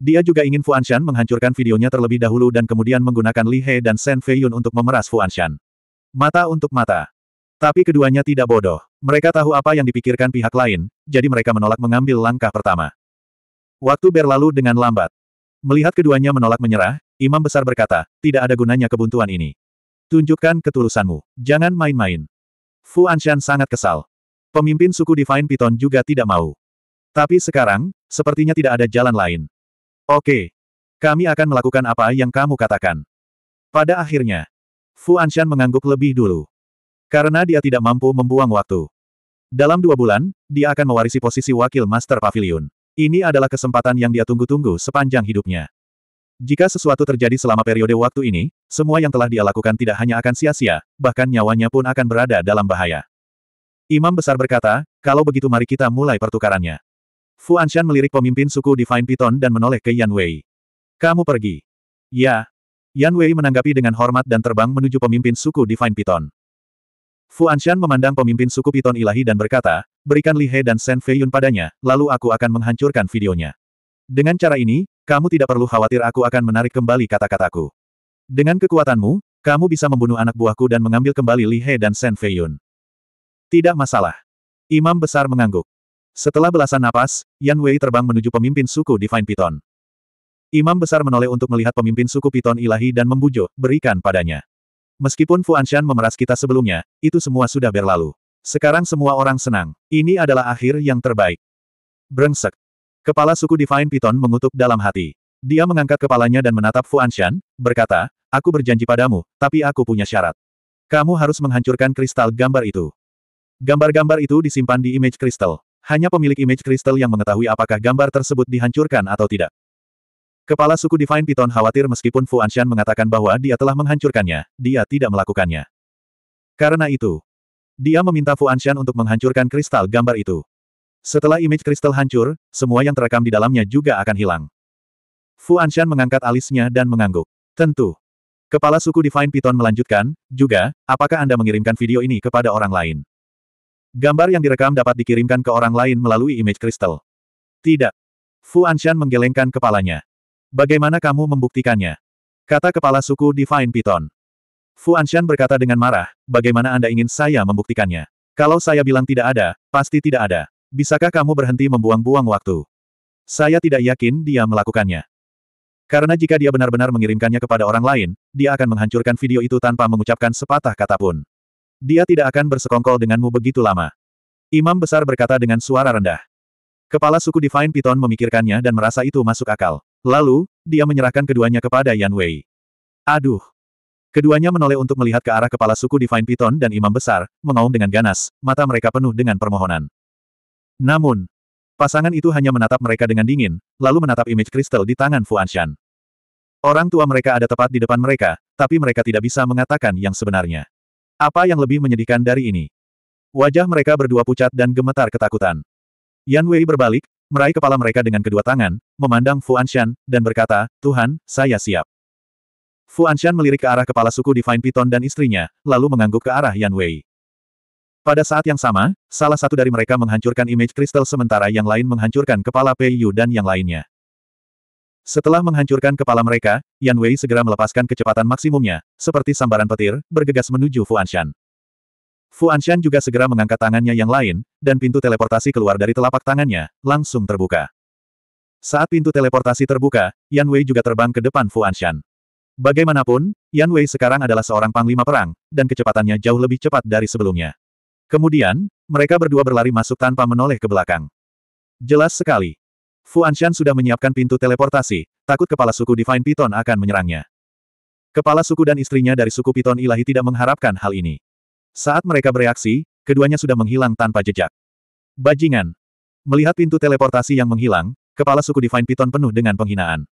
dia juga ingin Fu Anshan menghancurkan videonya terlebih dahulu dan kemudian menggunakan Li He dan Shen Feiyun untuk memeras Fu Anshan. Mata untuk mata. Tapi keduanya tidak bodoh. Mereka tahu apa yang dipikirkan pihak lain, jadi mereka menolak mengambil langkah pertama. Waktu berlalu dengan lambat. Melihat keduanya menolak menyerah, Imam Besar berkata, tidak ada gunanya kebuntuan ini. Tunjukkan ketulusanmu. Jangan main-main. Fu Anshan sangat kesal. Pemimpin suku Divine Piton juga tidak mau. Tapi sekarang, sepertinya tidak ada jalan lain. Oke. Kami akan melakukan apa yang kamu katakan. Pada akhirnya, Fu Anshan mengangguk lebih dulu. Karena dia tidak mampu membuang waktu. Dalam dua bulan, dia akan mewarisi posisi wakil Master Pavilion. Ini adalah kesempatan yang dia tunggu-tunggu sepanjang hidupnya. Jika sesuatu terjadi selama periode waktu ini, semua yang telah dia lakukan tidak hanya akan sia-sia, bahkan nyawanya pun akan berada dalam bahaya. Imam besar berkata, kalau begitu mari kita mulai pertukarannya. Fu Anshan melirik pemimpin suku Divine Python dan menoleh ke Yan Wei. Kamu pergi. Ya. Yan Wei menanggapi dengan hormat dan terbang menuju pemimpin suku Divine Python. Fu Anshan memandang pemimpin suku Piton ilahi dan berkata, berikan Li He dan Shen Feiyun padanya, lalu aku akan menghancurkan videonya. Dengan cara ini, kamu tidak perlu khawatir aku akan menarik kembali kata-kataku. Dengan kekuatanmu, kamu bisa membunuh anak buahku dan mengambil kembali Li He dan Sen Feiyun. Tidak masalah. Imam besar mengangguk. Setelah belasan napas, Yan Wei terbang menuju pemimpin suku Divine Piton. Imam besar menoleh untuk melihat pemimpin suku Piton ilahi dan membujuk, berikan padanya. Meskipun Fu Anshan memeras kita sebelumnya, itu semua sudah berlalu. Sekarang semua orang senang. Ini adalah akhir yang terbaik. Brengsek. Kepala suku Divine Python mengutuk dalam hati. Dia mengangkat kepalanya dan menatap Fu Fuanshan, berkata, aku berjanji padamu, tapi aku punya syarat. Kamu harus menghancurkan kristal gambar itu. Gambar-gambar itu disimpan di image kristal. Hanya pemilik image kristal yang mengetahui apakah gambar tersebut dihancurkan atau tidak. Kepala suku Divine Python khawatir meskipun Fu Anshan mengatakan bahwa dia telah menghancurkannya, dia tidak melakukannya. Karena itu, dia meminta Fu Anshan untuk menghancurkan kristal gambar itu. Setelah image kristal hancur, semua yang terekam di dalamnya juga akan hilang. Fu Anshan mengangkat alisnya dan mengangguk. Tentu. Kepala suku Divine Python melanjutkan, juga, apakah Anda mengirimkan video ini kepada orang lain? Gambar yang direkam dapat dikirimkan ke orang lain melalui image kristal. Tidak. Fu Anshan menggelengkan kepalanya. Bagaimana kamu membuktikannya? Kata kepala suku Divine Python. Fu Anshan berkata dengan marah, bagaimana Anda ingin saya membuktikannya? Kalau saya bilang tidak ada, pasti tidak ada. Bisakah kamu berhenti membuang-buang waktu? Saya tidak yakin dia melakukannya. Karena jika dia benar-benar mengirimkannya kepada orang lain, dia akan menghancurkan video itu tanpa mengucapkan sepatah kata pun. Dia tidak akan bersekongkol denganmu begitu lama. Imam besar berkata dengan suara rendah. Kepala suku Divine Python memikirkannya dan merasa itu masuk akal. Lalu, dia menyerahkan keduanya kepada Yan Wei. Aduh. Keduanya menoleh untuk melihat ke arah kepala suku Divine Python dan Imam Besar, mengaum dengan ganas, mata mereka penuh dengan permohonan. Namun, pasangan itu hanya menatap mereka dengan dingin, lalu menatap image kristal di tangan Fuanshan. Orang tua mereka ada tepat di depan mereka, tapi mereka tidak bisa mengatakan yang sebenarnya. Apa yang lebih menyedihkan dari ini? Wajah mereka berdua pucat dan gemetar ketakutan. Yan Wei berbalik, meraih kepala mereka dengan kedua tangan, memandang Fuanshan, dan berkata, Tuhan, saya siap. Fuanshan melirik ke arah kepala suku Divine Piton dan istrinya, lalu mengangguk ke arah Yan Wei. Pada saat yang sama, salah satu dari mereka menghancurkan image kristal sementara yang lain menghancurkan kepala Pei Yu dan yang lainnya. Setelah menghancurkan kepala mereka, Yan Wei segera melepaskan kecepatan maksimumnya, seperti sambaran petir, bergegas menuju Fu Anshan. Fu Anshan juga segera mengangkat tangannya yang lain, dan pintu teleportasi keluar dari telapak tangannya, langsung terbuka. Saat pintu teleportasi terbuka, Yan Wei juga terbang ke depan Fu Anshan. Bagaimanapun, Yan Wei sekarang adalah seorang panglima perang, dan kecepatannya jauh lebih cepat dari sebelumnya. Kemudian, mereka berdua berlari masuk tanpa menoleh ke belakang. Jelas sekali. Fu Anshan sudah menyiapkan pintu teleportasi, takut kepala suku Divine Python akan menyerangnya. Kepala suku dan istrinya dari suku Python ilahi tidak mengharapkan hal ini. Saat mereka bereaksi, keduanya sudah menghilang tanpa jejak. Bajingan. Melihat pintu teleportasi yang menghilang, kepala suku Divine Python penuh dengan penghinaan.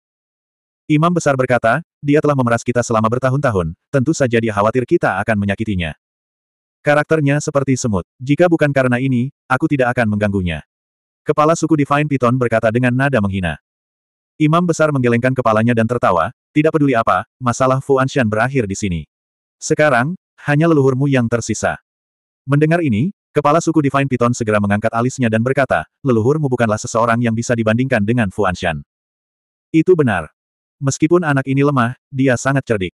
Imam besar berkata, dia telah memeras kita selama bertahun-tahun, tentu saja dia khawatir kita akan menyakitinya. Karakternya seperti semut. Jika bukan karena ini, aku tidak akan mengganggunya. Kepala suku Divine Python berkata dengan nada menghina. Imam besar menggelengkan kepalanya dan tertawa, tidak peduli apa, masalah Fu Anshan berakhir di sini. Sekarang, hanya leluhurmu yang tersisa. Mendengar ini, kepala suku Divine Python segera mengangkat alisnya dan berkata, leluhurmu bukanlah seseorang yang bisa dibandingkan dengan Fu Anshan. Itu benar. Meskipun anak ini lemah, dia sangat cerdik.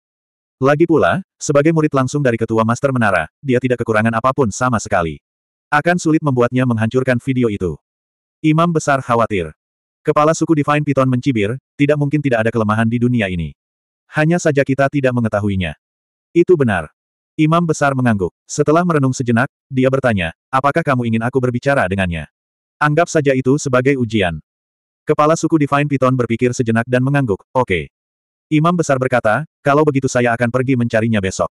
Lagi pula, sebagai murid langsung dari ketua Master Menara, dia tidak kekurangan apapun sama sekali. Akan sulit membuatnya menghancurkan video itu. Imam Besar khawatir. Kepala suku Divine Python mencibir, tidak mungkin tidak ada kelemahan di dunia ini. Hanya saja kita tidak mengetahuinya. Itu benar. Imam Besar mengangguk. Setelah merenung sejenak, dia bertanya, apakah kamu ingin aku berbicara dengannya? Anggap saja itu sebagai ujian. Kepala suku Divine Python berpikir sejenak dan mengangguk, oke. Okay. Imam besar berkata, kalau begitu saya akan pergi mencarinya besok.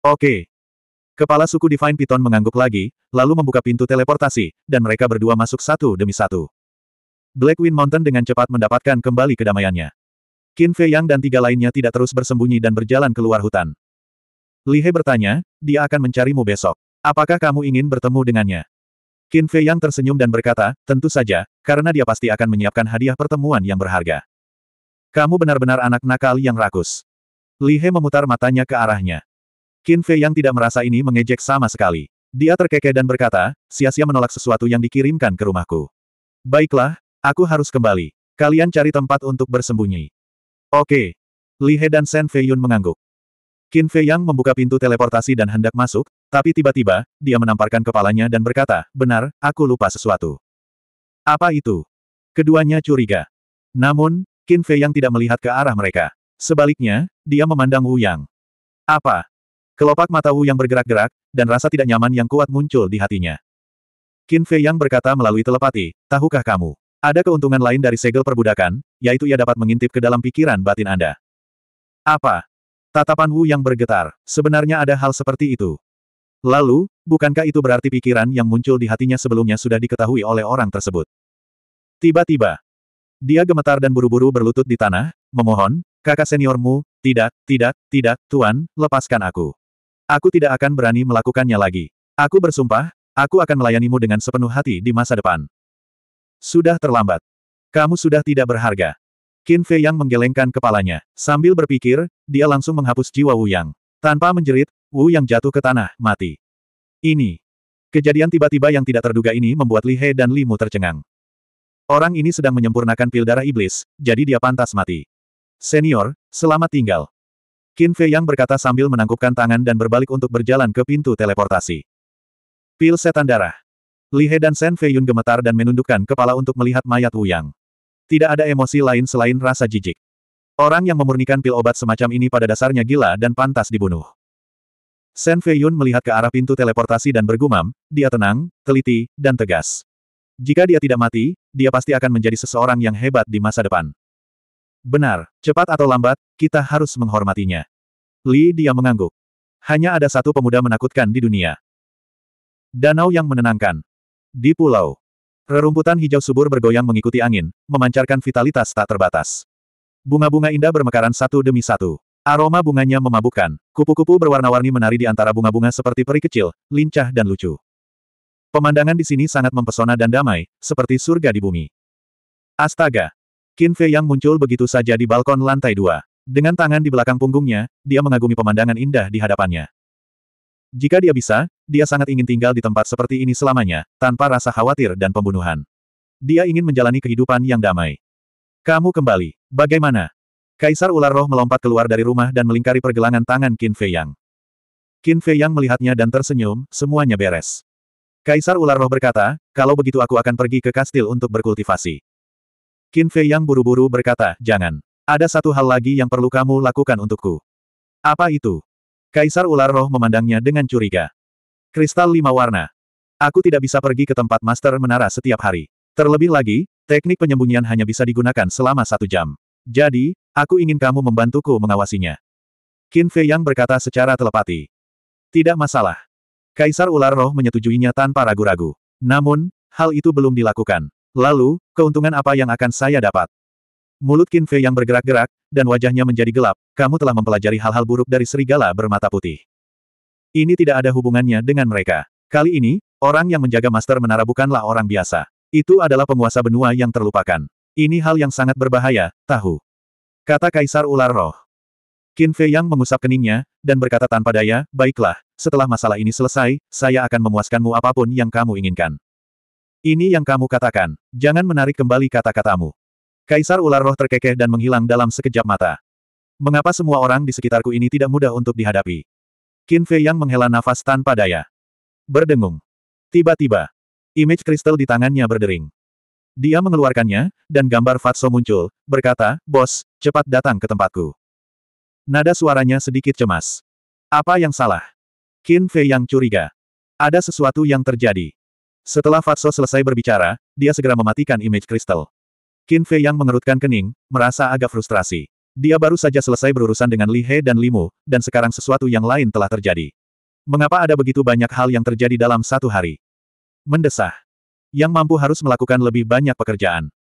Oke. Kepala suku Divine Python mengangguk lagi, lalu membuka pintu teleportasi, dan mereka berdua masuk satu demi satu. Black Wind Mountain dengan cepat mendapatkan kembali kedamaiannya. Qin Fei Yang dan tiga lainnya tidak terus bersembunyi dan berjalan keluar hutan. Li He bertanya, dia akan mencarimu besok. Apakah kamu ingin bertemu dengannya? Qin Fei Yang tersenyum dan berkata, tentu saja, karena dia pasti akan menyiapkan hadiah pertemuan yang berharga. Kamu benar-benar anak nakal yang rakus. Li He memutar matanya ke arahnya. Qin Fei yang tidak merasa ini mengejek sama sekali. Dia terkekeh dan berkata, sia-sia menolak sesuatu yang dikirimkan ke rumahku. Baiklah, aku harus kembali. Kalian cari tempat untuk bersembunyi. Oke. Li He dan Shen Feiyun mengangguk. Qin Fei Yang membuka pintu teleportasi dan hendak masuk, tapi tiba-tiba, dia menamparkan kepalanya dan berkata, benar, aku lupa sesuatu. Apa itu? Keduanya curiga. Namun, Qin Fei yang tidak melihat ke arah mereka. Sebaliknya, dia memandang Wu Yang. Apa? Kelopak mata Wu Yang bergerak-gerak, dan rasa tidak nyaman yang kuat muncul di hatinya. Qin Fei Yang berkata melalui telepati, tahukah kamu? Ada keuntungan lain dari segel perbudakan, yaitu ia dapat mengintip ke dalam pikiran batin Anda. Apa? Tatapan Wu Yang bergetar, sebenarnya ada hal seperti itu. Lalu, bukankah itu berarti pikiran yang muncul di hatinya sebelumnya sudah diketahui oleh orang tersebut? Tiba-tiba, dia gemetar dan buru-buru berlutut di tanah, memohon, kakak seniormu, tidak, tidak, tidak, Tuan, lepaskan aku. Aku tidak akan berani melakukannya lagi. Aku bersumpah, aku akan melayanimu dengan sepenuh hati di masa depan. Sudah terlambat. Kamu sudah tidak berharga. Qin Fei Yang menggelengkan kepalanya. Sambil berpikir, dia langsung menghapus jiwa Wu Yang. Tanpa menjerit, Wu Yang jatuh ke tanah, mati. Ini. Kejadian tiba-tiba yang tidak terduga ini membuat Li He dan Li Mu tercengang. Orang ini sedang menyempurnakan pil darah iblis, jadi dia pantas mati. Senior, selamat tinggal. Qin Fei Yang berkata sambil menangkupkan tangan dan berbalik untuk berjalan ke pintu teleportasi. Pil setan darah. Li He dan Shen Yun gemetar dan menundukkan kepala untuk melihat mayat Wu Yang. Tidak ada emosi lain selain rasa jijik. Orang yang memurnikan pil obat semacam ini pada dasarnya gila dan pantas dibunuh. Shen Yun melihat ke arah pintu teleportasi dan bergumam, dia tenang, teliti, dan tegas. Jika dia tidak mati, dia pasti akan menjadi seseorang yang hebat di masa depan. Benar, cepat atau lambat, kita harus menghormatinya. Li dia mengangguk. Hanya ada satu pemuda menakutkan di dunia. Danau yang menenangkan. Di pulau. Rerumputan hijau subur bergoyang mengikuti angin, memancarkan vitalitas tak terbatas. Bunga-bunga indah bermekaran satu demi satu. Aroma bunganya memabukkan. Kupu-kupu berwarna-warni menari di antara bunga-bunga seperti peri kecil, lincah dan lucu. Pemandangan di sini sangat mempesona dan damai, seperti surga di bumi. Astaga! Qin Fei yang muncul begitu saja di balkon lantai dua. Dengan tangan di belakang punggungnya, dia mengagumi pemandangan indah di hadapannya. Jika dia bisa, dia sangat ingin tinggal di tempat seperti ini selamanya, tanpa rasa khawatir dan pembunuhan. Dia ingin menjalani kehidupan yang damai. Kamu kembali. Bagaimana? Kaisar ular roh melompat keluar dari rumah dan melingkari pergelangan tangan Qin Fei Yang. Qin Fei Yang melihatnya dan tersenyum, semuanya beres. Kaisar Ular Roh berkata, kalau begitu aku akan pergi ke kastil untuk berkultivasi. Qin Fei yang buru-buru berkata, jangan. Ada satu hal lagi yang perlu kamu lakukan untukku. Apa itu? Kaisar Ular Roh memandangnya dengan curiga. Kristal lima warna. Aku tidak bisa pergi ke tempat Master Menara setiap hari. Terlebih lagi, teknik penyembunyian hanya bisa digunakan selama satu jam. Jadi, aku ingin kamu membantuku mengawasinya. Qin Fei yang berkata secara telepati. Tidak masalah. Kaisar Ular Roh menyetujuinya tanpa ragu-ragu. Namun, hal itu belum dilakukan. Lalu, keuntungan apa yang akan saya dapat? Mulut Qin Fei yang bergerak-gerak, dan wajahnya menjadi gelap, kamu telah mempelajari hal-hal buruk dari serigala bermata putih. Ini tidak ada hubungannya dengan mereka. Kali ini, orang yang menjaga Master Menara bukanlah orang biasa. Itu adalah penguasa benua yang terlupakan. Ini hal yang sangat berbahaya, tahu. Kata Kaisar Ular Roh. Qin Fei Yang mengusap keningnya, dan berkata tanpa daya, baiklah, setelah masalah ini selesai, saya akan memuaskanmu apapun yang kamu inginkan. Ini yang kamu katakan, jangan menarik kembali kata-katamu. Kaisar ular roh terkekeh dan menghilang dalam sekejap mata. Mengapa semua orang di sekitarku ini tidak mudah untuk dihadapi? Qin Fei Yang menghela nafas tanpa daya. Berdengung. Tiba-tiba, image kristal di tangannya berdering. Dia mengeluarkannya, dan gambar Fatso muncul, berkata, Bos, cepat datang ke tempatku. Nada suaranya sedikit cemas. Apa yang salah? Qin Fei yang curiga. Ada sesuatu yang terjadi. Setelah Fatso selesai berbicara, dia segera mematikan image kristal. Qin Fei yang mengerutkan kening, merasa agak frustrasi. Dia baru saja selesai berurusan dengan Li He dan Limu, dan sekarang sesuatu yang lain telah terjadi. Mengapa ada begitu banyak hal yang terjadi dalam satu hari? Mendesah. Yang mampu harus melakukan lebih banyak pekerjaan.